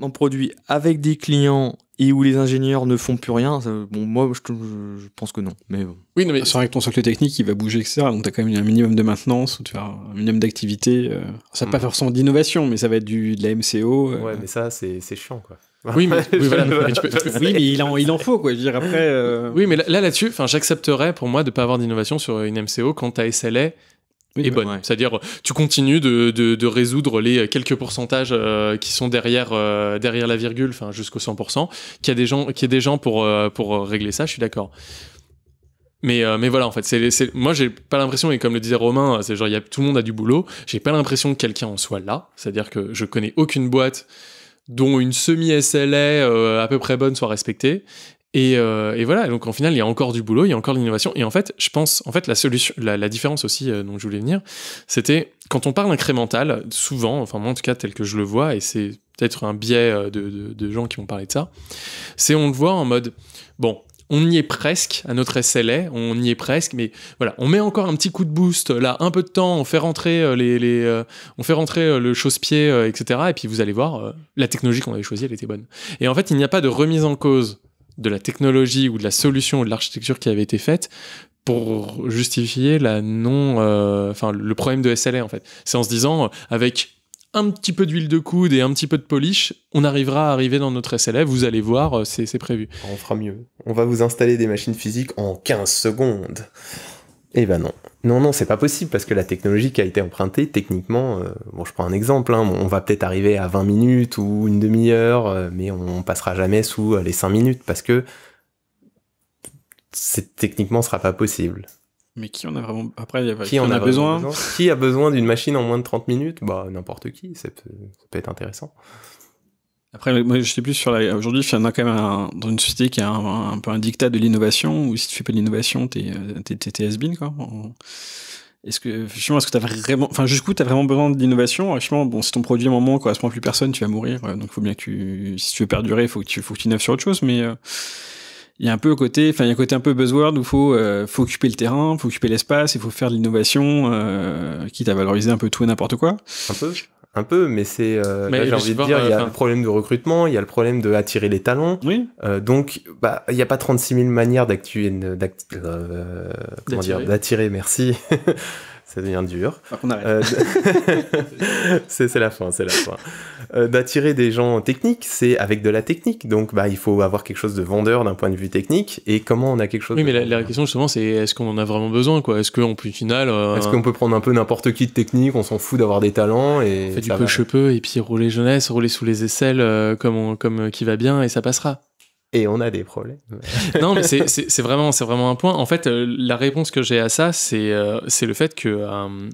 un,
produit avec des clients et où les ingénieurs ne font plus rien, bon, moi je, pense que non. Mais bon.
Oui, mais ah, c'est vrai que ton socle technique il va bouger, etc. Donc tu as quand même un minimum de maintenance, un minimum d'activité. Euh. ça va pas pas hmm. forcément d'innovation, mais ça va être du, de la MCO. Euh. Ouais, mais ça c'est chiant quoi. Oui, mais, il, en, faut, quoi. Je veux dire, après. Euh. Oui, mais là,
là-dessus, j'accepterais pour moi de ne pas avoir d'innovation sur une MCO quand as SLA, bah, bonne. C'est-à-dire, tu continues de, de, résoudre les quelques pourcentages euh, qui sont derrière, euh, derrière la virgule, enfin jusqu'au 100%, qu'il y a des gens, qu'il a des gens pour, euh, pour régler ça, je suis d'accord. Mais, mais voilà, en fait, c'est, moi, j'ai pas l'impression, et comme le disait Romain, c'est genre, y a, tout le monde a du boulot, j'ai pas l'impression que quelqu'un en soit là. C'est-à-dire que je connais aucune boîte dont une semi-SLA à peu près bonne soit respectée, euh, et, voilà, donc en final, il y a encore du boulot, il y a encore de l'innovation. Et en fait, je pense, en fait, la solution, la, différence aussi euh, dont je voulais venir, c'était quand on parle incrémental, souvent, enfin moi en tout cas tel que je le vois, et c'est peut-être un biais euh, de, gens qui m'ont parlé de ça, c'est on le voit en mode, bon, on y est presque à notre SLA, on y est presque, mais voilà, on met encore un petit coup de boost, là, un peu de temps, on fait rentrer, les, on fait rentrer le chausse-pied, etc. Et puis vous allez voir, la technologie qu'on avait choisie, elle était bonne. Et en fait, il n'y a pas de remise en cause de la technologie ou de la solution ou de l'architecture qui avait été faite pour justifier la non, euh, le problème de SLA en fait. C'est en se disant euh, avec un petit peu d'huile de coude et un petit peu de polish, on arrivera à arriver dans notre SLA. Vous allez voir, euh, c'est prévu.
On fera mieux. On va vous installer des machines physiques en 15 secondes. Eh ben non. Non, non, c'est pas possible parce que la technologie qui a été empruntée, techniquement, euh, bon, je prends un exemple, hein, on va peut-être arriver à 20 minutes ou une demi-heure, euh, mais on passera jamais sous euh, les 5 minutes parce que c'est techniquement ce sera pas possible.
Mais qui en a vraiment besoin, Qui a besoin d'une machine en moins de 30 minutes Bah n'importe qui, ça peut être intéressant. Après, moi, je sais plus sur la. Aujourd'hui, en a quand même dans une société qui a un, peu un dictat de l'innovation, Ou si tu fais pas de l'innovation, euh, t'es has-been, quoi. Est-ce que, justement, est-ce que t'as vraiment, enfin, jusqu'où t'as vraiment besoin d'innovation? Ah, franchement, bon, si ton produit à un moment correspond à plus personne, tu vas mourir. Euh, donc, faut bien que tu, si tu veux perdurer, faut que tu, faut que tu innoves sur autre chose. Mais, euh, il y a un peu côté, enfin, il y a un côté un peu buzzword où faut, faut occuper le terrain, faut occuper l'espace, il faut faire de l'innovation, quitte à valoriser un peu tout et n'importe quoi.
Un peu? un peu, mais c'est euh, j'ai envie de dire, il y a euh, le
problème de recrutement,
il y a le problème de attirer les talents. Euh, donc, bah, il n'y a pas 36 000 manières d'actuer, euh, d'attirer, merci, ça devient dur. Euh, c'est la fin, c'est la fin. Euh, d'attirer des gens techniques, c'est avec de la technique. Donc, bah, il faut avoir quelque chose de vendeur d'un point de vue technique. Et comment on a quelque chose Oui,
mais la, question justement, c'est est-ce qu'on en a vraiment besoin, quoi Est-ce qu'on peut final euh, Est-ce qu'on peut prendre un peu n'importe qui de technique On s'en fout d'avoir des talents et. On fait du peu cheveux et puis rouler jeunesse, rouler sous les aisselles comme comme qui va bien et ça passera et on a des problèmes. non, mais c'est vraiment, vraiment un point. En fait, euh, la réponse que j'ai à ça, c'est euh, le fait que euh,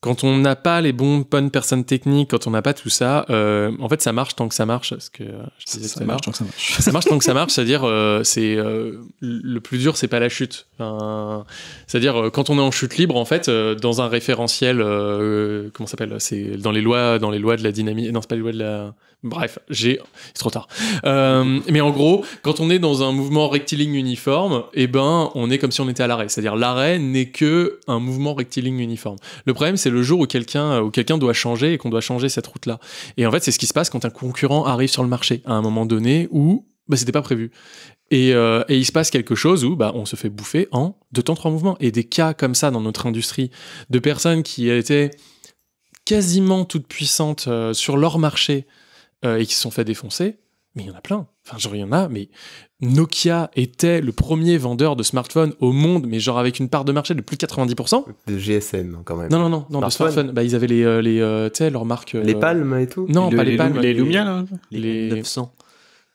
quand on n'a pas les bons, bonnes personnes techniques, quand on n'a pas tout ça, en fait, ça marche tant que ça marche. Parce que, ça, marche tant que ça marche. ça marche tant que ça marche, c'est-à-dire, c'est le plus dur, c'est pas la chute. c'est-à-dire, quand on est en chute libre, en fait, dans un référentiel, comment s'appelle C'est dans les lois, dans les lois de la dynamique. Non, c'est pas les lois de la Bref, j'ai. C'est trop tard. Euh, mais en gros, quand on est dans un mouvement rectiligne uniforme, eh ben, on est comme si on était à l'arrêt. C'est-à-dire, l'arrêt n'est que un mouvement rectiligne uniforme. Le problème, c'est le jour où quelqu'un doit changer et qu'on doit changer cette route-là. Et en fait, c'est ce qui se passe quand un concurrent arrive sur le marché à un moment donné où bah, c'était pas prévu. Et, euh, il se passe quelque chose où bah, on se fait bouffer en deux temps, trois mouvements. Et des cas comme ça dans notre industrie de personnes qui étaient quasiment toutes puissantes euh, sur leur marché euh, et qui se sont fait défoncer, mais il y en a plein. Enfin, genre, il y en a, mais Nokia était le premier vendeur de smartphones au monde, mais genre avec une part de marché de plus de 90%. De GSM, hein, quand même. Non, non, non, non de smartphones. Bah, ils avaient les, euh, les euh, tu sais, leurs marques. Les palmes
et tout. Non, pas les, palmes. Les, les Lumia, là
Les 900.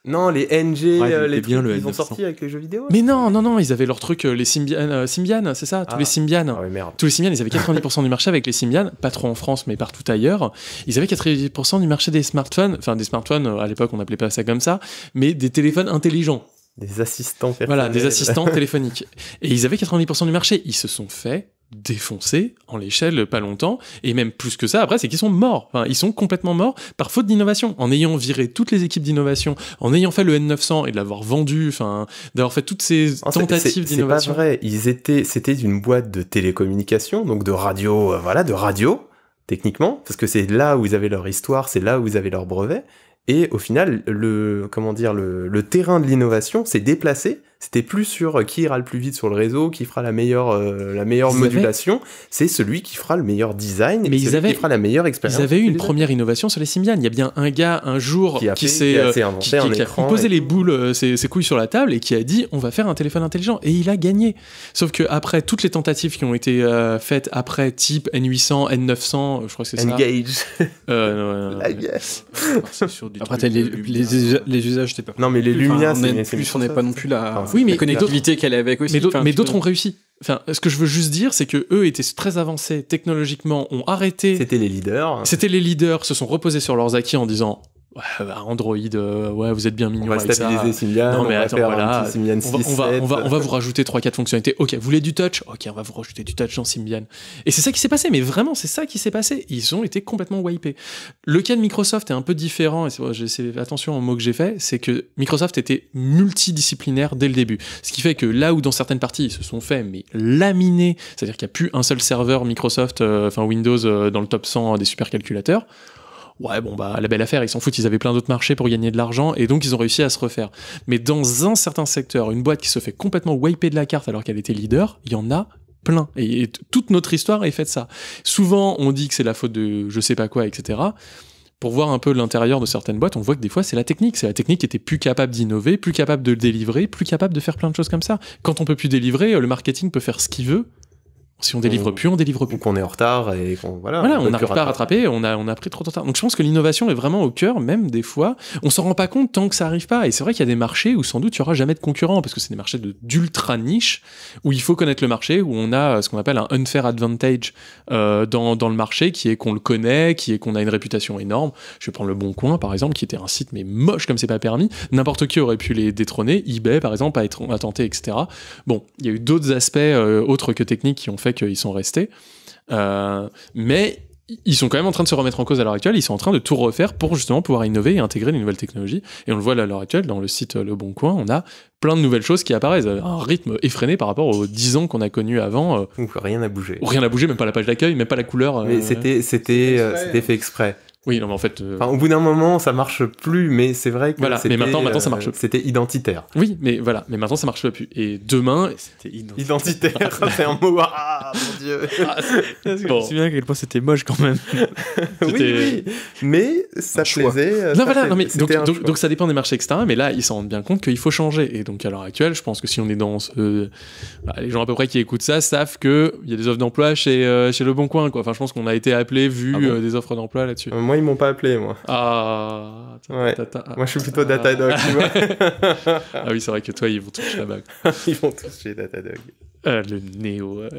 Non, les NG, euh, les ils ont sortis avec les jeux vidéo.
Mais non, non, non, ils avaient leur truc, euh, les euh, Symbian, c'est ça, tous ah. les Symbian. Ah tous les Symbian, ils avaient 90% du marché avec les Symbian, pas trop en France, mais partout ailleurs. Ils avaient 90% du marché des smartphones, enfin des smartphones, à l'époque on n'appelait pas ça comme ça, mais des téléphones intelligents. Des assistants Voilà, des assistants téléphoniques. Et ils avaient 90% du marché. Ils se sont fait défoncés en l'échelle pas longtemps, et même plus que ça après, c'est qu'ils sont morts. Enfin, ils sont complètement morts par faute d'innovation. En ayant viré toutes les équipes d'innovation, en ayant fait le N900 et de l'avoir vendu, enfin, d'avoir fait toutes ces ah, tentatives d'innovation. C'est
pas vrai, ils étaient, c'était une boîte de télécommunication, donc de radio, euh, voilà, de radio, techniquement, parce que c'est là où ils avaient leur histoire, c'est là où ils avaient leur brevet, et au final, le, comment dire, le terrain de l'innovation s'est déplacé c'était plus sur euh, qui ira le plus vite sur le réseau, qui fera la meilleure, euh, la meilleure modulation. C'est celui qui fera le meilleur design,
mais qui fera la meilleure expérience. Ils avaient eu une première innovation sur les Simian. Il y a bien un gars un jour qui, s'est qui, a euh, posé les boules, ses, couilles sur la table et qui a dit on va faire un téléphone intelligent et il a gagné. Sauf que après toutes les tentatives qui ont été faites après type N800, N900, je crois que c'est ça. Engage. Euh,
après les, les, usages usages, pas. Non mais les lumières, c'est plus, on n'est pas non plus là oui, mais la connectivité
qu'elle avait aussi. Mais d'autres ont réussi. Enfin, ce que je veux juste dire, c'est que eux étaient très avancés technologiquement, ont arrêté. C'était les leaders. C'était les leaders, se sont reposés sur leurs acquis en disant bah, Android, euh, ouais, vous êtes bien mignon. On va avec stabiliser Symbian, non, mais attends, voilà, on, va, on, va, vous rajouter 3-4 fonctionnalités. Ok, vous voulez du touch Ok, on va vous rajouter du touch dans Symbian. Et c'est ça qui s'est passé, mais vraiment, c'est ça qui s'est passé. Ils ont été complètement wipés. Le cas de Microsoft est un peu différent, et c'est, attention au mot que j'ai fait, c'est que Microsoft était multidisciplinaire dès le début. Ce qui fait que là où dans certaines parties ils se sont faits, mais laminés, c'est-à-dire qu'il n'y a plus un seul serveur Microsoft, euh, enfin Windows, euh, dans le top 100 des supercalculateurs, ouais, bon, bah, la belle affaire, ils s'en foutent, ils avaient plein d'autres marchés pour gagner de l'argent, et donc ils ont réussi à se refaire. Mais dans un certain secteur, une boîte qui se fait complètement wiper de la carte alors qu'elle était leader, il y en a plein. Et, toute notre histoire est faite ça. Souvent, on dit que c'est la faute de je sais pas quoi, etc pour voir un peu l'intérieur de certaines boîtes, on voit que des fois c'est la technique, c'est la technique qui était plus capable d'innover, plus capable de délivrer, plus capable de faire plein de choses comme ça. Quand on peut plus délivrer, euh, le marketing peut faire ce qu'il veut, si on délivre mm. plus, on délivre plus. qu'on est en retard et qu'on voilà. on n'arrive pas à rattraper. On a on a pris trop de retard. Donc je pense que l'innovation est vraiment au cœur, même des fois, on s'en rend pas compte tant que ça arrive pas. Et c'est vrai qu'il y a des marchés où sans doute il n'y aura jamais de concurrents parce que c'est des marchés de d'ultra niche où il faut connaître le marché, où on a euh, ce qu'on appelle un unfair advantage euh, dans, dans le marché, qui est qu'on le connaît, qui est qu'on a une réputation énorme. Je vais prendre le Bon Coin par exemple, qui était un site mais moche comme c'est pas permis. N'importe qui aurait pu les détrôner. eBay par exemple a, être a tenté, etc. Bon, il y a eu d'autres aspects euh, autres que techniques qui ont fait qu'ils sont restés. Euh, mais ils sont quand même en train de se remettre en cause à l'heure actuelle. Ils sont en train de tout refaire pour justement pouvoir innover et intégrer les nouvelles technologies. Et on le voit à l'heure actuelle, dans le site Le Bon Coin, on a plein de nouvelles choses qui apparaissent à un rythme effréné par rapport aux 10 ans qu'on a connus avant. Euh, rien n'a bougé. rien n'a bougé, même pas la page d'accueil, même pas la couleur. Mais euh, c'était, c'était, c'était fait hein. exprès. Oui, non, mais en fait. Euh, au bout
d'un moment, ça marche plus, mais c'est
vrai que. Voilà, mais maintenant, maintenant, ça euh, marche. plus. C'était identitaire. Oui, mais voilà, mais maintenant, ça marche plus. Et demain, c'était
identitaire. Identitaire, c'est un mot. Ah, mon dieu. Ah, je me souviens à quel point c'était moche
quand même.
oui,
oui. Mais ça plaisait. Euh, non, voilà, non, mais donc, donc,
ça dépend des marchés extérieurs. mais là, ils s'en rendent bien compte qu'il faut changer. Et donc, à l'heure actuelle, je pense que si on est dans. Bah, les gens à peu près qui écoutent ça savent qu'il y a des offres d'emploi chez, chez Le Bon Coin, quoi. Enfin, je pense qu'on a été appelé, vu ah des offres d'emploi là-dessus ils m'ont pas appelé, moi.
Ah. Moi, je suis plutôt Datadog, Dog.
ah oui, c'est vrai que toi, ils vont toucher la bague. ils vont toucher Datadog. Dog. Euh, le néo. Euh.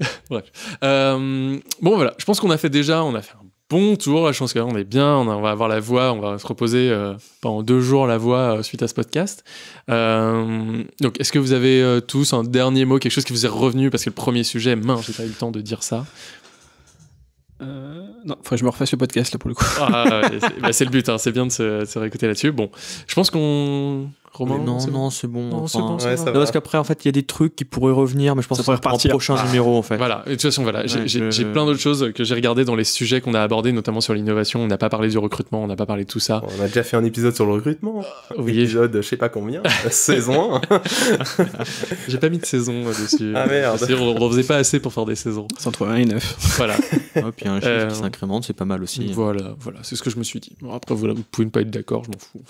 Euh, bon, voilà. Je pense qu'on a fait déjà, on a fait un bon tour. Je pense qu'on est bien. On, va avoir la voix. On va se reposer pendant deux jours la voix suite à ce podcast. donc, est-ce que vous avez tous un dernier mot, quelque chose qui vous est revenu parce que le premier sujet, mince, j'ai pas eu le temps de dire ça.
Euh... Non, faudrait que je me refasse le podcast là pour le coup. Ah,
bah, c'est le but, hein, c'est bien de se, de se réécouter là-dessus. Bon,
je pense qu'on non, non, c'est bon. Non, c'est bon parce qu'après, en fait, il y a des trucs qui pourraient revenir, mais je pense ça que repartir prochain ah. numéro, en fait. Voilà. de
toute façon, voilà. j'ai plein d'autres choses que j'ai regardées dans les sujets qu'on a abordés, notamment sur l'innovation. On n'a pas parlé du recrutement, on n'a pas parlé de tout ça. On a déjà fait un épisode sur le recrutement. Euh, oui. Épisode, je sais pas combien. saison j'ai pas mis de saison dessus. Ah merde. On, en faisait pas assez pour faire des saisons. 189. Voilà. Et puis un chiffre qui euh, s'incrémente, c'est pas mal aussi. Voilà, voilà. C'est ce que je me suis dit. après, vous pouvez ne pas être d'accord, je m'en fous, en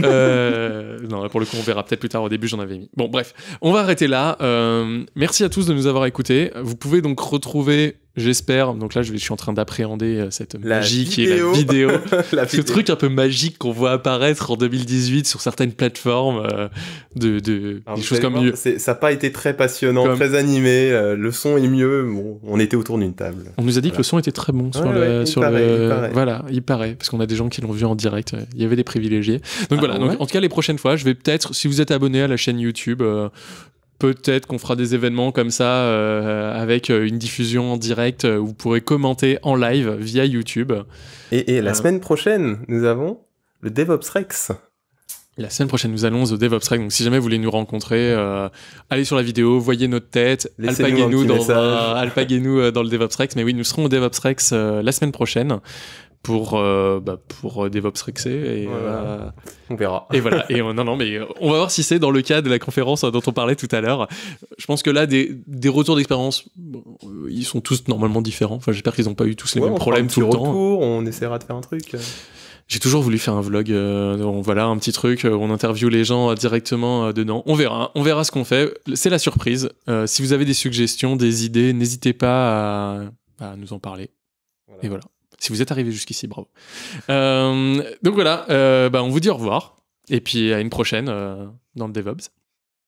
fait. Euh, non, pour le coup, on verra peut-être plus tard. Au début, j'en avais mis. Bon, bref, on va arrêter là. Euh, merci à tous de nous avoir écoutés. Vous pouvez donc retrouver j'espère, donc là je, suis en train d'appréhender euh, cette magie qui est la vidéo, ce truc un peu magique qu'on voit apparaître en 2018 sur certaines plateformes, euh, de, des choses comme ça. Ça n'a pas été très
passionnant, très animé, euh, le son est mieux, on était autour d'une table.
On nous a dit que le son était très bon sur le... voilà, il paraît, parce qu'on a des gens qui l'ont vu en direct, il y avait des privilégiés. Donc ah voilà, en tout cas les prochaines fois, je vais peut-être, si vous êtes abonné à la chaîne YouTube, peut-être qu'on fera des événements comme ça euh, avec euh, une diffusion en direct euh, où vous pourrez commenter en live via YouTube. Et, la semaine prochaine, nous avons le DevOps Rex. La semaine prochaine, nous allons au DevOps Rex. Donc, si jamais vous voulez nous rencontrer, allez sur la vidéo, voyez notre tête, alpaguez-nous dans, le DevOps Rex. Mais oui, nous serons au DevOps Rex la semaine prochaine pour euh, bah, pour euh, DevOps Rexé et euh, on verra et voilà et on, non non mais on va voir si c'est dans le cas de la conférence dont on parlait tout à l'heure je pense que là des, des retours d'expérience ils sont tous normalement différents enfin j'espère qu'ils n'ont pas eu tous les mêmes problèmes tout le temps on essaiera de faire un truc j'ai toujours voulu faire un vlog, voilà un petit truc, on interviewe les gens directement dedans. On verra, hein. on verra ce qu'on fait. C'est la surprise. si vous avez des suggestions, des idées, n'hésitez pas à, nous en parler. Et voilà. Si vous êtes arrivé jusqu'ici, bravo. Euh, donc voilà, euh, bah, on vous dit au revoir. Et puis à une prochaine euh, dans le DevOps.